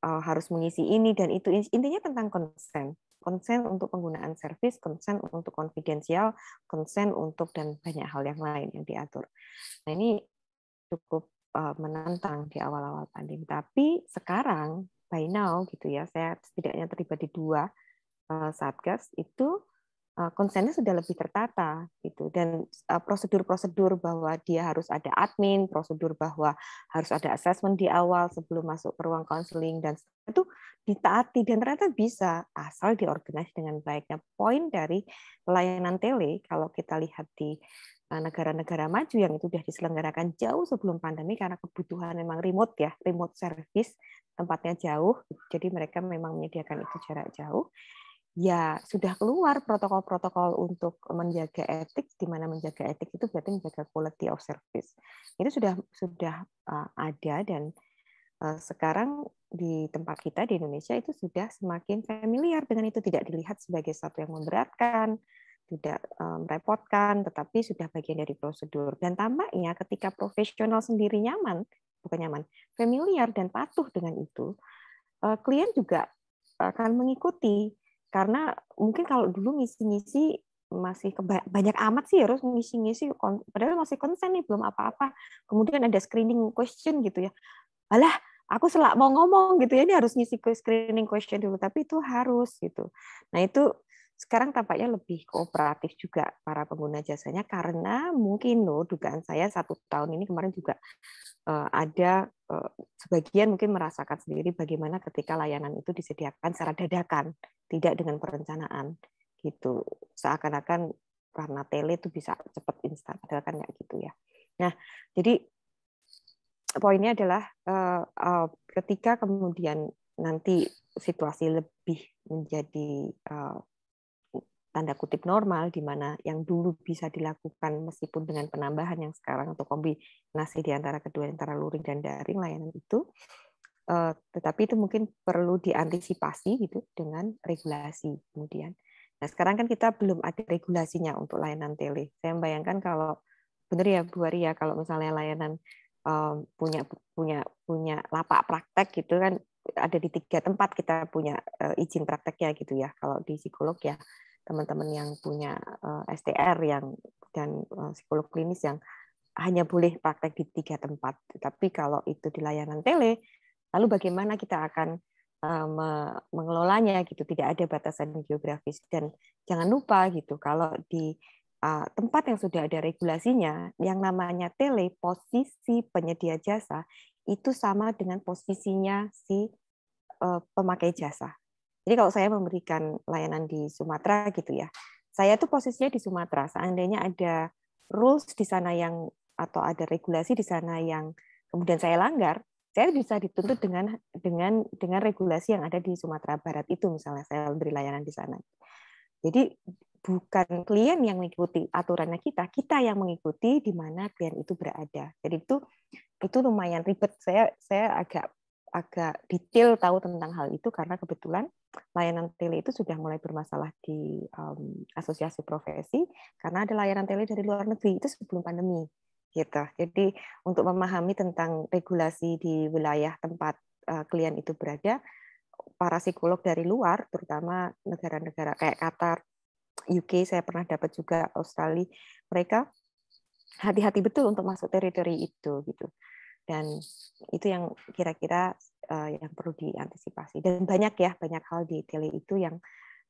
e, harus mengisi ini dan itu intinya tentang konsen konsen untuk penggunaan servis, konsen untuk konfidensial, konsen untuk dan banyak hal yang lain yang diatur. Nah ini cukup eh, menantang di awal-awal pandemi. Tapi sekarang by now gitu ya, saya setidaknya terlibat di dua eh, satgas itu Eh, konsennya sudah lebih tertata gitu dan eh, prosedur-prosedur bahwa dia harus ada admin, prosedur bahwa harus ada assessment di awal sebelum masuk ke ruang konseling dan itu ditaati dan ternyata bisa asal diorganisasi dengan baiknya. Poin dari pelayanan tele kalau kita lihat di eh, negara-negara maju yang itu sudah diselenggarakan jauh sebelum pandemi karena kebutuhan memang remote ya, remote service tempatnya jauh, jadi mereka memang menyediakan itu jarak jauh ya sudah keluar protokol-protokol untuk menjaga etik di mana menjaga etik itu berarti menjaga quality of service itu sudah sudah eh, ada dan eh, sekarang di tempat kita di Indonesia itu sudah semakin familiar dengan itu tidak dilihat sebagai satu yang memberatkan tidak eh, merepotkan tetapi sudah bagian dari prosedur dan tampaknya ketika profesional sendiri nyaman bukan nyaman familiar dan patuh dengan itu klien juga akan mengikuti karena mungkin kalau dulu ngisi-ngisi masih banyak amat sih harus ngisi-ngisi padahal masih konsen nih belum apa-apa kemudian ada screening question gitu ya alah aku selak mau ngomong gitu ya ini harus ngisi screening question dulu tapi itu harus gitu nah itu sekarang tampaknya lebih kooperatif juga para pengguna jasanya karena mungkin loh dugaan saya satu tahun ini kemarin juga eh, ada eh, sebagian mungkin merasakan sendiri bagaimana ketika layanan itu disediakan secara dadakan tidak dengan perencanaan gitu seakan-akan karena tele itu bisa cepat instan padahal kan nggak gitu ya nah jadi poinnya adalah eh, ketika kemudian nanti situasi lebih menjadi tanda kutip normal di mana yang dulu bisa dilakukan meskipun dengan penambahan yang sekarang atau kombinasi di antara kedua antara luring dan daring layanan itu eh, tetapi itu mungkin perlu diantisipasi gitu dengan regulasi kemudian nah sekarang kan kita belum ada regulasinya untuk layanan tele saya membayangkan kalau benar ya Bu Ari ya kalau misalnya layanan um, punya punya punya lapak praktek gitu kan ada di tiga tempat kita punya uh, izin prakteknya gitu ya kalau di psikolog ya teman-teman yang punya uh, eh, STR yang dan uh, psikolog klinis yang hanya boleh praktek di tiga tempat. Tapi kalau itu di layanan tele, lalu bagaimana kita akan uh, mengelolanya gitu? Tidak ada batasan geografis dan jangan lupa gitu kalau di uh, tempat yang sudah ada regulasinya, yang namanya tele, posisi penyedia jasa itu sama dengan posisinya si uh, pemakai jasa. Jadi kalau saya memberikan layanan di Sumatera gitu ya, saya tuh posisinya di Sumatera. Seandainya ada rules di sana yang atau ada regulasi di sana yang kemudian saya langgar, saya bisa dituntut dengan dengan dengan regulasi yang ada di Sumatera Barat itu misalnya saya memberi layanan di sana. Jadi bukan klien yang mengikuti aturannya kita, kita yang mengikuti di mana klien itu berada. Jadi itu itu lumayan ribet. Saya saya agak agak detail tahu tentang hal itu karena kebetulan layanan tele itu sudah mulai bermasalah di um, asosiasi profesi karena ada layanan tele dari luar negeri itu sebelum pandemi gitu. Jadi untuk memahami tentang regulasi di wilayah tempat uh, klien itu berada, para psikolog dari luar, terutama negara-negara kayak Qatar, UK saya pernah dapat juga Australia, mereka hati-hati betul untuk masuk teritori itu gitu dan itu yang kira-kira uh, yang perlu diantisipasi dan banyak ya banyak hal di tele itu yang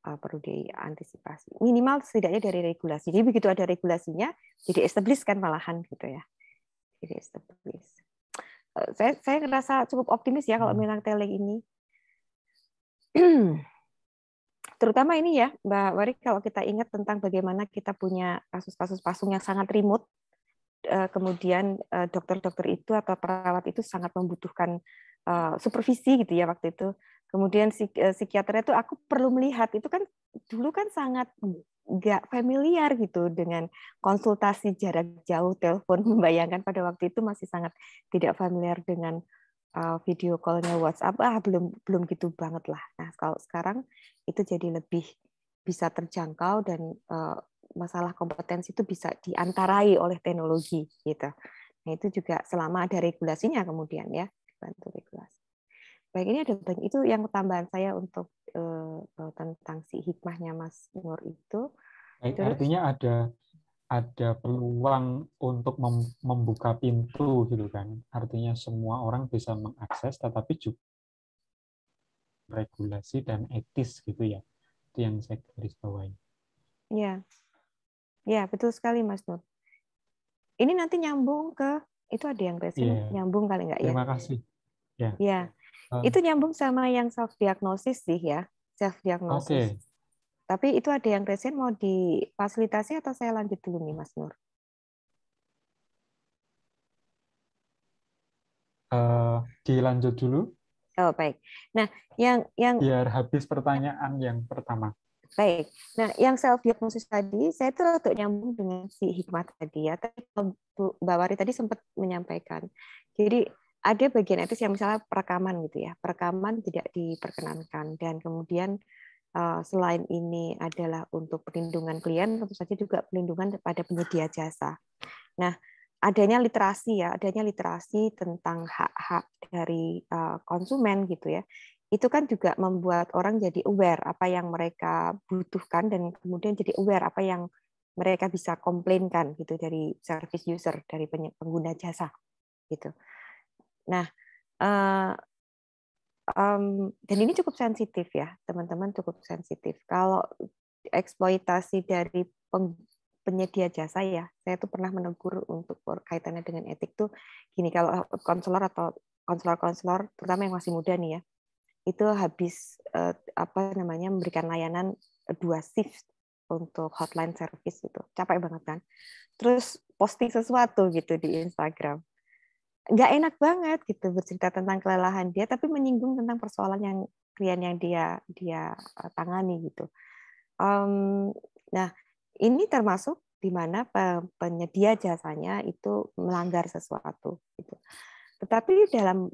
uh, perlu diantisipasi minimal setidaknya dari regulasi jadi begitu ada regulasinya jadi establish kan malahan gitu ya jadi establish eh, saya saya ngerasa cukup optimis ya kalau menang hmm. tele ini terutama ini ya Mbak Wari, kalau kita ingat tentang bagaimana kita punya kasus-kasus pasung yang sangat remote Eh, kemudian eh, dokter-dokter itu atau perawat itu sangat membutuhkan eh, supervisi gitu ya waktu itu. Kemudian psikiater itu aku perlu melihat itu kan dulu kan sangat nggak familiar gitu dengan konsultasi jarak jauh telepon membayangkan pada waktu itu masih sangat tidak familiar dengan video callnya WhatsApp ah belum belum gitu banget lah. Nah kalau sekarang itu jadi lebih bisa terjangkau dan masalah kompetensi itu bisa diantarai oleh teknologi gitu. Nah, itu juga selama ada regulasinya kemudian ya, bantu regulasi. Baik, ini ada banyak itu yang tambahan saya untuk eh, eh tentang si hikmahnya Mas Nur itu. Baik, Terus, artinya ada ada peluang untuk membuka pintu gitu kan. Artinya semua orang bisa mengakses tetapi juga regulasi dan etis gitu ya. Itu yang saya garis bawahi. Iya, Ya, betul sekali Mas Nur. Ini nanti nyambung ke itu ada yang resen yeah. Ya? nyambung kali nggak ya? Terima kasih. Ya. ya. Ah. itu nyambung sama yang self diagnosis sih ya, self diagnosis. Okay. Tapi itu ada yang resen mau difasilitasi atau saya lanjut dulu nih Mas Nur? Uh, dilanjut dulu. Oh baik. Nah, yang yang biar habis pertanyaan yang pertama. Baik. Nah, yang self diagnosis tadi, saya itu untuk nyambung dengan si hikmah tadi ya. Tadi Bu Bawari tadi sempat menyampaikan. Jadi ada bagian etis yang misalnya perekaman gitu ya. Perekaman tidak diperkenankan dan kemudian eh, selain ini adalah untuk perlindungan klien, tentu saja juga perlindungan kepada penyedia jasa. Nah, adanya literasi ya, adanya literasi tentang hak-hak dari eh, konsumen gitu ya itu kan juga membuat orang jadi aware apa yang mereka butuhkan dan kemudian jadi aware apa yang mereka bisa komplainkan gitu dari service user dari pengguna jasa gitu. Nah, uh, um, dan ini cukup sensitif ya teman-teman cukup sensitif. Kalau eksploitasi dari peng, penyedia jasa ya, saya tuh pernah menegur untuk kaitannya dengan etik tuh gini kalau konselor atau konselor-konselor terutama yang masih muda nih ya itu habis uh, apa namanya memberikan layanan eh, dua shift untuk hotline service gitu capek banget kan terus posting sesuatu gitu di Instagram nggak enak banget gitu bercerita tentang kelelahan dia tapi menyinggung tentang persoalan yang klien yang dia dia eh, tangani gitu um, nah ini termasuk di mana penyedia jasanya itu melanggar sesuatu gitu tetapi dalam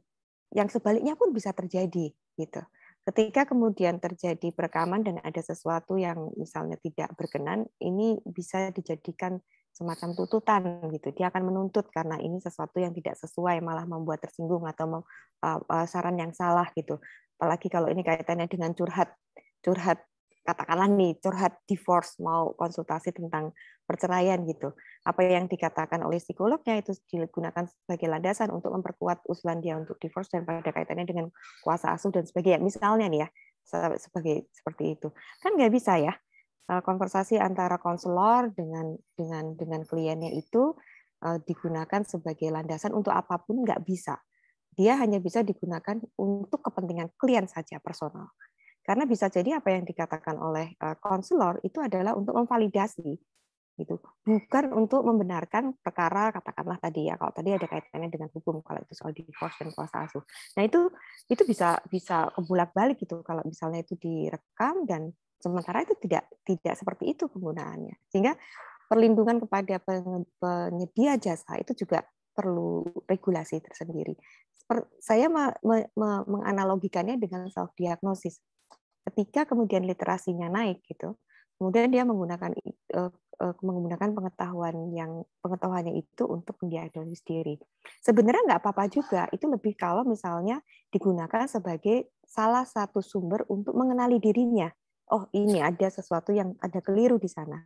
yang sebaliknya pun bisa terjadi gitu. Ketika kemudian terjadi perekaman dan ada sesuatu yang misalnya tidak berkenan, ini bisa dijadikan semacam tuntutan gitu. Dia akan menuntut karena ini sesuatu yang tidak sesuai malah membuat tersinggung atau eh, eh, saran yang salah gitu. Apalagi kalau ini kaitannya dengan curhat curhat katakanlah nih curhat divorce mau konsultasi tentang perceraian gitu apa yang dikatakan oleh psikolognya itu digunakan sebagai landasan untuk memperkuat usulan dia untuk divorce dan pada kaitannya dengan kuasa asuh dan sebagainya misalnya nih ya sebagai seperti itu kan nggak bisa ya eh, konversasi antara konselor dengan dengan dengan kliennya itu eh, digunakan sebagai landasan untuk apapun nggak bisa dia hanya bisa digunakan untuk kepentingan klien saja personal karena bisa jadi apa yang dikatakan oleh eh, konselor itu adalah untuk memvalidasi itu bukan untuk membenarkan perkara katakanlah tadi ya kalau tadi ada kaitannya dengan hukum kalau itu soal divorce dan kuasa asuh nah itu itu bisa bisa kebulak balik gitu kalau misalnya itu direkam dan sementara itu tidak tidak seperti itu penggunaannya sehingga perlindungan kepada penyedia jasa itu juga perlu regulasi tersendiri saya menganalogikannya dengan self diagnosis ketika kemudian literasinya naik gitu kemudian dia menggunakan e, e, menggunakan pengetahuan yang pengetahuannya itu untuk mendiagnosis diri sebenarnya nggak apa-apa juga itu lebih kalau misalnya digunakan sebagai salah satu sumber untuk mengenali dirinya oh ini ada sesuatu yang ada keliru di sana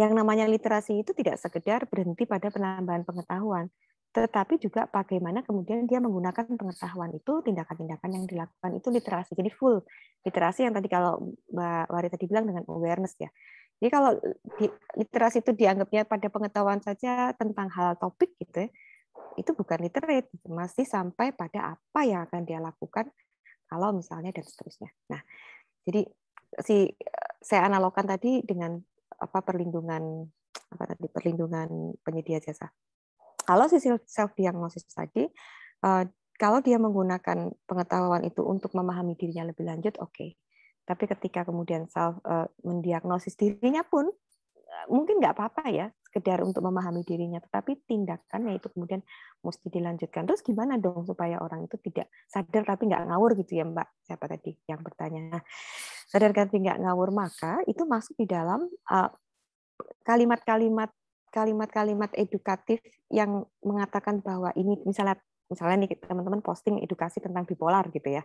yang namanya literasi itu tidak sekedar berhenti pada penambahan pengetahuan tetapi juga bagaimana kemudian dia menggunakan pengetahuan itu, tindakan-tindakan yang dilakukan itu literasi. Jadi full literasi yang tadi kalau Mbak Wari tadi bilang dengan awareness ya. Jadi kalau literasi itu dianggapnya pada pengetahuan saja tentang hal topik gitu ya, itu bukan literate, gitu. masih sampai pada apa yang akan dia lakukan kalau misalnya dan seterusnya. Nah, jadi si eh, saya analogkan tadi dengan apa perlindungan apa tadi perlindungan penyedia jasa kalau si self diagnosis tadi uh, kalau dia menggunakan pengetahuan itu untuk memahami dirinya lebih lanjut oke okay. tapi ketika kemudian self uh, mendiagnosis dirinya pun eh, mungkin nggak apa-apa ya sekedar untuk memahami dirinya tetapi tindakannya itu kemudian mesti dilanjutkan terus gimana dong supaya orang itu tidak sadar tapi nggak ngawur gitu ya mbak siapa tadi yang bertanya sadar tapi nggak ngawur maka itu masuk di dalam kalimat kalimat-kalimat kalimat-kalimat edukatif yang mengatakan bahwa ini misalnya misalnya nih teman-teman posting edukasi tentang bipolar gitu ya.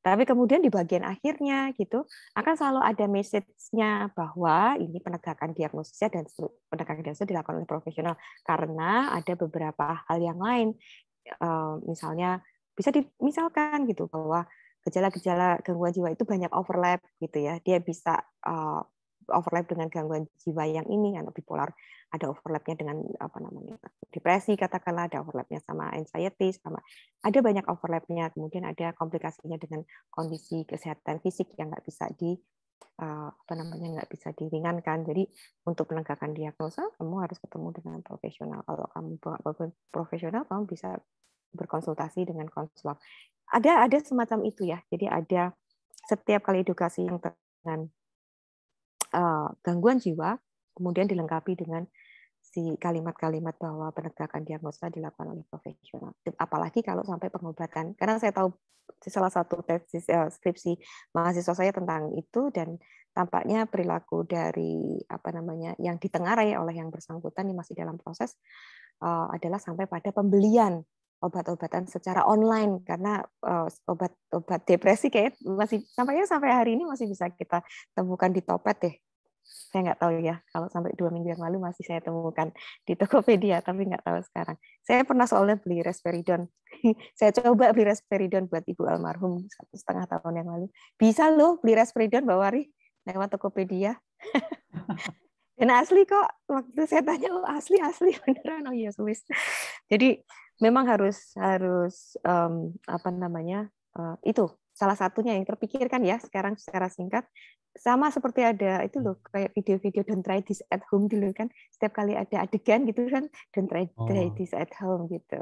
Tapi kemudian di bagian akhirnya gitu akan selalu ada message-nya bahwa ini penegakan diagnosisnya dan penegakan diagnosis dilakukan oleh profesional karena ada beberapa hal yang lain eh, misalnya bisa dimisalkan gitu bahwa gejala-gejala gangguan jiwa itu banyak overlap gitu ya. Dia bisa eh, overlap dengan gangguan jiwa yang ini atau bipolar ada overlapnya dengan apa namanya depresi katakanlah ada overlapnya sama anxiety sama ada banyak overlapnya kemudian ada komplikasinya dengan kondisi kesehatan fisik yang nggak bisa di eh, apa namanya nggak bisa diringankan jadi untuk penegakan diagnosa kamu harus ketemu dengan profesional kalau kamu profesional kamu bisa berkonsultasi dengan konselor ada ada semacam itu ya jadi ada setiap kali edukasi yang dengan Eh, gangguan jiwa, kemudian dilengkapi dengan si kalimat-kalimat bahwa penegakan diagnosa dilakukan oleh profesional. Apalagi kalau sampai pengobatan, karena saya tahu salah satu tesis eh, skripsi mahasiswa saya tentang itu dan tampaknya perilaku dari apa namanya yang ditengarai oleh yang bersangkutan yang masih dalam proses eh, adalah sampai pada pembelian obat-obatan secara online karena eh, obat-obat depresi kayak masih tampaknya sampai hari ini masih bisa kita temukan di Topet deh saya nggak tahu ya kalau sampai dua minggu yang lalu masih saya temukan di Tokopedia tapi nggak tahu sekarang saya pernah soalnya beli Resperidon. saya coba beli Resperidon buat ibu almarhum satu setengah tahun yang lalu bisa loh beli Resperidon, bawari lewat Tokopedia dan asli kok waktu saya tanya oh asli asli beneran oh iya Swiss jadi memang harus harus um, apa namanya uh, itu salah satunya yang terpikirkan ya sekarang secara singkat sama seperti ada itu loh kayak video-video don't try this at home dulu kan setiap kali ada adegan gitu kan don't try, oh. try this at home gitu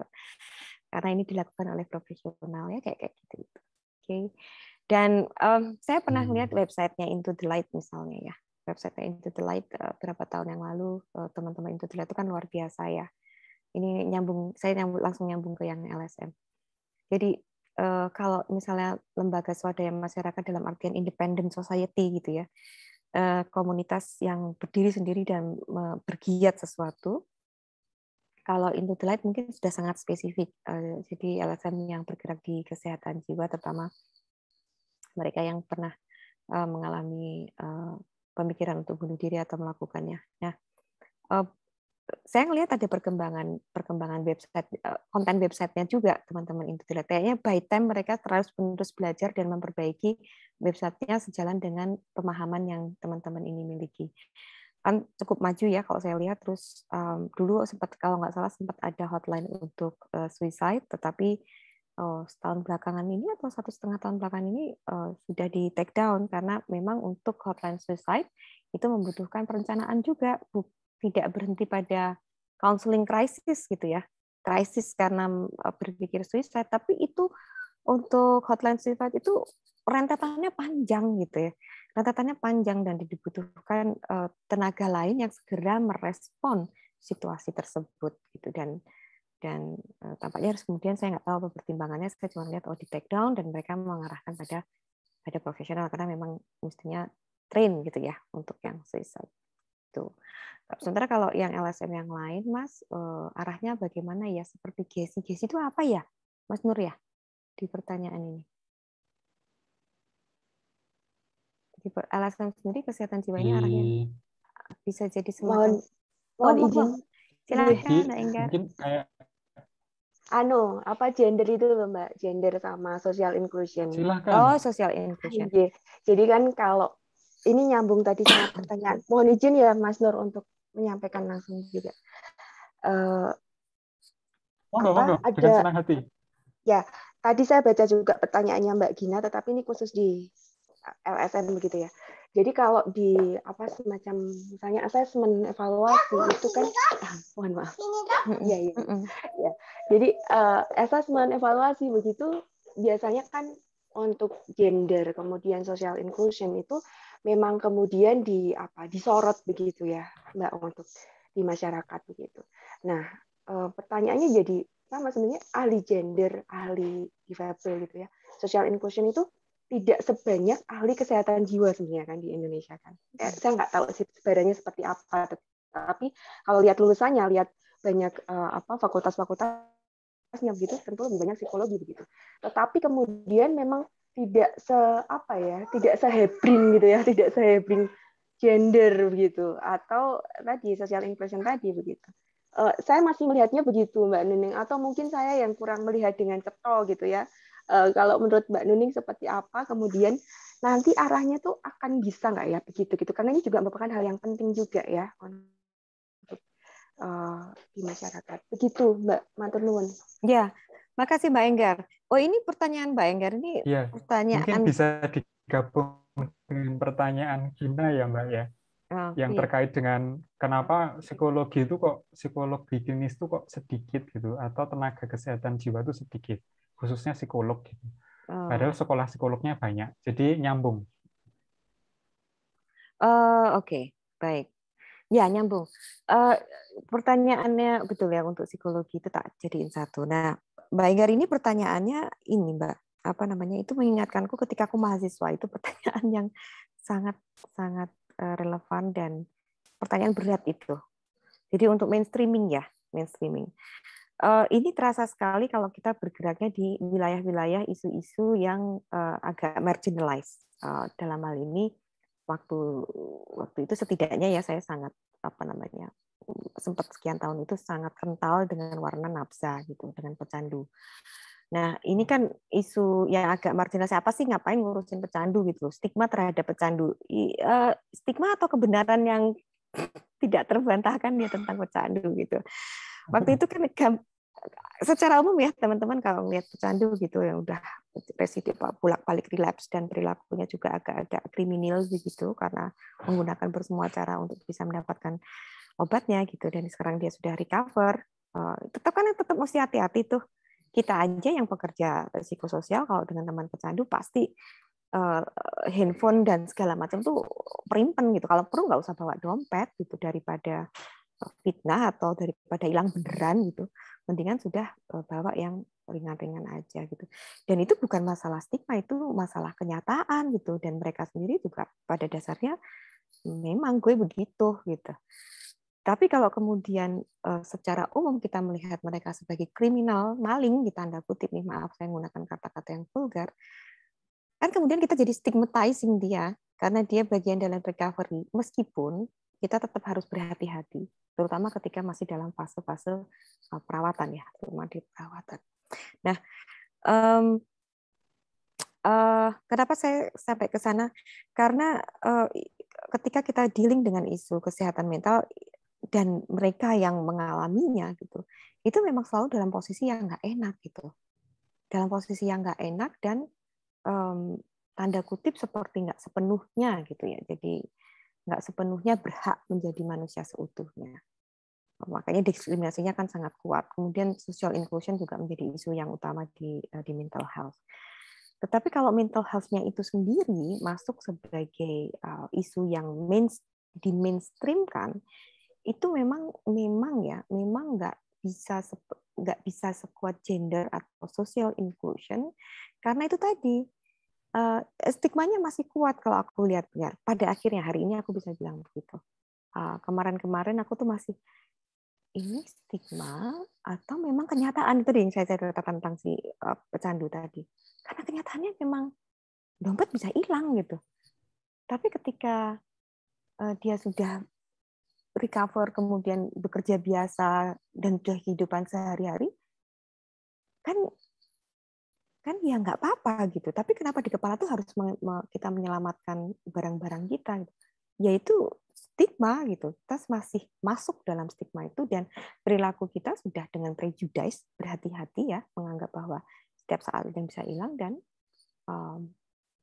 karena ini dilakukan oleh profesional ya kayak kayak gitu, oke okay. dan um, saya pernah melihat hmm. lihat websitenya Into the Light misalnya ya website Into the Light beberapa eh, tahun yang lalu eh, teman-teman Into the Light itu kan luar biasa ya ini nyambung saya langsung nyambung ke yang LSM jadi uh, kalau misalnya lembaga swadaya masyarakat dalam artian independent society gitu ya, uh, komunitas yang berdiri sendiri dan uh, bergiat sesuatu. Kalau Into the Light mungkin sudah sangat spesifik, uh, jadi LSM yang bergerak di kesehatan jiwa, terutama mereka yang pernah uh, mengalami uh, pemikiran untuk bunuh diri atau melakukannya. Nah, uh, saya ngelihat ada perkembangan perkembangan website eh, konten websitenya juga teman-teman itu tidak. Kayaknya by time mereka terus terus belajar dan memperbaiki websitenya sejalan dengan pemahaman yang teman-teman ini miliki. Kan cukup maju ya kalau saya lihat. Terus um, dulu sempat kalau nggak salah sempat ada hotline untuk uh, suicide, tetapi oh, setahun belakangan ini atau satu setengah tahun belakangan ini uh, sudah di take down karena memang untuk hotline suicide itu membutuhkan perencanaan juga tidak berhenti pada counseling crisis gitu ya krisis karena e, berpikir suicide tapi itu untuk hotline suicide itu rentetannya panjang gitu ya rentetannya panjang dan dibutuhkan e, tenaga lain yang segera merespon situasi tersebut gitu dan dan e, tampaknya harus kemudian saya nggak tahu apa pertimbangannya saya cuma lihat oh di take down dan mereka mengarahkan pada pada profesional karena memang mestinya train gitu ya untuk yang suicide gitu. Sementara kalau yang LSM yang lain, Mas, uh, arahnya bagaimana ya? Seperti GESI. GESI itu apa ya, Mas Nur ya? Di pertanyaan ini. Di LSM sendiri kesehatan jiwanya hmm. arahnya bisa jadi semacam. Mohon, mohon oh, izin. Silakan, Mbak Enggar. Anu, apa gender itu loh Mbak? Gender sama social inclusion. Silahkan. Oh, social inclusion. Iya. Jadi kan kalau ini nyambung tadi sama pertanyaan. Mohon izin ya Mas Nur untuk menyampaikan langsung juga. Uh, eh, monggo, monggo. Ada, dengan senang hati. Ya, tadi saya baca juga pertanyaannya Mbak Gina, tetapi ini khusus di LSM begitu ya. Jadi kalau di apa semacam misalnya asesmen evaluasi itu kan ah, mohon maaf. Iya iya. Ya. Jadi uh, eh, asesmen evaluasi begitu biasanya kan untuk gender kemudian social inclusion itu memang kemudian di apa disorot begitu ya Mbak untuk di masyarakat begitu. Nah, eh, pertanyaannya jadi sama sebenarnya ahli gender, ahli difabel gitu ya. Social inclusion itu tidak sebanyak ahli kesehatan jiwa sebenarnya kan di Indonesia kan. Eh, saya nggak tahu sih sebenarnya seperti apa, tapi kalau lihat lulusannya, lihat banyak eh, apa fakultas-fakultasnya begitu, tentu lebih banyak psikologi begitu. Tetapi kemudian memang tidak se apa ya tidak sehebring gitu ya tidak sehebring gender begitu atau tadi social inclusion tadi begitu uh, saya masih melihatnya begitu mbak Nuning atau mungkin saya yang kurang melihat dengan ketol gitu ya uh, kalau menurut mbak Nuning seperti apa kemudian nanti arahnya tuh akan bisa nggak ya begitu gitu karena ini juga merupakan hal yang penting juga ya untuk uh, di masyarakat begitu mbak Matur Nuwun ya Makasih Mbak Enggar. Oh ini pertanyaan Mbak Enggar ini ya, pertanyaan mungkin bisa digabung dengan pertanyaan Gina ya Mbak ya. Oh, yang iya. terkait dengan kenapa psikologi itu kok psikologi klinis itu kok sedikit gitu atau tenaga kesehatan jiwa itu sedikit khususnya psikolog gitu. Oh. Padahal sekolah psikolognya banyak. Jadi nyambung. Uh, oke, okay. baik. Ya, nyambung. Uh, pertanyaannya betul ya untuk psikologi itu tak jadiin satu. Nah, Mbak Egar ini pertanyaannya ini Mbak apa namanya itu mengingatkanku ketika aku mahasiswa itu pertanyaan yang sangat sangat eh, relevan dan pertanyaan berat itu. Jadi untuk mainstreaming ya mainstreaming. Eh, ini terasa sekali kalau kita bergeraknya di wilayah-wilayah isu-isu yang eh, agak marginalized. Dalam hal ini waktu waktu itu setidaknya ya saya sangat apa namanya sempat sekian tahun itu sangat kental dengan warna nafsa gitu dengan pecandu. Nah, ini kan isu yang agak marginal. Siapa sih ngapain ngurusin pecandu gitu? Stigma terhadap pecandu. Eh, stigma atau kebenaran yang tidak terbantahkan ya tentang pecandu gitu. Waktu itu kan secara umum ya teman-teman kalau melihat pecandu gitu yang udah residu bolak-balik relapse dan perilakunya juga agak-agak kriminal gitu karena menggunakan bersemua cara untuk bisa mendapatkan obatnya gitu dan sekarang dia sudah recover eh, tetap kan tetap mesti hati-hati tuh kita aja yang pekerja psikososial kalau dengan teman pecandu pasti uh, handphone dan segala macam tuh perimpen gitu kalau perlu nggak usah bawa dompet gitu daripada eh, fitnah atau daripada hilang beneran gitu mendingan sudah bawa yang ringan-ringan aja gitu dan itu bukan masalah stigma itu masalah kenyataan gitu dan mereka sendiri juga pada dasarnya memang gue begitu gitu tapi kalau kemudian eh, secara umum kita melihat mereka sebagai kriminal, maling di tanda kutip nih, maaf saya menggunakan kata-kata yang vulgar, kan kemudian kita jadi stigmatizing dia karena dia bagian dalam recovery meskipun kita tetap harus berhati-hati, terutama ketika masih dalam fase-fase eh, perawatan ya, rumah di perawatan. Nah, um, uh, kenapa saya sampai ke sana? Karena uh, ketika kita dealing dengan isu kesehatan mental, dan mereka yang mengalaminya gitu itu memang selalu dalam posisi yang nggak enak gitu dalam posisi yang nggak enak dan um, tanda kutip seperti nggak sepenuhnya gitu ya jadi nggak sepenuhnya berhak menjadi manusia seutuhnya makanya diskriminasinya kan sangat kuat kemudian social inclusion juga menjadi isu yang utama di eh, di mental health tetapi kalau mental health-nya itu sendiri masuk sebagai eh, isu yang main, dimainstreamkan itu memang memang ya memang nggak bisa nggak bisa sekuat gender atau social inclusion karena itu tadi uh, stigmanya masih kuat kalau aku lihat-lihat. Pada akhirnya hari ini aku bisa bilang begitu. kemarin eh, kemarin-kemarin aku tuh masih ini stigma atau memang kenyataan itu yang saya cerita tentang si uh, pecandu tadi. Karena kenyataannya memang dompet bisa hilang gitu. Tapi ketika uh, dia sudah recover kemudian bekerja biasa dan sudah kehidupan sehari-hari kan kan ya nggak apa-apa gitu tapi kenapa di kepala tuh harus kita menyelamatkan barang-barang kita yaitu ya stigma gitu kita masih masuk dalam stigma itu dan perilaku kita sudah dengan prejudice berhati-hati ya menganggap bahwa setiap saat yang bisa hilang dan um,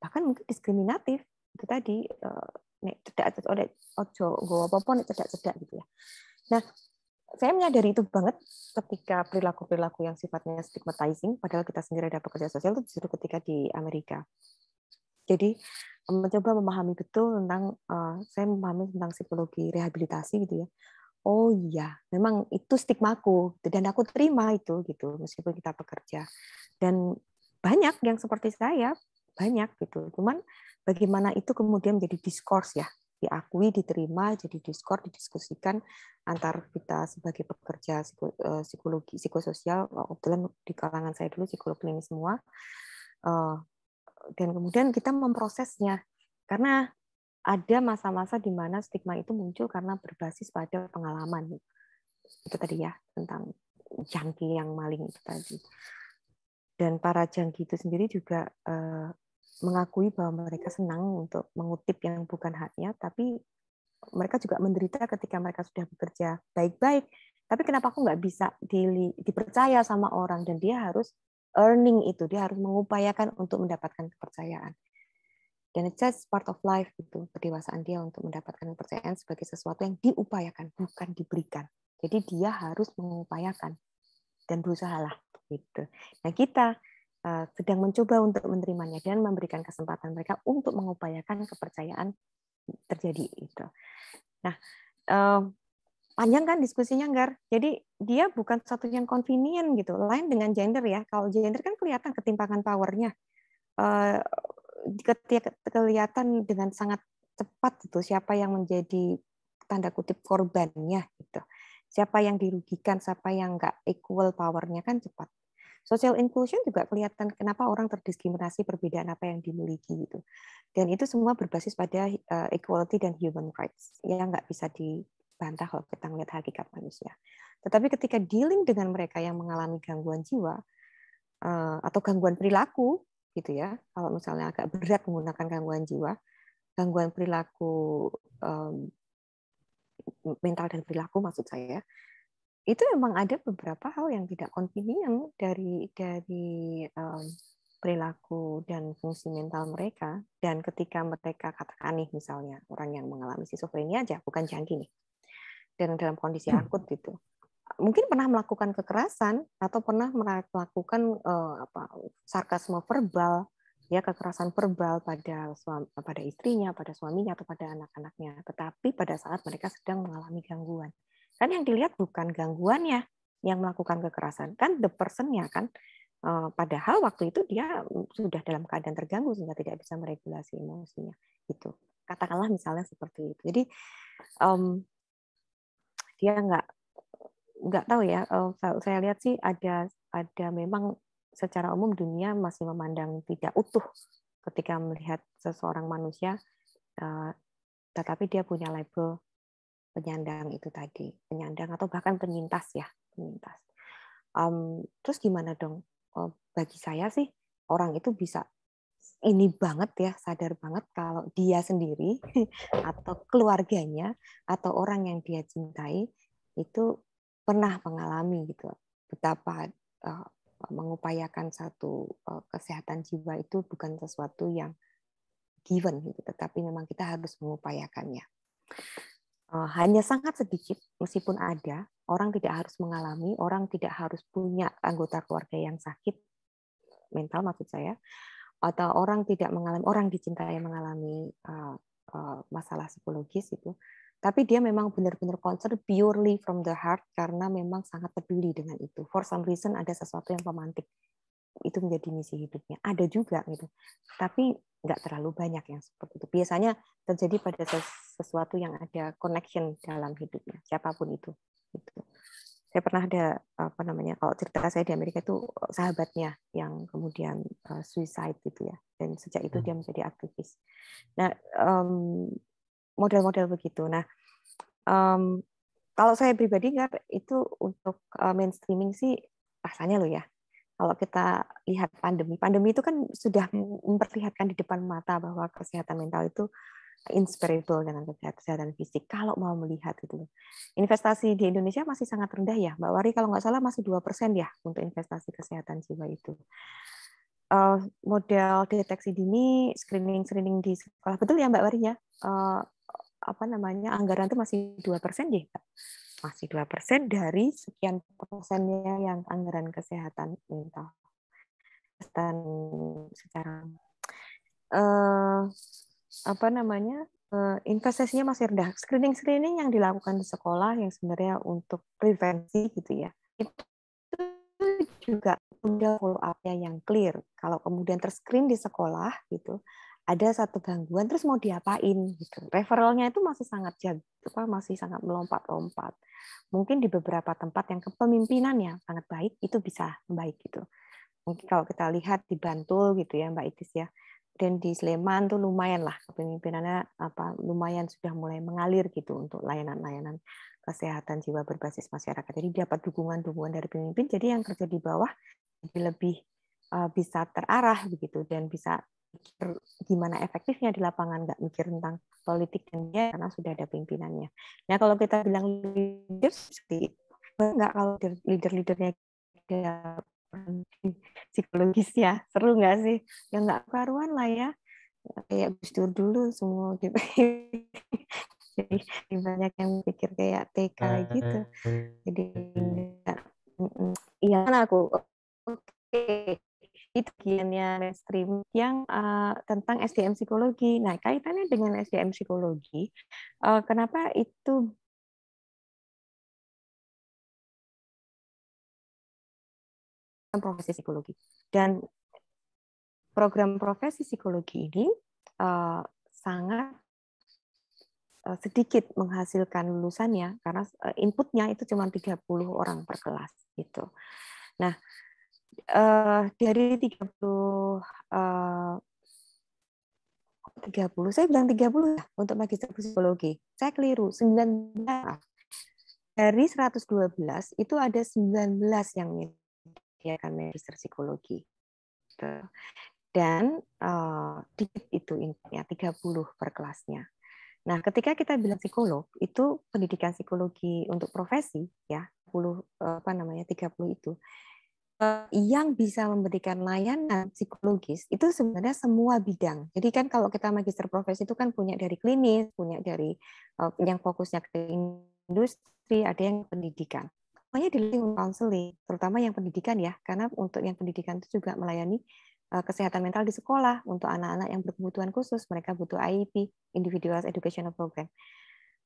bahkan mungkin diskriminatif itu tadi uh, nek cedak cedak ojo oh, gue apa nek cedak cedak gitu ya nah saya menyadari itu banget ketika perilaku-perilaku yang sifatnya stigmatizing, padahal kita sendiri ada pekerja sosial itu justru ketika di Amerika. Jadi eh, mencoba memahami betul tentang, uh, saya memahami tentang psikologi rehabilitasi gitu ya. Oh iya, memang itu stigmaku dan aku terima itu gitu meskipun kita bekerja. Dan banyak yang seperti saya, banyak gitu. Cuman bagaimana itu kemudian menjadi diskurs ya diakui, diterima, jadi diskor, didiskusikan antar kita sebagai pekerja eh, psikologi, psikososial, kebetulan eh, di kalangan saya dulu psikolog klinis semua, eh, dan kemudian kita memprosesnya karena ada masa-masa di mana stigma itu muncul karena berbasis pada pengalaman itu tadi ya tentang jangki yang maling itu tadi dan para jangki itu sendiri juga mengakui bahwa mereka senang untuk mengutip yang bukan haknya, tapi mereka juga menderita ketika mereka sudah bekerja baik-baik. Tapi kenapa aku nggak bisa di, dipercaya sama orang dan dia harus earning itu, dia harus mengupayakan untuk mendapatkan kepercayaan. Dan it's just part of life itu kedewasaan dia untuk mendapatkan kepercayaan sebagai sesuatu yang diupayakan, bukan diberikan. Jadi dia harus mengupayakan dan berusaha lah. gitu. Nah kita Eh, sedang mencoba untuk menerimanya dan memberikan kesempatan mereka untuk mengupayakan kepercayaan terjadi itu. Nah, eh, panjang kan diskusinya enggak? Jadi dia bukan satu yang convenient gitu. Lain dengan gender ya. Kalau gender kan kelihatan ketimpangan powernya. Eh, kelihatan dengan sangat cepat itu siapa yang menjadi tanda kutip korbannya gitu. Siapa yang dirugikan, siapa yang enggak equal powernya kan cepat. Social inclusion juga kelihatan kenapa orang terdiskriminasi perbedaan apa yang dimiliki gitu. Dan itu semua berbasis pada eh, equality dan human rights yang nggak bisa dibantah kalau kita melihat hakikat manusia. Tetapi ketika dealing dengan mereka yang mengalami gangguan jiwa eh, atau gangguan perilaku gitu ya, kalau misalnya agak berat menggunakan gangguan jiwa, gangguan perilaku eh, mental dan perilaku maksud saya itu memang ada beberapa hal yang tidak konvenien dari dari um, perilaku dan fungsi mental mereka dan ketika mereka katakan nih misalnya orang yang mengalami skizofrenia aja bukan jangki nih dan dalam kondisi hmm. akut gitu mungkin pernah melakukan kekerasan atau pernah melakukan uh, apa sarkasme verbal ya kekerasan verbal pada suami, pada istrinya pada suaminya atau pada anak-anaknya tetapi pada saat mereka sedang mengalami gangguan Kan yang dilihat bukan gangguannya yang melakukan kekerasan, kan the personnya kan. Eh, padahal waktu itu dia sudah dalam keadaan terganggu sehingga tidak bisa meregulasi emosinya. Itu katakanlah misalnya seperti itu. Jadi um, dia nggak nggak tahu ya. Eh, saya lihat sih ada ada memang secara umum dunia masih memandang tidak utuh ketika melihat seseorang manusia, eh, tetapi dia punya label penyandang itu tadi, penyandang atau bahkan penyintas ya, penyintas. Um, terus gimana dong? Oh, bagi saya sih orang itu bisa ini banget ya, sadar banget kalau dia sendiri atau keluarganya atau orang yang dia cintai itu pernah mengalami gitu betapa uh, mengupayakan satu uh, kesehatan jiwa itu bukan sesuatu yang given gitu, tetapi memang kita harus mengupayakannya. Eh, hanya sangat sedikit, meskipun ada, orang tidak harus mengalami, orang tidak harus punya anggota keluarga yang sakit mental maksud saya, atau orang tidak mengalami, orang dicintai mengalami uh, uh, masalah psikologis itu, tapi dia memang benar-benar concern purely from the heart karena memang sangat peduli dengan itu. For some reason ada sesuatu yang pemantik itu menjadi misi hidupnya. Ada juga gitu, tapi nggak terlalu banyak yang seperti itu. Biasanya terjadi pada sesuatu yang ada connection dalam hidupnya siapapun itu itu saya pernah ada apa namanya kalau cerita saya di Amerika itu eh, sahabatnya yang kemudian eh, suicide gitu ya dan sejak itu dia hmm. menjadi aktivis nah model mmm, model-model begitu nah um, kalau saya pribadi nggak kan, itu untuk eh, mainstreaming sih rasanya lo ya kalau kita lihat pandemi pandemi itu kan sudah memperlihatkan di depan mata bahwa kesehatan mental itu inspirable dengan kesehatan fisik kalau mau melihat itu investasi di Indonesia masih sangat rendah ya Mbak Wari kalau nggak salah masih dua persen ya untuk investasi kesehatan jiwa itu uh, model deteksi dini screening screening di sekolah betul ya Mbak Wari ya uh, apa namanya anggaran itu masih dua persen ya masih dua persen dari sekian persennya yang anggaran kesehatan mental kesehatan sekarang uh, eh, apa namanya eh, investasinya masih rendah. Screening screening yang dilakukan di sekolah yang sebenarnya untuk prevensi gitu ya itu juga punya follow up yang clear. Kalau kemudian terscreen di sekolah gitu, ada satu gangguan terus mau diapain gitu. Referralnya itu masih sangat itu apa masih sangat melompat-lompat. Mungkin di beberapa tempat yang kepemimpinannya sangat baik itu bisa baik gitu. Mungkin kalau kita lihat di Bantul gitu ya Mbak Itis ya dan di Sleman tuh lumayan lah kepemimpinannya apa lumayan sudah mulai mengalir gitu untuk layanan-layanan kesehatan jiwa berbasis masyarakat. Jadi dapat dukungan-dukungan dari pemimpin. Jadi yang kerja di bawah jadi lebih eh, bisa terarah begitu dan bisa mikir gimana efektifnya di lapangan, nggak mikir tentang politik dan dia karena sudah ada pimpinannya. Nah kalau kita bilang leadership, nggak kalau leader-leadernya psikologis ya seru nggak sih ya nggak karuan lah ya kayak busur dulu semua gitu jadi banyak yang pikir kayak TK gitu jadi iya kan aku oke itu kiannya mainstream yang uh, tentang SDM psikologi nah kaitannya dengan SDM psikologi uh, kenapa itu profesi psikologi. Dan program profesi psikologi ini uh, sangat uh, sedikit menghasilkan lulusannya karena eh, inputnya itu cuma 30 orang per kelas gitu. Nah, uh, dari 30 uh, 30, saya bilang 30 ya untuk magister psikologi. Saya keliru, 19. Dari 112 itu ada 19 yang Ya kan magister psikologi. Gitu. Dan uh, eh, dikit itu intinya 30 per kelasnya. Nah, ketika kita bilang psikolog, itu pendidikan psikologi untuk profesi ya, 10 eh, apa namanya 30 itu eh, yang bisa memberikan layanan psikologis itu sebenarnya semua bidang. Jadi kan kalau kita magister profesi itu kan punya dari klinis, punya dari yang fokusnya ke industri, ada yang pendidikan semuanya lingkungan counseling, terutama yang pendidikan ya, karena untuk yang pendidikan itu juga melayani eh, kesehatan mental di sekolah untuk anak-anak yang berkebutuhan khusus, mereka butuh IEP, Individual Educational Program.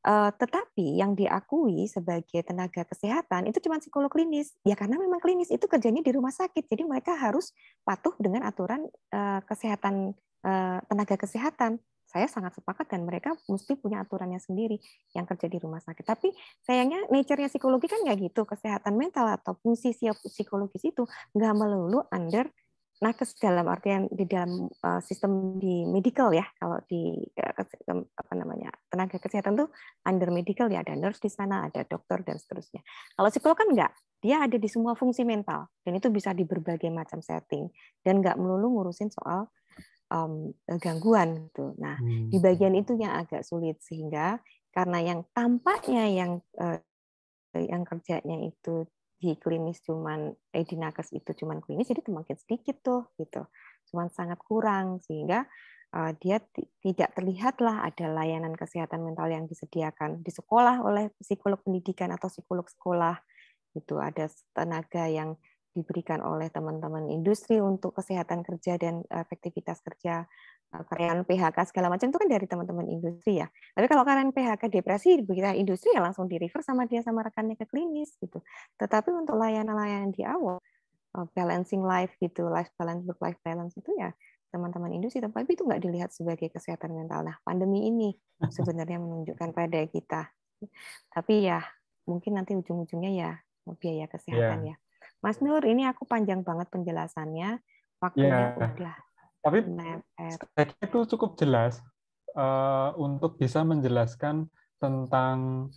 Eh, tetapi yang diakui sebagai tenaga kesehatan itu cuma psikolog klinis, ya karena memang klinis itu kerjanya di rumah sakit, jadi mereka harus patuh dengan aturan eh, kesehatan tenaga kesehatan saya sangat sepakat dan mereka mesti punya aturannya sendiri yang kerja di rumah sakit. Tapi sayangnya nature-nya psikologi kan nggak gitu. Kesehatan mental atau fungsi psikologis itu nggak melulu under nakes dalam artian di dalam eh, sistem di medical ya kalau di eh, apa namanya tenaga kesehatan tuh under medical ya ada nurse di sana ada dokter dan seterusnya kalau psikolog kan nggak dia ada di semua fungsi mental dan itu bisa di berbagai macam setting dan nggak melulu ngurusin soal um, gangguan gitu. Nah, hmm. di bagian hmm. itu yang agak sulit sehingga karena yang tampaknya yang uh, yang kerjanya itu di klinis cuman eh, di nakes itu cuman klinis jadi semakin sedikit tuh gitu. Cuman sangat kurang sehingga uh, dia tidak terlihatlah ada layanan kesehatan mental yang disediakan di sekolah oleh psikolog pendidikan atau psikolog sekolah itu Ada tenaga yang diberikan oleh teman-teman industri untuk kesehatan kerja dan efektivitas kerja eh, karyawan PHK segala macam itu kan dari teman-teman industri ya. Tapi kalau karyawan PHK depresi begitu industri ya langsung di refer sama dia sama rekannya ke klinis gitu. Tetapi untuk layanan-layanan di awal eh, balancing life gitu, life balance, work life balance itu ya teman-teman industri tapi itu nggak dilihat sebagai kesehatan mental. Nah, pandemi ini sebenarnya menunjukkan pada kita. Tapi ya mungkin nanti ujung-ujungnya ya biaya kesehatan yeah. ya Mas Nur, ini aku panjang banget penjelasannya. Waktunya ya. udah. Tapi saya itu cukup jelas uh, untuk bisa menjelaskan tentang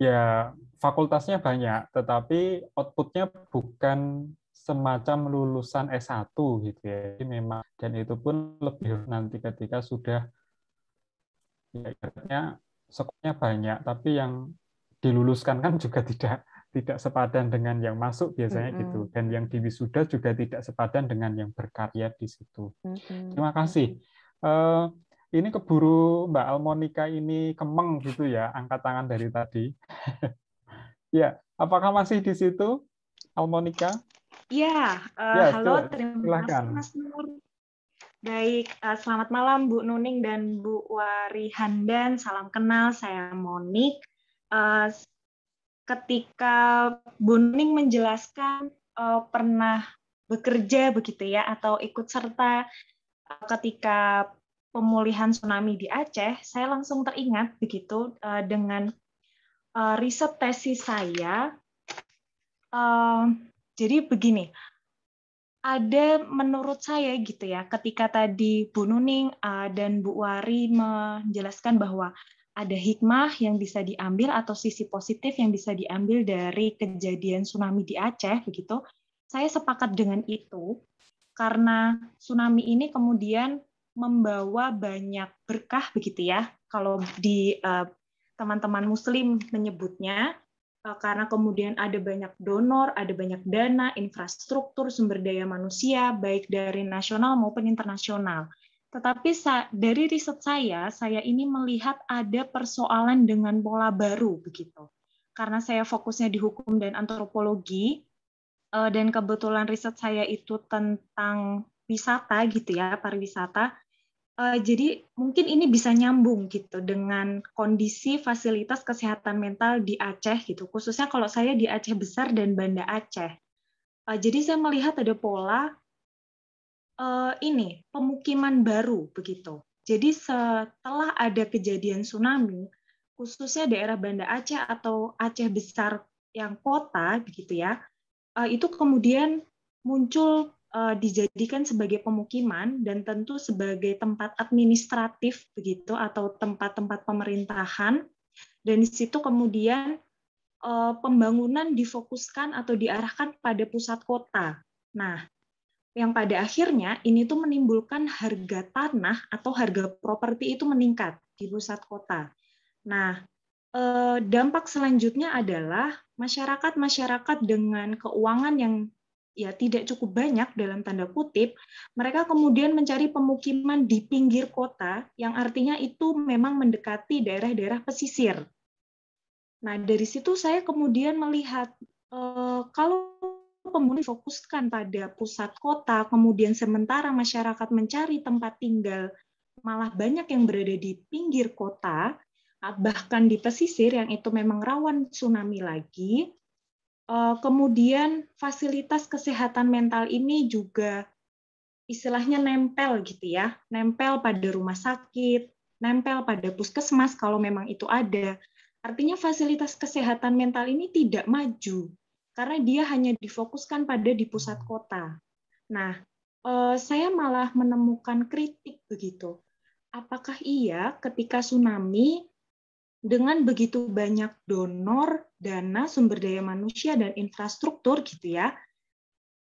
ya fakultasnya banyak, tetapi outputnya bukan semacam lulusan S1 gitu ya. Jadi memang dan itu pun lebih nanti ketika sudah ya sekolahnya banyak, tapi yang diluluskan kan juga tidak tidak sepadan dengan yang masuk biasanya mm -hmm. gitu dan yang di wisuda juga tidak sepadan dengan yang berkarya di situ. Mm -hmm. Terima kasih. Uh, ini keburu Mbak Almonika ini kemeng gitu ya, angkat tangan dari tadi. ya, apakah masih di situ Almonika? Ya, uh, ya halo, terima kasih Mas Nur. Baik, uh, selamat malam Bu Nuning dan Bu Warihandan. Salam kenal, saya Monik. Uh, ketika Buning menjelaskan uh, pernah bekerja begitu ya atau ikut serta uh, ketika pemulihan tsunami di Aceh, saya langsung teringat begitu uh, dengan uh, riset tesis saya. Uh, jadi begini, ada menurut saya gitu ya, ketika tadi Bu Nuning uh, dan Bu Wari menjelaskan bahwa ada hikmah yang bisa diambil atau sisi positif yang bisa diambil dari kejadian tsunami di Aceh begitu. Saya sepakat dengan itu karena tsunami ini kemudian membawa banyak berkah begitu ya. Kalau di eh, teman-teman uh, muslim menyebutnya uh, karena kemudian ada banyak donor, ada banyak dana, infrastruktur, sumber daya manusia baik dari nasional maupun internasional tetapi dari riset saya, saya ini melihat ada persoalan dengan pola baru begitu. Karena saya fokusnya di hukum dan antropologi, eh, dan kebetulan riset saya itu tentang wisata gitu ya, pariwisata. Eh, jadi mungkin ini bisa nyambung gitu dengan kondisi fasilitas kesehatan mental di Aceh gitu, khususnya kalau saya di Aceh Besar dan Banda Aceh. Eh, jadi saya melihat ada pola Eh, ini pemukiman baru begitu. Jadi setelah ada kejadian tsunami, khususnya daerah Banda Aceh atau Aceh besar yang kota begitu ya, eh, itu kemudian muncul eh, dijadikan sebagai pemukiman dan tentu sebagai tempat administratif begitu atau tempat-tempat pemerintahan. Dan di situ kemudian pembangunan difokuskan atau diarahkan pada pusat kota. Nah, yang pada akhirnya ini tuh menimbulkan harga tanah atau harga properti itu meningkat di pusat kota. Nah, eh, dampak selanjutnya adalah masyarakat-masyarakat dengan keuangan yang ya tidak cukup banyak dalam tanda kutip, mereka kemudian mencari pemukiman di pinggir kota yang artinya itu memang mendekati daerah-daerah pesisir. Nah, dari situ saya kemudian melihat eh, kalau pembunuh fokuskan pada pusat kota, kemudian sementara masyarakat mencari tempat tinggal, malah banyak yang berada di pinggir kota, ah, bahkan di pesisir yang itu memang rawan tsunami lagi. Eh, kemudian fasilitas kesehatan mental ini juga istilahnya nempel gitu ya, nempel pada rumah sakit, nempel pada puskesmas kalau memang itu ada. Artinya fasilitas kesehatan mental ini tidak maju karena dia hanya difokuskan pada di pusat kota. Nah, eh, saya malah menemukan kritik begitu. Apakah iya ketika tsunami dengan begitu banyak donor, dana, sumber daya manusia dan infrastruktur gitu ya,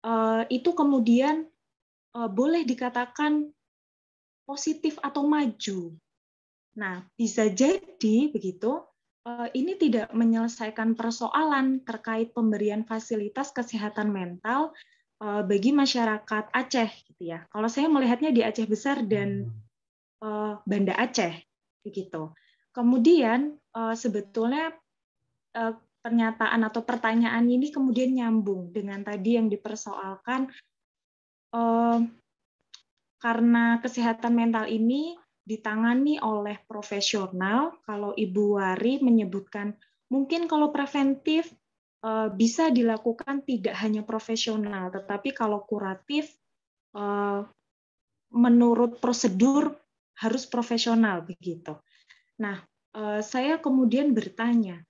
eh, itu kemudian eh, boleh dikatakan positif atau maju. Nah, bisa jadi begitu Eh, ini tidak menyelesaikan persoalan terkait pemberian fasilitas kesehatan mental eh, bagi masyarakat Aceh gitu ya. Kalau saya melihatnya di Aceh Besar dan hmm. eh, Banda Aceh begitu. Kemudian sebetulnya pernyataan atau pertanyaan ini kemudian nyambung dengan tadi yang dipersoalkan karena kesehatan mental ini ditangani oleh profesional kalau Ibu Wari menyebutkan mungkin kalau preventif eh, bisa dilakukan tidak hanya profesional tetapi kalau kuratif eh, menurut prosedur harus profesional begitu. Nah, eh, saya kemudian bertanya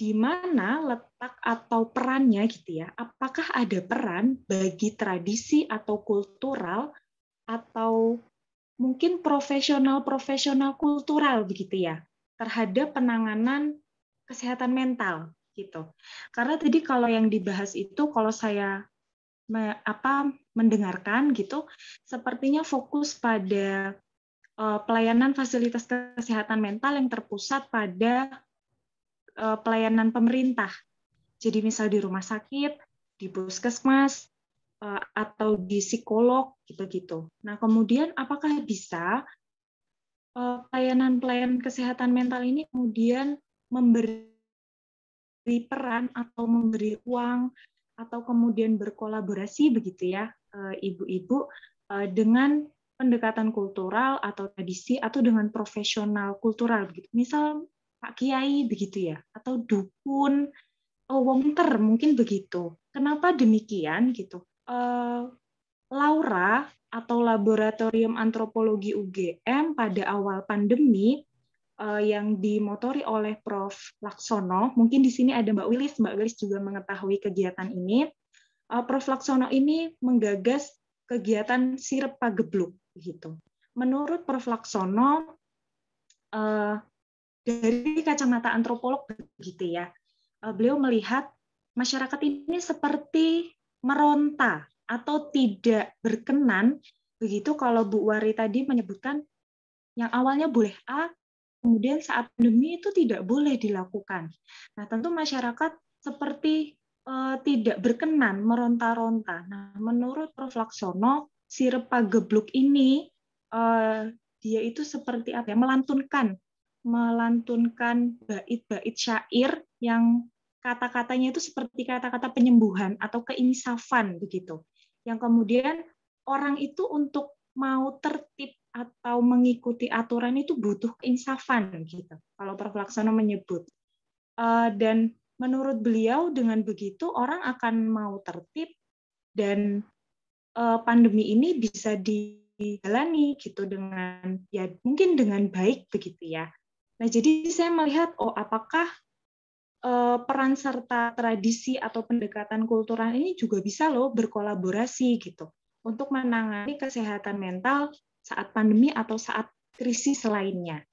di mana letak atau perannya gitu ya. Apakah ada peran bagi tradisi atau kultural atau mungkin profesional-profesional kultural begitu ya terhadap penanganan kesehatan mental gitu. Karena tadi kalau yang dibahas itu kalau saya me, apa mendengarkan gitu sepertinya fokus pada uh, pelayanan fasilitas kesehatan mental yang terpusat pada uh, pelayanan pemerintah. Jadi misal di rumah sakit, di puskesmas, Eh, atau di psikolog gitu-gitu. Nah, kemudian apakah bisa eh, pelayanan-pelayanan kesehatan mental ini kemudian memberi peran atau memberi uang atau kemudian berkolaborasi begitu ya eh, ibu-ibu dengan pendekatan kultural atau tradisi atau dengan profesional kultural begitu. Misal Pak Kiai begitu ya atau dukun, oh, wongter mungkin begitu. Kenapa demikian gitu? Eh, Laura atau Laboratorium Antropologi UGM pada awal pandemi uh, yang dimotori oleh Prof. Laksono. Mungkin di sini ada Mbak Wilis, Mbak Wilis juga mengetahui kegiatan ini. Uh, Prof. Laksono ini menggagas kegiatan sirep pagebluk gitu. Menurut Prof. Laksono uh, dari kacamata antropolog begitu ya. Uh, beliau melihat masyarakat ini seperti meronta atau tidak berkenan begitu kalau Bu Wari tadi menyebutkan yang awalnya boleh A kemudian saat pandemi itu tidak boleh dilakukan. Nah, tentu masyarakat seperti e, tidak berkenan meronta-ronta. Nah, menurut Prof Laksono si repa gebluk ini e, dia itu seperti apa ya melantunkan melantunkan bait-bait syair yang kata-katanya itu seperti kata-kata penyembuhan atau keinsafan begitu. Yang kemudian orang itu untuk mau tertib atau mengikuti aturan itu butuh keinsafan gitu. Kalau Prof Laksono menyebut eh, dan menurut beliau dengan begitu orang akan mau tertib dan eh, pandemi ini bisa dijalani gitu dengan ya mungkin dengan baik begitu ya. Nah, jadi saya melihat oh apakah Eh, peran serta tradisi atau pendekatan kultural ini juga bisa loh berkolaborasi gitu untuk menangani kesehatan mental saat pandemi atau saat krisis lainnya.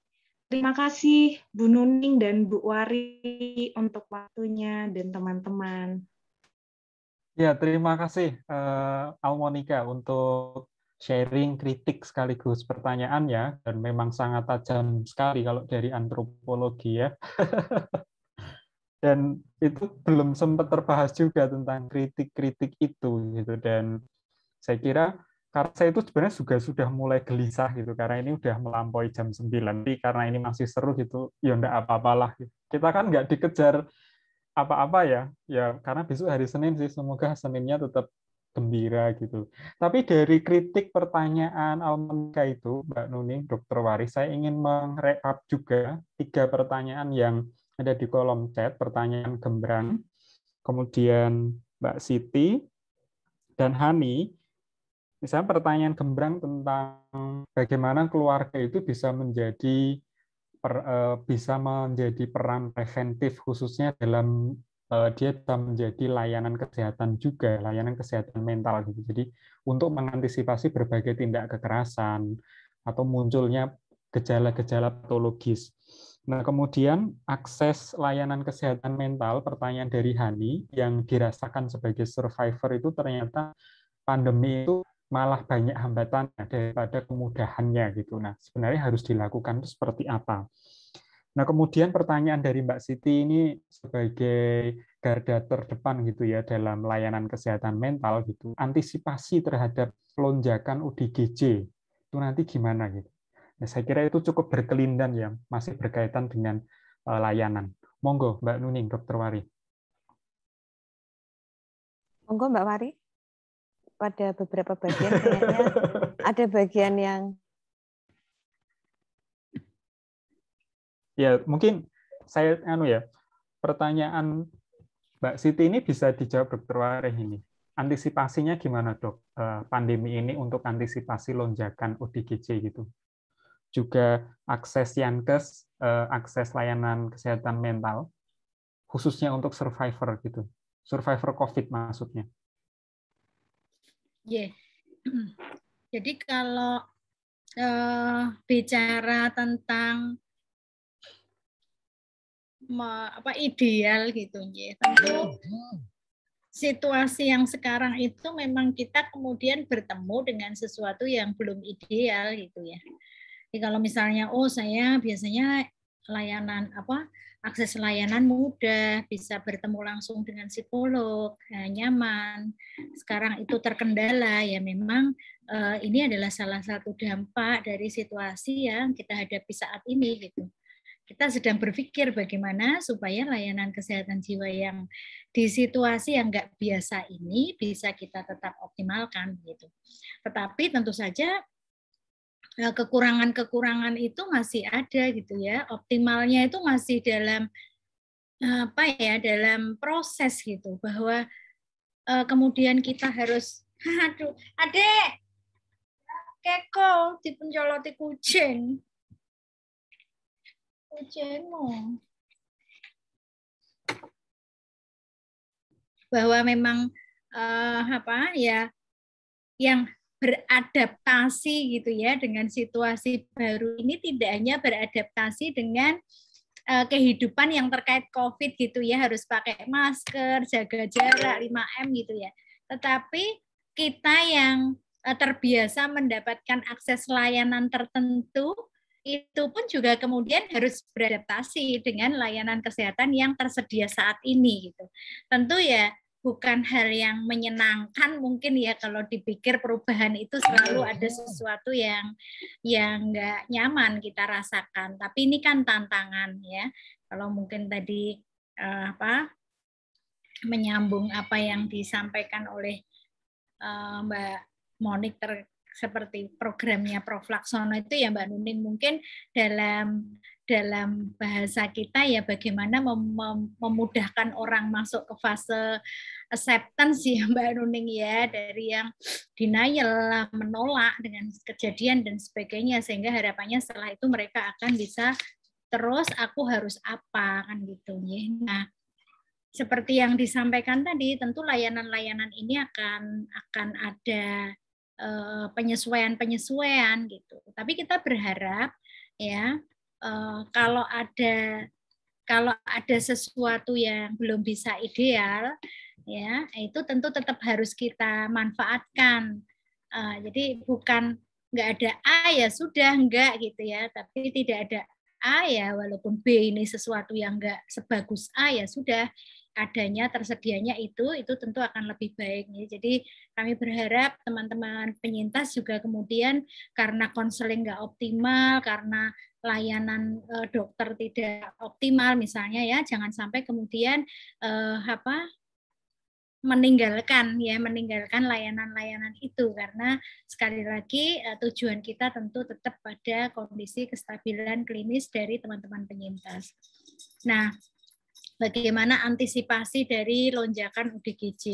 Terima kasih Bu Nuning dan Bu Wari untuk waktunya dan teman-teman. Ya, terima kasih uh, eh, Almonika untuk sharing kritik sekaligus pertanyaannya dan memang sangat tajam sekali kalau dari antropologi ya. dan itu belum sempat terbahas juga tentang kritik-kritik itu gitu dan saya kira karena saya itu sebenarnya juga sudah mulai gelisah gitu karena ini sudah melampaui jam 9 tapi karena ini masih seru gitu ya enggak apa-apalah gitu. kita kan nggak dikejar apa-apa ya ya karena besok hari Senin sih semoga Seninnya tetap gembira gitu tapi dari kritik pertanyaan Almanka itu Mbak Nuning Dokter Waris saya ingin merekap juga tiga pertanyaan yang ada di kolom chat pertanyaan Gembrang, kemudian Mbak Siti dan Hani. Misalnya pertanyaan Gembrang tentang bagaimana keluarga itu bisa menjadi per, eh, bisa menjadi peran preventif khususnya dalam eh, dia bisa menjadi layanan kesehatan juga, layanan kesehatan mental gitu. Jadi untuk mengantisipasi berbagai tindak kekerasan atau munculnya gejala-gejala patologis. Nah, kemudian akses layanan kesehatan mental, pertanyaan dari Hani yang dirasakan sebagai survivor itu ternyata pandemi itu malah banyak hambatan daripada kemudahannya gitu. Nah, sebenarnya harus dilakukan itu seperti apa? Nah, kemudian pertanyaan dari Mbak Siti ini sebagai garda terdepan gitu ya dalam layanan kesehatan mental gitu. Antisipasi terhadap lonjakan UDGJ itu nanti gimana gitu? Nah, saya kira itu cukup berkelindan ya, masih berkaitan dengan eh, layanan. Monggo, Mbak Nuning, Dokter Wari. Monggo, Mbak Wari. Pada beberapa bagian ada bagian yang ya mungkin saya anu ya pertanyaan Mbak Siti ini bisa dijawab Dokter Wari ini. Antisipasinya gimana dok eh, pandemi ini untuk antisipasi lonjakan ODGJ gitu? juga akses Yankes, eh, akses layanan kesehatan mental, khususnya untuk survivor gitu, survivor COVID maksudnya. Ya, yeah. jadi kalau uh, bicara tentang me, apa ideal gitu ya tentu situasi yang sekarang itu memang kita kemudian bertemu dengan sesuatu yang belum ideal gitu ya jadi kalau misalnya oh saya biasanya layanan apa akses layanan mudah, bisa bertemu langsung dengan psikolog, eh, nyaman. Sekarang itu terkendala ya memang eh, ini adalah salah satu dampak dari situasi yang kita hadapi saat ini gitu. Kita sedang berpikir bagaimana supaya layanan kesehatan jiwa yang di situasi yang nggak biasa ini bisa kita tetap optimalkan gitu. Tetapi tentu saja Eh, kekurangan-kekurangan itu masih ada gitu ya. Optimalnya itu masih dalam eh, apa ya, dalam proses gitu bahwa uh, kemudian kita harus aduh, Adek. Keko dipencoloti kucing. Kucingmu. Bahwa memang uh, apa ya yang beradaptasi gitu ya dengan situasi baru ini tidak hanya beradaptasi dengan eh, kehidupan yang terkait COVID gitu ya harus pakai masker, jaga jarak 5M iya. gitu ya. Tetapi kita yang eh, terbiasa mendapatkan akses layanan tertentu itu pun juga kemudian harus beradaptasi dengan layanan kesehatan yang tersedia saat ini gitu. Tentu ya bukan hal yang menyenangkan mungkin ya kalau dipikir perubahan itu selalu iya. ada sesuatu yang yang nggak nyaman kita rasakan tapi ini kan tantangan ya kalau mungkin tadi eh, apa menyambung apa yang disampaikan oleh eh, Mbak Monik ter, seperti programnya Prof Laksono itu ya Mbak Nuning mungkin dalam dalam bahasa kita ya bagaimana mem memudahkan orang masuk ke fase acceptance ya Mbak Nuning ya dari yang denial menolak dengan kejadian dan sebagainya sehingga harapannya setelah itu mereka akan bisa terus aku harus apa kan gitu ya. Nah, seperti yang disampaikan tadi tentu layanan-layanan ini akan akan ada eh, penyesuaian-penyesuaian gitu. Tapi kita berharap ya Eh, kalau ada kalau ada sesuatu yang belum bisa ideal ya itu tentu tetap harus kita manfaatkan uh, jadi bukan nggak ada A ya sudah nggak gitu ya tapi tidak ada A ya walaupun B ini sesuatu yang nggak sebagus A ya sudah adanya tersedianya itu itu tentu akan lebih baik ya. jadi kami berharap teman-teman penyintas juga kemudian karena konseling nggak optimal karena layanan uh, dokter tidak optimal misalnya ya jangan sampai kemudian uh, apa meninggalkan ya meninggalkan layanan-layanan itu karena sekali lagi eh, tujuan kita tentu tetap pada kondisi kestabilan klinis dari teman-teman penyintas. Nah, bagaimana antisipasi dari lonjakan UDGJ?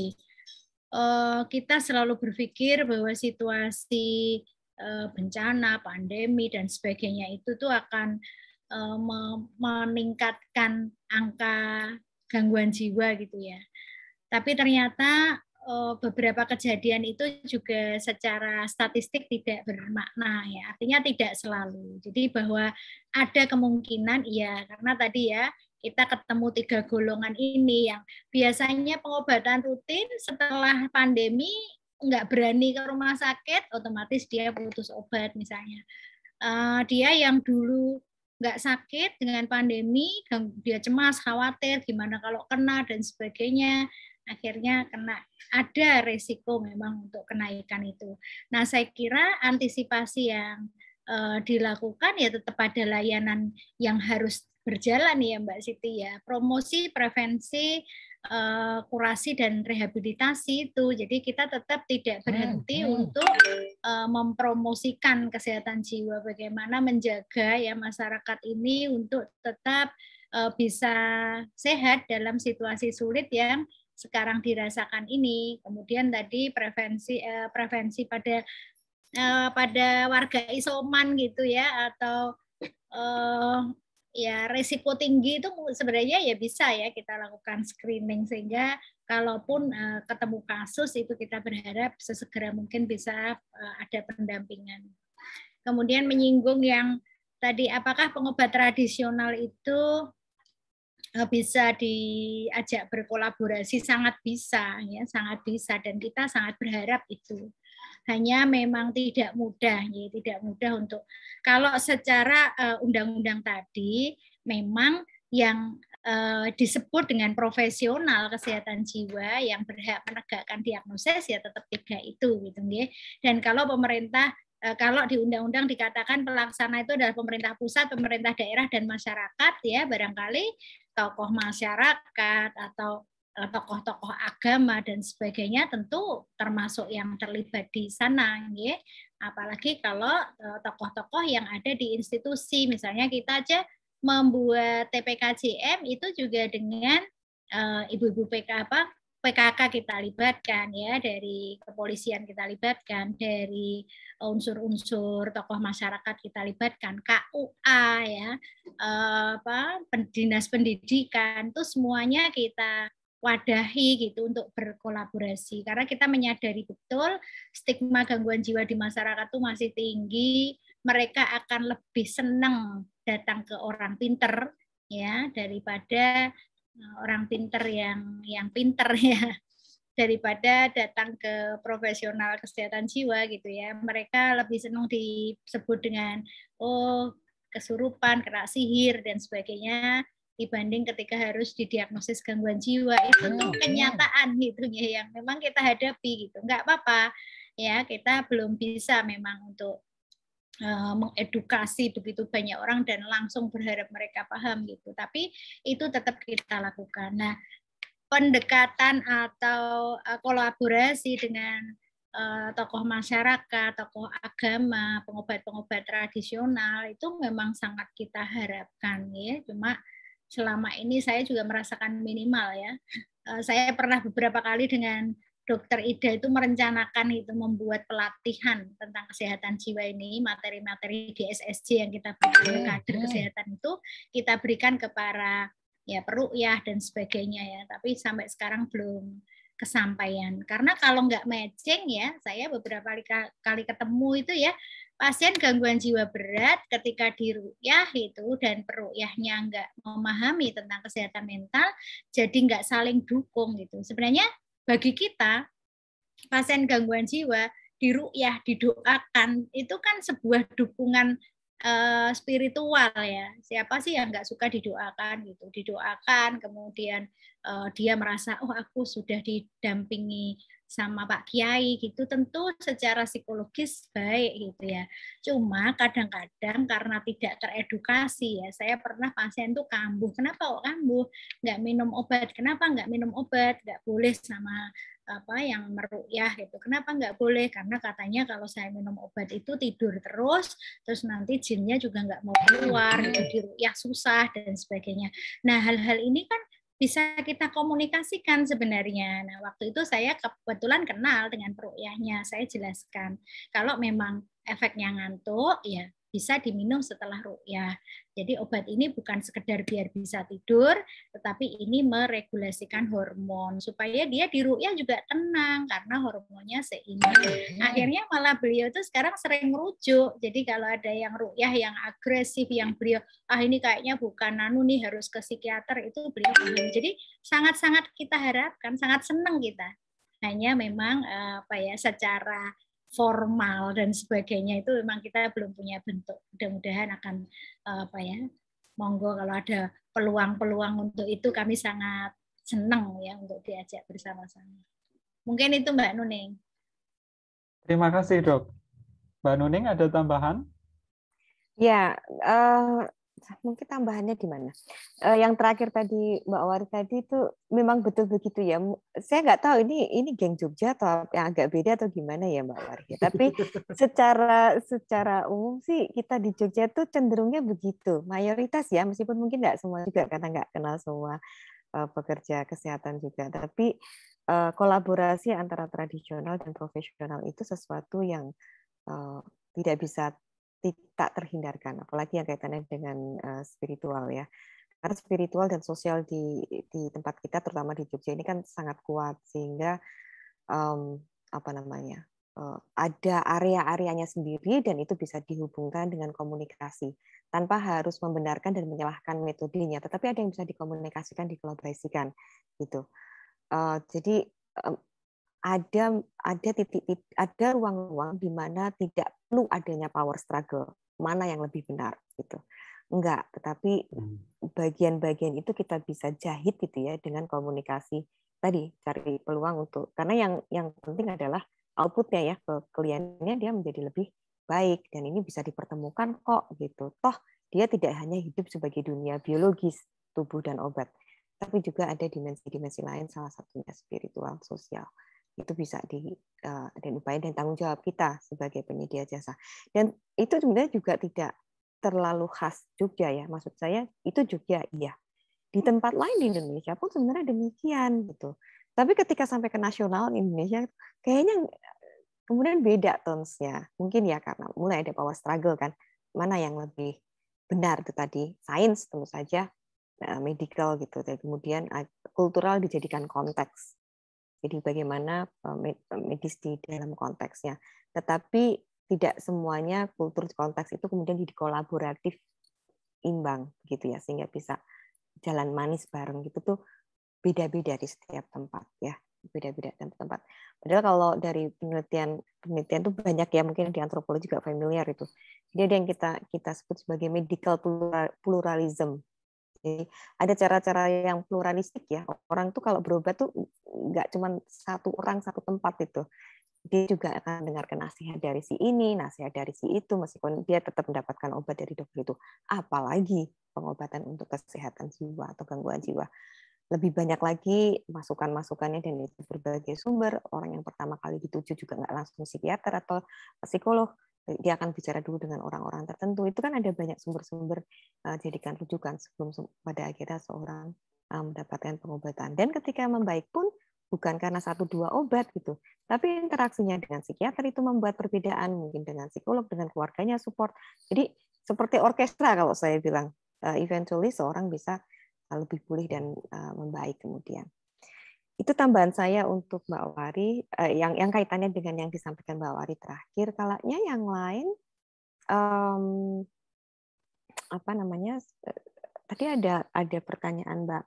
Kita selalu berpikir bahwa situasi Eh, bencana, pandemi dan sebagainya itu tuh akan eh, meningkatkan angka gangguan jiwa gitu ya. Tapi ternyata eh, beberapa kejadian itu juga secara statistik tidak bermakna ya artinya tidak selalu jadi bahwa ada kemungkinan iya karena tadi ya kita ketemu tiga golongan ini yang biasanya pengobatan rutin setelah pandemi nggak berani ke rumah sakit, otomatis dia putus obat misalnya. Uh, dia yang dulu nggak sakit dengan pandemi, dia cemas, khawatir, gimana kalau kena dan sebagainya, akhirnya kena. Ada resiko memang untuk kenaikan itu. Nah, saya kira antisipasi yang uh, dilakukan ya tetap ada layanan yang harus berjalan ya Mbak Siti ya. Promosi, prevensi, Eh, kurasi dan rehabilitasi itu. Jadi kita tetap tidak hmm, berhenti hmm. untuk eh, mempromosikan kesehatan jiwa bagaimana menjaga ya masyarakat ini untuk tetap eh, bisa sehat dalam situasi sulit yang sekarang dirasakan ini. Kemudian tadi prevensi uh, prevensi pada pada warga isoman gitu ya atau ya risiko tinggi itu sebenarnya ya bisa ya kita lakukan screening sehingga kalaupun uh, ketemu kasus itu kita berharap sesegera mungkin bisa uh, ada pendampingan. Kemudian menyinggung yang tadi apakah pengobat tradisional itu eh, bisa diajak berkolaborasi sangat bisa ya sangat bisa dan kita sangat berharap itu hanya memang tidak mudah ya tidak mudah untuk kalau secara eh, undang-undang uh, tadi memang yang uh, disebut dengan profesional kesehatan jiwa yang berhak menegakkan diagnosis ya tetap tiga itu gitu ya. Dan kalau pemerintah eh, kalau di undang-undang dikatakan pelaksana itu adalah pemerintah pusat, pemerintah daerah dan masyarakat ya barangkali tokoh masyarakat atau Eh, tokoh-tokoh agama dan sebagainya tentu termasuk yang terlibat di sana ya apalagi kalau eh, tokoh-tokoh yang ada di institusi misalnya kita aja membuat TPKJM itu juga dengan eh, ibu-ibu PK apa PKK kita libatkan ya dari kepolisian kita libatkan dari unsur-unsur tokoh masyarakat kita libatkan KUA ya apa dinas pendidikan itu semuanya kita wadahi gitu untuk berkolaborasi karena kita menyadari betul stigma gangguan jiwa di masyarakat itu masih tinggi mereka akan lebih senang datang ke orang pinter ya daripada eh, orang pinter yang yang pinter ya daripada datang ke profesional kesehatan jiwa gitu ya mereka lebih senang disebut dengan oh kesurupan kena sihir dan sebagainya dibanding ketika harus didiagnosis gangguan jiwa itu ah, tuh kenyataan ya yang memang kita hadapi gitu nggak apa-apa ya kita belum bisa memang untuk uh, mengedukasi begitu banyak orang dan langsung berharap mereka paham gitu tapi itu tetap kita lakukan nah pendekatan atau uh, kolaborasi dengan eh, tokoh masyarakat, tokoh agama, pengobat-pengobat tradisional itu memang sangat kita harapkan ya. Cuma selama ini saya juga merasakan minimal ya. Eh, saya pernah beberapa kali dengan dokter Ida itu merencanakan itu membuat pelatihan tentang kesehatan jiwa ini, materi-materi di SSJ yang kita berikan kader hmm. kesehatan itu kita berikan ke para ya perukyah dan sebagainya ya. Tapi sampai sekarang belum kesampaian. Karena kalau nggak matching ya, saya beberapa kali, kali ketemu itu ya, pasien gangguan jiwa berat ketika dirukyah itu dan perukyahnya nggak memahami tentang kesehatan mental, jadi nggak saling dukung gitu. Sebenarnya bagi kita, pasien gangguan jiwa dirukyah, didoakan, itu kan sebuah dukungan Eh, spiritual ya. Siapa sih yang nggak suka didoakan gitu? Didoakan, kemudian uh, dia merasa oh aku sudah didampingi sama Pak Kiai gitu. Tentu secara psikologis baik gitu ya. Cuma kadang-kadang karena tidak teredukasi ya. Saya pernah pasien tuh kambuh. Kenapa kok kambuh? Nggak minum obat. Kenapa nggak minum obat? Nggak boleh sama apa yang merukyah gitu. Kenapa nggak boleh? Karena katanya kalau saya minum obat itu tidur terus, terus nanti jinnya juga nggak mau keluar, gitu, ya susah dan sebagainya. Nah hal-hal ini kan bisa kita komunikasikan sebenarnya. Nah waktu itu saya kebetulan kenal dengan peruyahnya, saya jelaskan kalau memang efeknya ngantuk ya bisa diminum setelah rukyah. Jadi obat ini bukan sekedar biar bisa tidur, tetapi ini meregulasikan hormon supaya dia di rukyah juga tenang karena hormonnya seimbang. Akhirnya malah beliau itu sekarang sering merujuk. Jadi kalau ada yang rukyah yang agresif yang beliau ah ini kayaknya bukan nanu nih harus ke psikiater itu beliau paham. Jadi sangat-sangat kita harapkan, sangat senang kita. Hanya memang eh, apa ya secara formal dan sebagainya itu memang kita belum punya bentuk. Mudah-mudahan akan eh, apa ya? Monggo kalau ada peluang-peluang untuk itu kami sangat senang ya untuk diajak bersama-sama. Mungkin itu Mbak Nuning. Terima kasih dok. Mbak Nuning ada tambahan? Ya, uh, mungkin tambahannya di mana? Uh, yang terakhir tadi Mbak Wari tadi itu memang betul begitu ya. Saya nggak tahu ini ini geng Jogja atau yang agak beda atau gimana ya Mbak Wari. Ya. Tapi secara secara umum sih kita di Jogja tuh cenderungnya begitu. Mayoritas ya meskipun mungkin nggak semua juga karena nggak kenal semua uh, pekerja kesehatan juga. Tapi uh, kolaborasi antara tradisional dan profesional itu sesuatu yang uh, tidak bisa tidak terhindarkan, apalagi yang kaitannya dengan eh, spiritual ya. Karena spiritual dan sosial di di tempat kita, terutama di Jogja ini kan sangat kuat sehingga um, apa namanya uh, ada area-areanya sendiri dan itu bisa dihubungkan dengan komunikasi tanpa harus membenarkan dan menyalahkan metodenya, tetapi ada yang bisa dikomunikasikan, dikolaborasikan gitu. Uh, jadi mmm, ada ada titik ada ruang-ruang di mana tidak perlu adanya power struggle mana yang lebih benar gitu enggak tetapi hmm. bagian-bagian itu kita bisa jahit gitu ya dengan komunikasi tadi cari peluang untuk karena yang yang penting adalah outputnya ya ke kliennya dia menjadi lebih baik dan ini bisa dipertemukan kok gitu toh dia tidak hanya hidup sebagai dunia biologis tubuh dan obat tapi juga ada dimensi-dimensi lain salah satunya spiritual sosial itu bisa di uh, dan upaya dan tanggung jawab kita sebagai penyedia jasa dan itu sebenarnya juga tidak terlalu khas Jogja ya maksud saya itu juga iya di tempat lain di Indonesia pun sebenarnya demikian gitu tapi ketika sampai ke nasional Indonesia kayaknya eh, kemudian beda tonesnya mungkin ya karena mulai ada power struggle kan mana yang lebih benar itu tadi sains tentu saja eh, medical gitu dan kemudian eh, kultural dijadikan konteks jadi bagaimana eh, eh, medis di dalam konteksnya. Tetapi tidak semuanya kultur konteks itu kemudian jadi kolaboratif imbang gitu ya sehingga bisa jalan manis bareng gitu tuh beda-beda di setiap tempat ya beda-beda tempat-tempat. Padahal kalau dari penelitian penelitian tuh banyak ya mungkin di antropologi juga familiar itu. Jadi ada yang kita kita sebut sebagai medical pluralism jadi ada cara-cara yang pluralistik ya. Orang tuh kalau berobat tuh nggak cuma satu orang satu tempat itu. Dia juga akan mendengarkan nasihat dari si ini, nasihat dari si itu, meskipun dia tetap mendapatkan obat dari dokter itu. Apalagi pengobatan untuk kesehatan jiwa atau gangguan jiwa lebih banyak lagi masukan-masukannya dan itu berbagai sumber. Orang yang pertama kali dituju juga nggak langsung psikiater atau psikolog, Eh, dia akan bicara dulu dengan orang-orang tertentu itu kan ada banyak sumber-sumber uh, jadikan rujukan sebelum pada akhirnya seorang uh, mendapatkan pengobatan dan ketika membaik pun bukan karena satu dua obat gitu tapi interaksinya dengan psikiater itu membuat perbedaan mungkin dengan psikolog dengan keluarganya support jadi seperti orkestra kalau saya bilang uh, eventually seorang bisa lebih pulih dan uh, membaik kemudian itu tambahan saya untuk Mbak Wari eh, yang yang kaitannya dengan yang disampaikan Mbak Wari terakhir. Kalanya yang lain um, apa namanya eh, tadi ada ada pertanyaan Mbak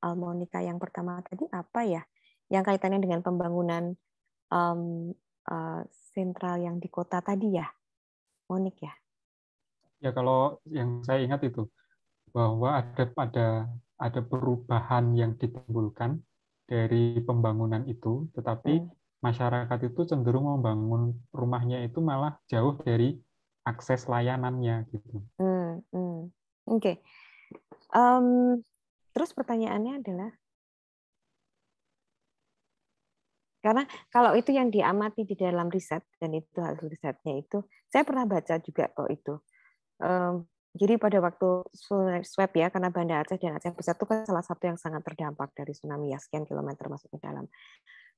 Almonika yang pertama tadi apa ya yang kaitannya dengan pembangunan um, uh, sentral yang di kota tadi ya, Monik ya? Ya kalau yang saya ingat itu bahwa ada pada ada perubahan yang ditimbulkan dari pembangunan itu, tetapi hmm. masyarakat itu cenderung membangun rumahnya itu malah jauh dari akses layanannya gitu. Hmm, hmm. Oke. Okay. Um, terus pertanyaannya adalah karena kalau itu yang diamati di dalam riset dan itu hasil risetnya itu saya pernah baca juga kok itu um, jadi pada waktu swab ya, karena Banda Aceh dan Aceh Besar itu kan salah satu yang sangat terdampak dari tsunami ya sekian kilometer masuk ke dalam.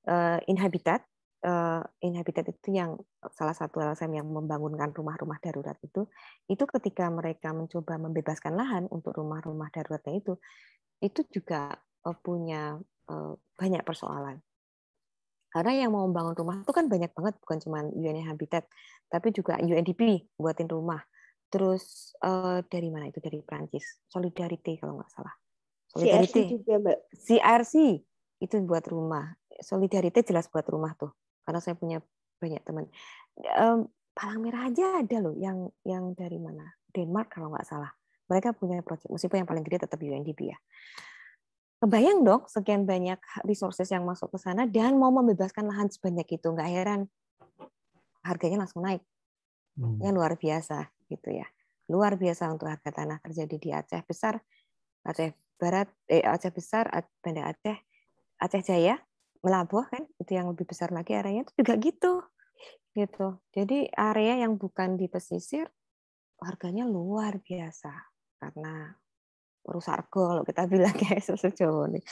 Uh, inhabitat, uh, inhabitat itu yang salah satu LSM yang membangunkan rumah-rumah darurat itu, itu ketika mereka mencoba membebaskan lahan untuk rumah-rumah daruratnya itu, itu juga eh, punya uh, banyak persoalan karena yang mau membangun rumah itu kan banyak banget bukan cuma UN Habitat tapi juga UNDP buatin rumah Terus uh, dari mana itu dari Prancis, Solidarity kalau nggak salah. Solidarity CRC juga, Mbak. CRC itu buat rumah. Solidarity jelas buat rumah tuh. Karena saya punya banyak teman. Um, Palang Merah aja ada loh yang yang dari mana? Denmark kalau nggak salah. Mereka punya proyek meskipun yang paling gede tetap UNDP ya. Kebayang dong sekian banyak resources yang masuk ke sana dan mau membebaskan lahan sebanyak itu nggak heran harganya langsung naik. Hmm. Yang luar biasa gitu ya. Luar biasa untuk harga tanah terjadi di Aceh besar, Aceh Barat, eh, Aceh besar, Banda Aceh, Aceh Jaya, Melabuh kan itu yang lebih besar lagi areanya itu juga gitu gitu. Jadi area yang bukan di pesisir harganya luar biasa karena rusak rego kalau kita bilang kayak sesuatu ini.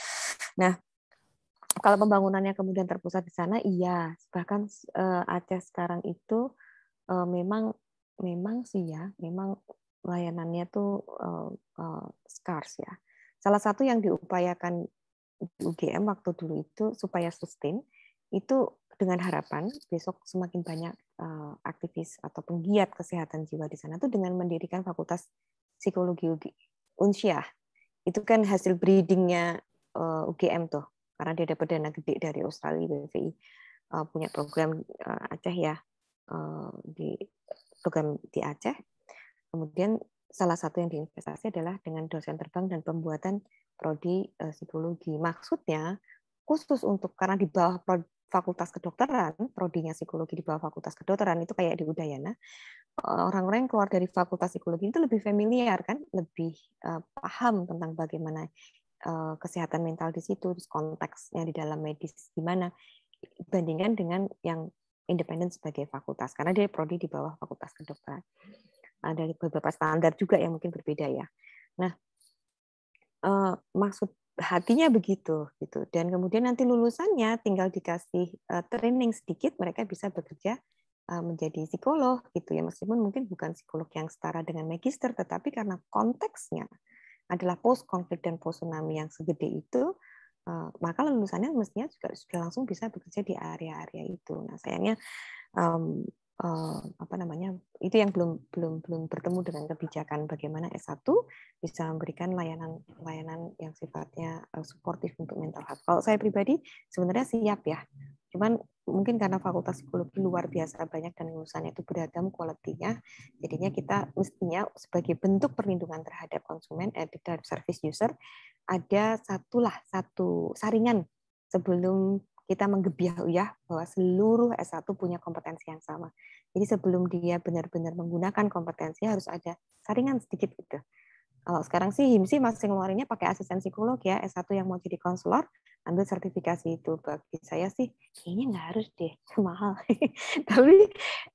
Nah, kalau pembangunannya kemudian terpusat di sana, iya. Bahkan eh, Aceh sekarang itu eh, memang memang sih ya, memang layanannya tuh uh, uh, scarce ya. Salah satu yang diupayakan UGM waktu dulu itu supaya sustain itu dengan harapan besok semakin banyak uh, aktivis atau penggiat kesehatan jiwa di sana tuh dengan mendirikan fakultas psikologi UGM Unsia. Itu kan hasil breedingnya uh, UGM tuh karena dia dapat dana gede dari Australia BVI uh, punya program uh, Aceh ya uh, di program di Aceh. Kemudian salah satu yang diinvestasi adalah dengan dosen terbang dan pembuatan prodi eh, psikologi. Maksudnya khusus untuk karena di bawah prodi, fakultas kedokteran, prodinya psikologi di bawah fakultas kedokteran itu kayak di Udayana, eh, orang-orang yang keluar dari fakultas psikologi itu lebih familiar kan, lebih eh, paham tentang bagaimana kesehatan mental di situ, terus konteksnya di dalam medis gimana dibandingkan dengan yang independen sebagai fakultas karena dia prodi di bawah fakultas kedokteran. Ada nah, beberapa standar juga yang mungkin berbeda ya. Nah, eh, maksud hatinya begitu gitu dan kemudian nanti lulusannya tinggal dikasih eh, training sedikit mereka bisa bekerja eh, menjadi psikolog gitu ya meskipun mungkin bukan psikolog yang setara dengan magister tetapi karena konteksnya adalah post konflik dan post tsunami yang segede itu Eh, maka lulusannya mestinya juga sudah langsung bisa bekerja di area-area itu. Nah, sayangnya um, uh, apa namanya itu yang belum belum belum bertemu dengan kebijakan bagaimana S1 bisa memberikan layanan layanan yang sifatnya uh, suportif untuk mental health. Kalau saya pribadi sebenarnya siap ya. Cuman mungkin karena fakultas psikologi luar biasa banyak dan lulusannya itu beragam kualitinya, jadinya kita mestinya sebagai bentuk perlindungan terhadap konsumen eh, terhadap service user ada satulah satu saringan sebelum kita menggebiah ya bahwa seluruh S1 punya kompetensi yang sama. Jadi sebelum dia benar-benar menggunakan kompetensi harus ada saringan sedikit gitu. Kalau sekarang sih HIMSI masih ngeluarinnya pakai asisten psikolog ya, S1 yang mau jadi konselor, ambil sertifikasi itu. Bagi saya sih kayaknya nggak harus deh, mahal. Tapi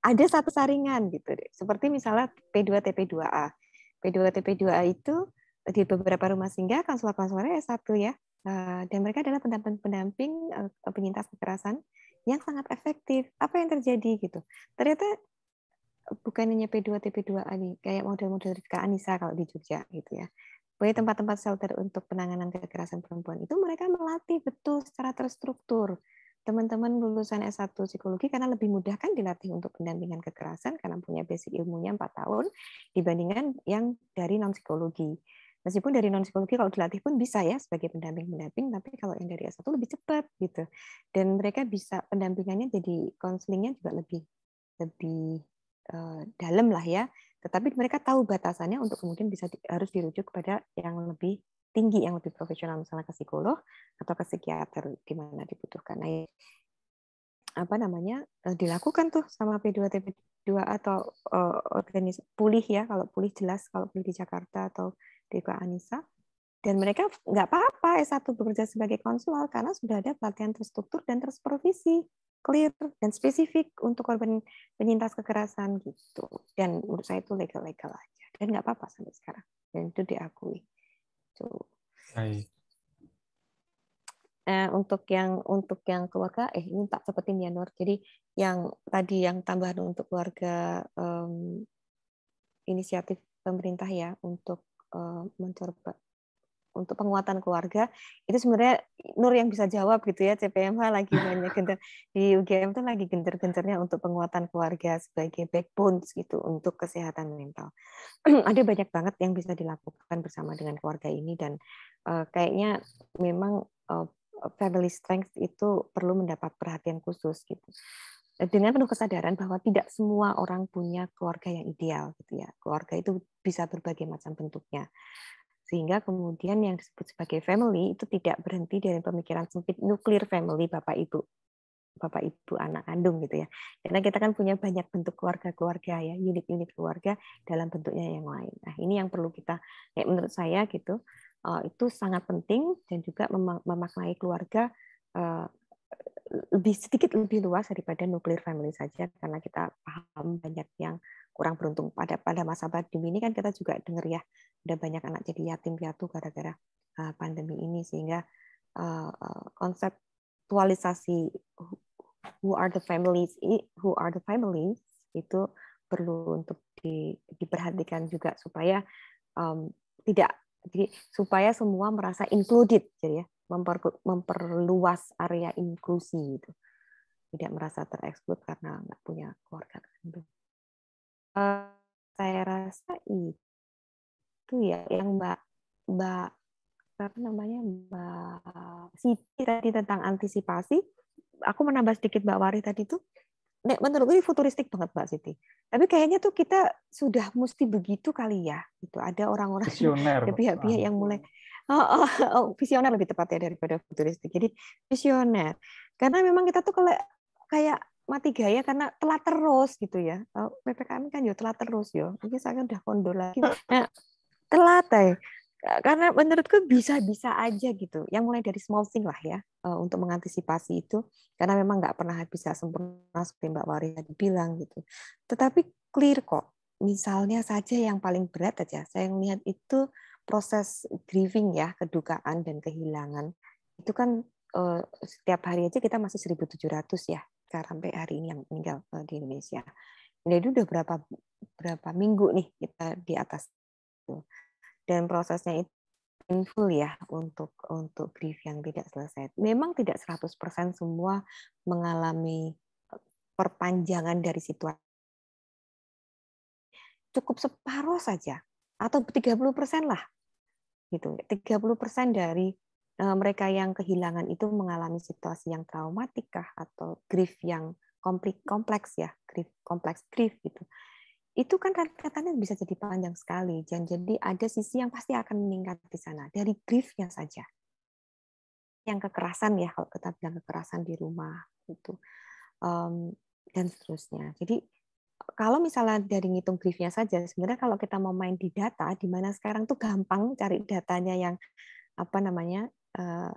ada satu saringan gitu deh. Seperti misalnya P2TP2A. P2TP2A itu di beberapa rumah singgah konselor-konselornya S1 ya. Eh, dan mereka adalah pendamping-pendamping eh, penyintas kekerasan yang sangat efektif. Apa yang terjadi gitu? Ternyata eh, bukan hanya P2 TP2 ani kayak model-model Rifka Anisa kalau di Jogja gitu ya. Bagi tempat-tempat shelter untuk penanganan kekerasan perempuan itu mereka melatih betul secara terstruktur teman-teman lulusan S1 psikologi karena lebih mudah kan dilatih untuk pendampingan kekerasan karena punya basic ilmunya 4 tahun dibandingkan yang dari non psikologi. Meskipun dari non psikologi kalau dilatih pun bisa ya sebagai pendamping-pendamping, tapi kalau yang dari S1 lebih cepat gitu. Dan mereka bisa pendampingannya jadi konselingnya juga lebih lebih uh, dalam lah ya. Tetapi mereka tahu batasannya untuk kemudian bisa di, harus dirujuk kepada yang lebih tinggi, yang lebih profesional misalnya ke psikolog atau ke psikiater di mana dibutuhkan. Nah, apa namanya eh, dilakukan tuh sama P2TP2 atau uh, eh, organis pulih ya kalau pulih jelas kalau pulih di Jakarta atau diko Anissa. Dan mereka nggak apa-apa S1 bekerja sebagai konselor karena sudah ada pelatihan terstruktur dan tersupervisi, clear dan spesifik untuk korban penyintas kekerasan gitu. Dan menurut saya itu legal-legal aja dan nggak apa-apa sampai sekarang. Dan itu diakui. So. Nah, eh, untuk yang untuk yang keluarga, eh ini tak seperti ya Nur. Jadi yang tadi yang tambahan untuk keluarga um, inisiatif pemerintah ya untuk Eh, mencoba untuk penguatan keluarga itu sebenarnya Nur yang bisa jawab gitu ya CPMH lagi banyak gender di UGM itu lagi gender-gendernya untuk penguatan keluarga sebagai backbone gitu untuk kesehatan mental ada banyak banget yang bisa dilakukan bersama dengan keluarga ini dan uh, kayaknya memang uh, family strength itu perlu mendapat perhatian khusus gitu dengan penuh kesadaran bahwa tidak semua orang punya keluarga yang ideal gitu ya. Keluarga itu bisa berbagai macam bentuknya. Sehingga kemudian yang disebut sebagai family itu tidak berhenti dari pemikiran sempit nuklir family Bapak Ibu. Bapak Ibu anak kandung gitu ya. Karena kita kan punya banyak bentuk keluarga-keluarga ya, unit-unit keluarga dalam bentuknya yang lain. Nah, ini yang perlu kita ya menurut saya gitu, eh, itu sangat penting dan juga memaknai keluarga eh, lebih sedikit lebih luas daripada nuklir family saja karena kita paham banyak yang kurang beruntung pada pada masa pandemi ini kan kita juga dengar ya ada banyak anak jadi yatim piatu gara-gara eh, pandemi ini sehingga eh, konseptualisasi who are the families who are the families itu perlu untuk di, diperhatikan juga supaya um, tidak jadi supaya semua merasa included jadi ya memper, memperluas area inklusi itu tidak merasa tereksklud karena nggak punya keluarga kandung uh, saya rasa itu ya yang mbak mbak apa namanya mbak Siti tadi tentang antisipasi aku menambah sedikit mbak Wari tadi tuh Nek, menurut ini futuristik banget Mbak Siti. Tapi kayaknya tuh kita sudah mesti begitu kali ya. Itu ada orang-orang pihak-pihak yang mulai oh, oh, oh, visioner lebih tepat ya daripada futuristik. Jadi visioner. Karena memang kita tuh kalau kayak mati gaya karena telat terus gitu ya. PPKM kan yo ya telat terus yo. Mungkin saya kan udah kondol lagi. Nah, telat ya. Karena menurutku bisa-bisa aja gitu. Yang mulai dari small thing lah ya eh, untuk mengantisipasi itu. Karena memang nggak pernah bisa sempurna seperti Mbak Wari tadi bilang gitu. Tetapi clear kok. Misalnya saja yang paling berat aja. Saya melihat itu proses grieving ya, kedukaan dan kehilangan. Itu kan eh, setiap hari aja kita masih 1.700 ya, sampai hari ini yang meninggal eh, di Indonesia. Jadi itu udah berapa berapa minggu nih kita di atas itu. Dan prosesnya itu painful ya untuk untuk grief yang tidak selesai. Memang tidak 100% semua mengalami perpanjangan dari situasi. Cukup separuh saja atau 30% persen lah. Gitu. 30% persen dari e, mereka yang kehilangan itu mengalami situasi yang traumatik atau grief yang kompleks ya, grief kompleks grief gitu. Itu kan katanya bisa jadi panjang sekali. Dan jadi ada sisi yang pasti akan meningkat di sana dari griefnya saja. Yang kekerasan ya kalau kita bilang kekerasan di rumah gitu. Mmm, dan seterusnya. Jadi kalau misalnya dari ngitung griefnya saja, sebenarnya kalau kita mau main di data, di mana sekarang tuh gampang cari datanya yang apa namanya eh,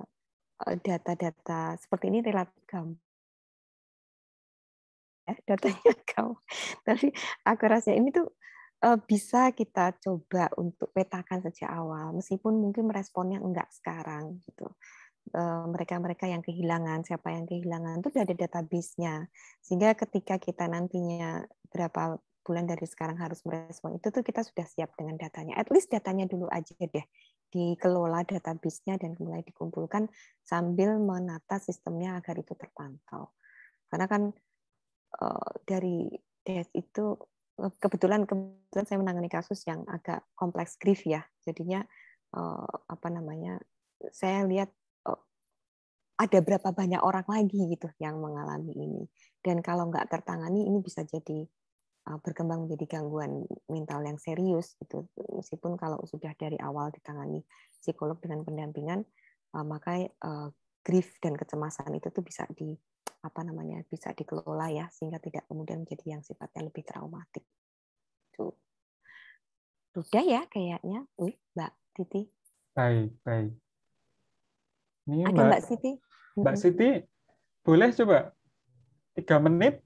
eh, data-data seperti ini relatif gampang. Ya, eh datanya kau? Tapi akurasinya ini tuh eh, bisa kita coba untuk petakan sejak awal, meskipun mungkin meresponnya enggak sekarang gitu. Eh, mereka-mereka yang kehilangan, siapa yang kehilangan itu sudah ada database-nya. Sehingga ketika kita nantinya berapa bulan dari sekarang harus merespon itu tuh kita sudah siap dengan datanya. At least datanya dulu aja deh dikelola database-nya dan mulai dikumpulkan sambil menata sistemnya agar itu terpantau. Karena kan eh, dari DES itu eh, kebetulan kebetulan saya menangani kasus yang agak kompleks grief ya. Jadinya apa namanya? Saya lihat ada berapa banyak orang lagi gitu yang mengalami ini. Dan kalau nggak tertangani ini bisa jadi uh, berkembang menjadi gangguan mental yang serius gitu. Meskipun kalau sudah dari awal ditangani psikolog dengan pendampingan, uh, maka uh, grief dan kecemasan itu tuh bisa di apa namanya bisa dikelola ya sehingga tidak kemudian menjadi yang sifatnya lebih traumatik. Tuh. Sudah ya kayaknya. Wih, Mbak Titi. Baik, baik. Ini Ada Mbak, Mbak Siti? Mbak hmm. Siti, boleh coba tiga menit?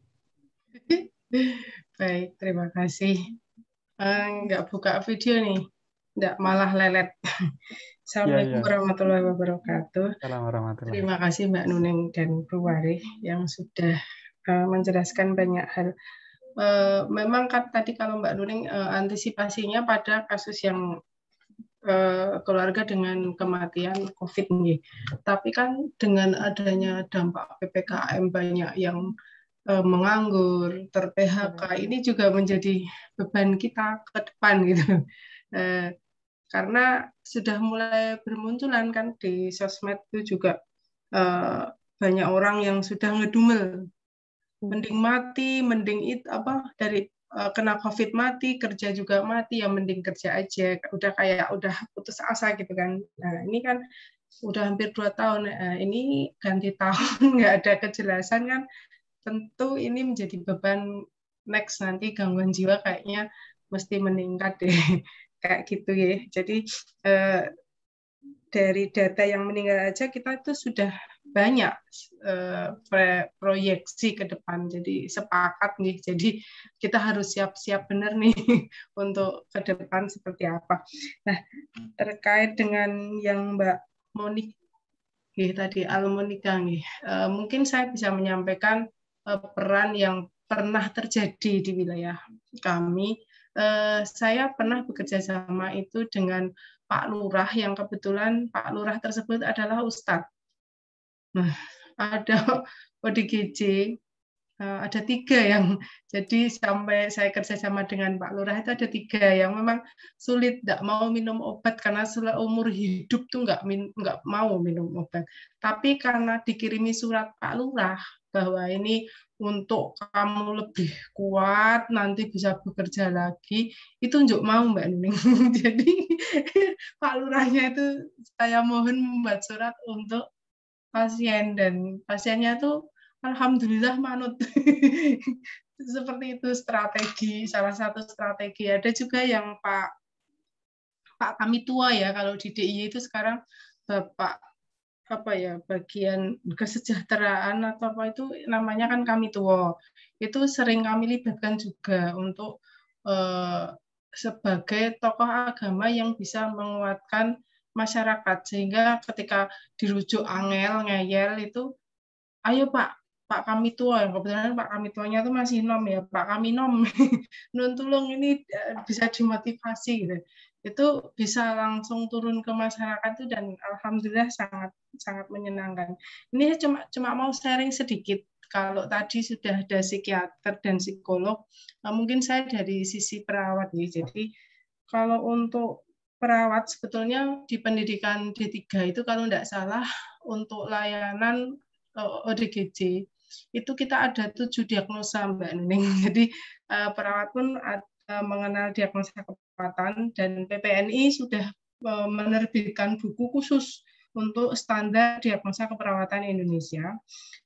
Baik, terima kasih. Enggak eh, buka video nih, enggak malah lelet. Assalamualaikum ya, ya. warahmatullahi wabarakatuh. Warahmatullahi. Terima kasih Mbak Nuning dan Bu Wari yang sudah eh, menjelaskan banyak hal eh, memang kan tadi kalau Mbak Nuning antisipasinya pada kasus yang Eh, keluarga dengan kematian COVID nih. Tapi kan dengan adanya dampak PPKM banyak yang eh, menganggur, ter-PHK, iya. ini juga menjadi beban kita ke depan gitu. Eh, karena sudah mulai bermunculan kan di sosmed itu juga banyak orang yang sudah ngedumel hmm. mending mati mending itu apa dari Eh, kena covid mati kerja juga mati ya mending kerja aja udah kayak udah putus asa gitu kan nah ini kan udah hampir dua tahun nah, ini ganti tahun nggak ada kejelasan kan tentu ini menjadi beban next nanti gangguan jiwa kayaknya mesti meningkat deh kayak gitu ya jadi eh, dari data yang meninggal aja kita itu sudah banyak uh, proyeksi ke depan. Jadi sepakat nih. Jadi kita harus siap-siap benar nih untuk ke depan seperti apa. Nah, terkait dengan yang Mbak Monik ya, tadi Almonika nih uh, mungkin saya bisa menyampaikan uh, peran yang pernah terjadi di wilayah kami. Uh, saya pernah bekerja sama itu dengan Pak Lurah yang kebetulan Pak Lurah tersebut adalah Ustadz Nah, ada ODGJ, eh, ada tiga yang jadi sampai saya kerja sama dengan Pak Lurah itu ada tiga yang memang sulit tidak mau minum obat karena umur hidup tuh nggak nggak mau minum obat tapi karena dikirimi surat Pak Lurah bahwa ini untuk kamu lebih kuat nanti bisa bekerja lagi itu untuk mau Mbak Nining jadi Pak Lurahnya itu saya mohon membuat surat untuk pasien dan pasiennya tuh alhamdulillah manut seperti itu strategi salah satu strategi ada juga yang pak pak kami tua ya kalau di DIY itu sekarang bapak apa ya bagian kesejahteraan atau apa itu namanya kan kami tua itu sering kami libatkan juga untuk eh, sebagai tokoh agama yang bisa menguatkan masyarakat sehingga ketika dirujuk angel ngeyel itu ayo pak Pak kami tua yang kebetulan Pak kami tuanya itu masih nom ya Pak kami nom nun tulung ini eh, bisa dimotivasi gitu itu bisa langsung turun ke masyarakat itu dan alhamdulillah sangat sangat menyenangkan ini saya cuma cuma mau sharing sedikit kalau tadi sudah ada psikiater dan psikolog eh, mungkin saya dari sisi perawat nih jadi kalau untuk perawat sebetulnya di pendidikan D3 itu kalau tidak salah untuk layanan eh, ODGJ itu kita ada tujuh diagnosa Mbak Nening. Jadi eh, perawat pun eh, mengenal diagnosa kekuatan dan PPNI sudah menerbitkan buku khusus untuk standar diagnosa keperawatan Indonesia.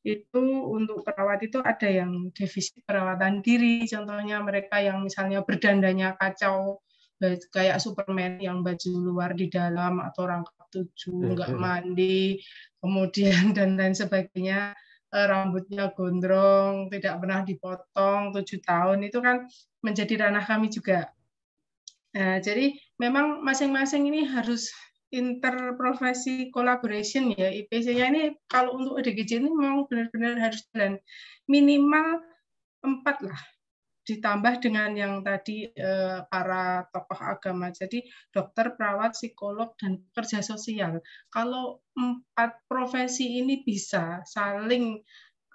Itu untuk perawat itu ada yang defisit perawatan diri, contohnya mereka yang misalnya berdandanya kacau, kayak Superman yang baju luar di dalam atau rangkap tujuh mhm. nggak mandi kemudian dan lain sebagainya eh, rambutnya gondrong tidak pernah dipotong tujuh tahun itu kan menjadi ranah kami juga nah, jadi memang masing-masing ini harus interprofesi collaboration ya IPC-nya ini kalau untuk ODGJ ini memang benar-benar harus jalan minimal empat lah ditambah dengan yang tadi eh, para tokoh agama. Jadi dokter, perawat, psikolog dan pekerja sosial. Kalau empat profesi ini bisa saling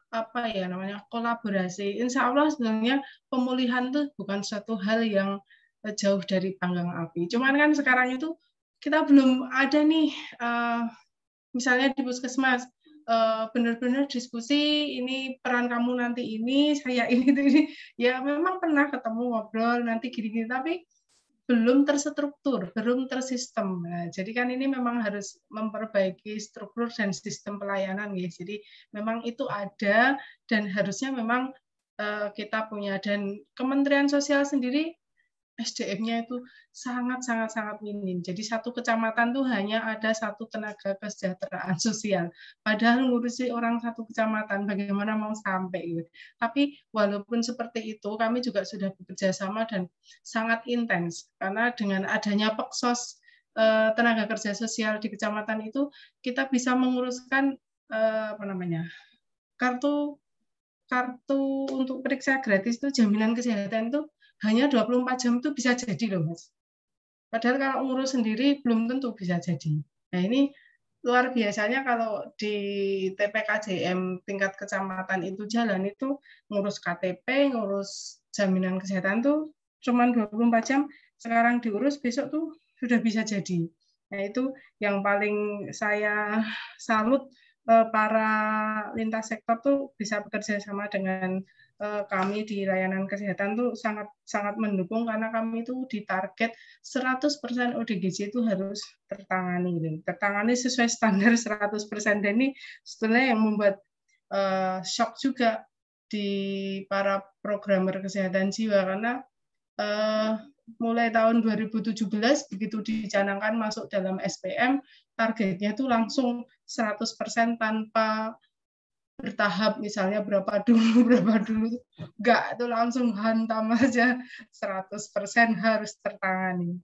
apa ya namanya kolaborasi. Insya Allah sebenarnya pemulihan itu bukan satu hal yang eh, jauh dari panggang api. Cuman kan sekarang itu kita belum ada nih, eh, misalnya di puskesmas Eh, benar-benar diskusi ini peran kamu nanti ini saya ini itu ini ya memang pernah ketemu ngobrol nanti gini-gini tapi belum terstruktur belum tersistem nah, jadi kan ini memang harus memperbaiki struktur dan sistem pelayanan ya jadi memang itu ada dan harusnya memang eh, kita punya dan Kementerian Sosial sendiri SDM-nya itu sangat sangat sangat minim. Jadi satu kecamatan tuh hanya ada satu tenaga kesejahteraan sosial. Padahal ngurusi orang satu kecamatan bagaimana mau sampai gitu. Tapi walaupun seperti itu kami juga sudah bekerja sama dan sangat intens karena dengan adanya peksos eh, tenaga kerja sosial di kecamatan itu kita bisa menguruskan eh, apa namanya kartu kartu untuk periksa gratis itu jaminan kesehatan itu hanya 24 jam itu bisa jadi loh mas. Padahal kalau ngurus sendiri belum tentu bisa jadi. Nah ini luar biasanya kalau di TPKJM tingkat kecamatan itu jalan itu ngurus KTP, ngurus jaminan kesehatan tuh cuma 24 jam, sekarang diurus besok tuh sudah bisa jadi. Nah itu yang paling saya salut eh, para lintas sektor tuh bisa bekerja sama dengan Eh, kami di layanan kesehatan tuh sangat sangat mendukung karena kami itu ditarget 100% ODGJ itu harus tertangani gitu. Tertangani sesuai standar 100% dan ini sebenarnya yang membuat uh, shock juga di para programmer kesehatan jiwa karena uh, mulai tahun 2017 begitu dicanangkan masuk dalam SPM targetnya itu langsung 100% tanpa bertahap misalnya berapa dulu berapa dulu enggak itu langsung hantam aja 100% harus tertangani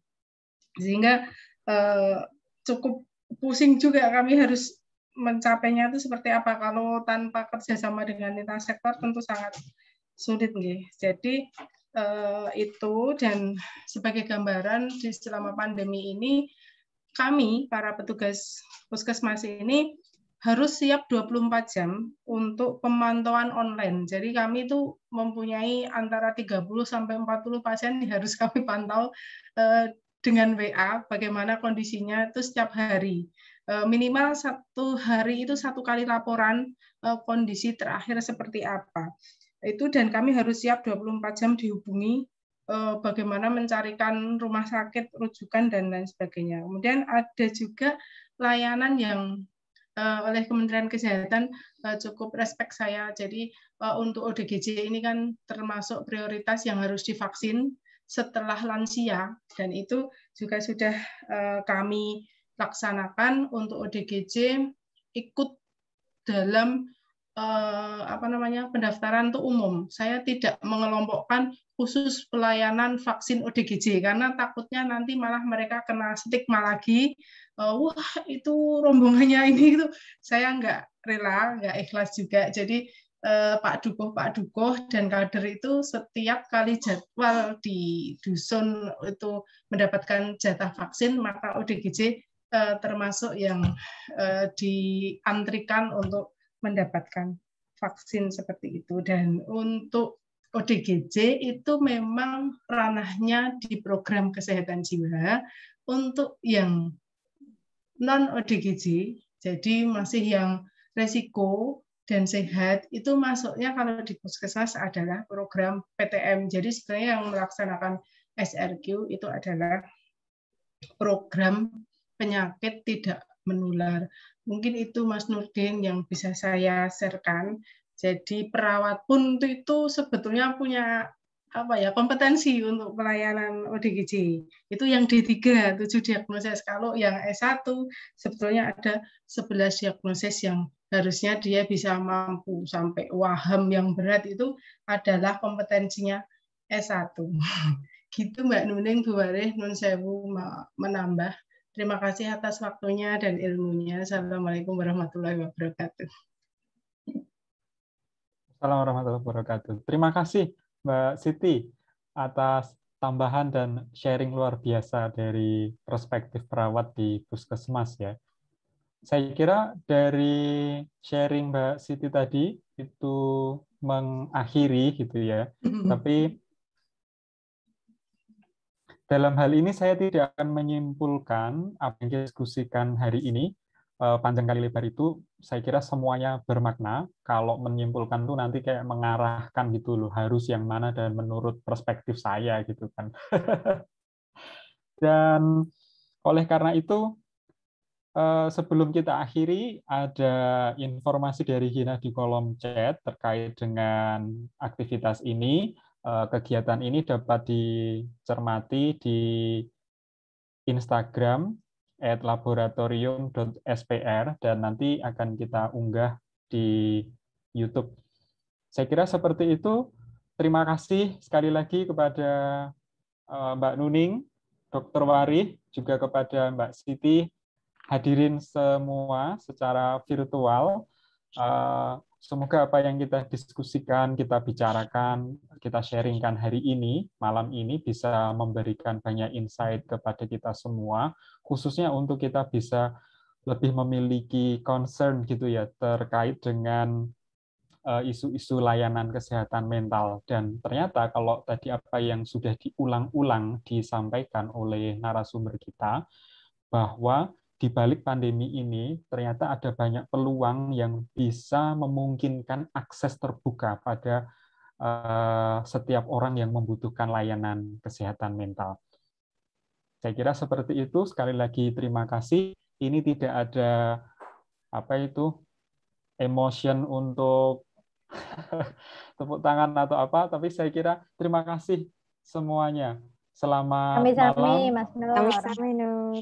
sehingga eh, cukup pusing juga kami harus mencapainya itu seperti apa kalau tanpa kerjasama dengan lintas sektor tentu sangat sulit nih jadi eh, itu dan sebagai gambaran di selama pandemi ini kami para petugas puskesmas ini harus siap 24 jam untuk pemantauan online. Jadi kami itu mempunyai antara 30 sampai 40 pasien yang harus kami pantau eh, dengan WA bagaimana kondisinya itu setiap hari. Eh, minimal satu hari itu satu kali laporan eh, kondisi terakhir seperti apa. Itu dan kami harus siap 24 jam dihubungi bagaimana mencarikan rumah sakit rujukan dan lain sebagainya. Kemudian ada juga layanan yang uh, oleh Kementerian Kesehatan uh, cukup respek saya. Jadi uh, untuk ODGJ ini kan termasuk prioritas yang harus divaksin setelah lansia dan itu juga sudah uh, kami laksanakan untuk ODGJ ikut dalam eh, apa namanya pendaftaran itu umum. Saya tidak mengelompokkan khusus pelayanan vaksin ODGJ karena takutnya nanti malah mereka kena stigma lagi. Eh, wah itu rombongannya ini itu saya nggak rela, nggak ikhlas juga. Jadi eh, Pak Dukuh Pak Dukuh dan kader itu setiap kali jadwal di dusun itu mendapatkan jatah vaksin maka ODGJ eh, termasuk yang eh, diantrikan untuk mendapatkan vaksin seperti itu. Dan untuk ODGJ itu memang ranahnya di program kesehatan jiwa untuk yang non ODGJ, jadi masih yang resiko dan sehat itu masuknya kalau di puskesmas adalah program PTM. Jadi sebenarnya yang melaksanakan SRQ itu adalah program penyakit tidak menular. Mungkin itu Mas Nurdin yang bisa saya sharekan. Jadi perawat pun itu, sebetulnya punya apa ya kompetensi untuk pelayanan ODGJ. Itu yang D3, 7 diagnosis. Kalau yang S1 sebetulnya ada 11 diagnosis yang harusnya dia bisa mampu sampai waham yang berat itu adalah kompetensinya S1. Gitu Mbak Nuning Wareh, Nun Sewu menambah Terima kasih atas waktunya dan ilmunya. Assalamualaikum warahmatullahi wabarakatuh. Assalamualaikum warahmatullahi wabarakatuh. Terima kasih Mbak Siti atas tambahan dan sharing luar biasa dari perspektif perawat di puskesmas ya. Saya kira dari sharing Mbak Siti tadi itu mengakhiri gitu ya. Mm-hmm. Tapi dalam hal ini saya tidak akan menyimpulkan apa yang kita diskusikan hari ini eh, panjang kali lebar itu saya kira semuanya bermakna. Kalau menyimpulkan tuh nanti kayak mengarahkan gitu loh harus yang mana dan menurut perspektif saya gitu kan. dan oleh karena itu eh, sebelum kita akhiri ada informasi dari Hina di kolom chat terkait dengan aktivitas ini. Eh, kegiatan ini dapat dicermati di Instagram at laboratorium.spr dan nanti akan kita unggah di YouTube. Saya kira seperti itu. Terima kasih sekali lagi kepada eh, Mbak Nuning, Dr. Wari, juga kepada Mbak Siti, hadirin semua secara virtual. Eh, Semoga apa yang kita diskusikan, kita bicarakan, kita sharingkan hari ini, malam ini bisa memberikan banyak insight kepada kita semua, khususnya untuk kita bisa lebih memiliki concern gitu ya terkait dengan eh, isu-isu layanan kesehatan mental. Dan ternyata kalau tadi apa yang sudah diulang-ulang disampaikan oleh narasumber kita, bahwa di balik pandemi ini ternyata ada banyak peluang yang bisa memungkinkan akses terbuka pada eh, setiap orang yang membutuhkan layanan kesehatan mental. Saya kira seperti itu. Sekali lagi terima kasih. Ini tidak ada apa itu emotion untuk tepuk tangan atau apa, tapi saya kira terima kasih semuanya. Selamat Kami-sami, malam. Mas Nur. Kami-sami, Nur.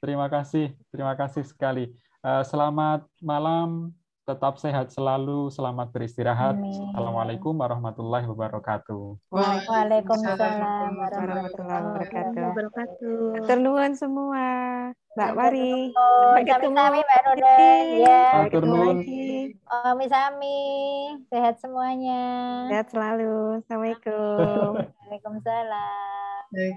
Terima kasih, terima kasih sekali. Eh, selamat malam, tetap sehat selalu, selamat beristirahat. Amin. Assalamualaikum warahmatullahi wabarakatuh. Waalaikumsalam warahmatullahi wabarakatuh. Ternuan semua, Mbak Wari. Sami-sami, Mbak Rode. Ya, ketemu gitu lagi. sami sehat semuanya. Sehat selalu. Assalamualaikum. Waalaikumsalam.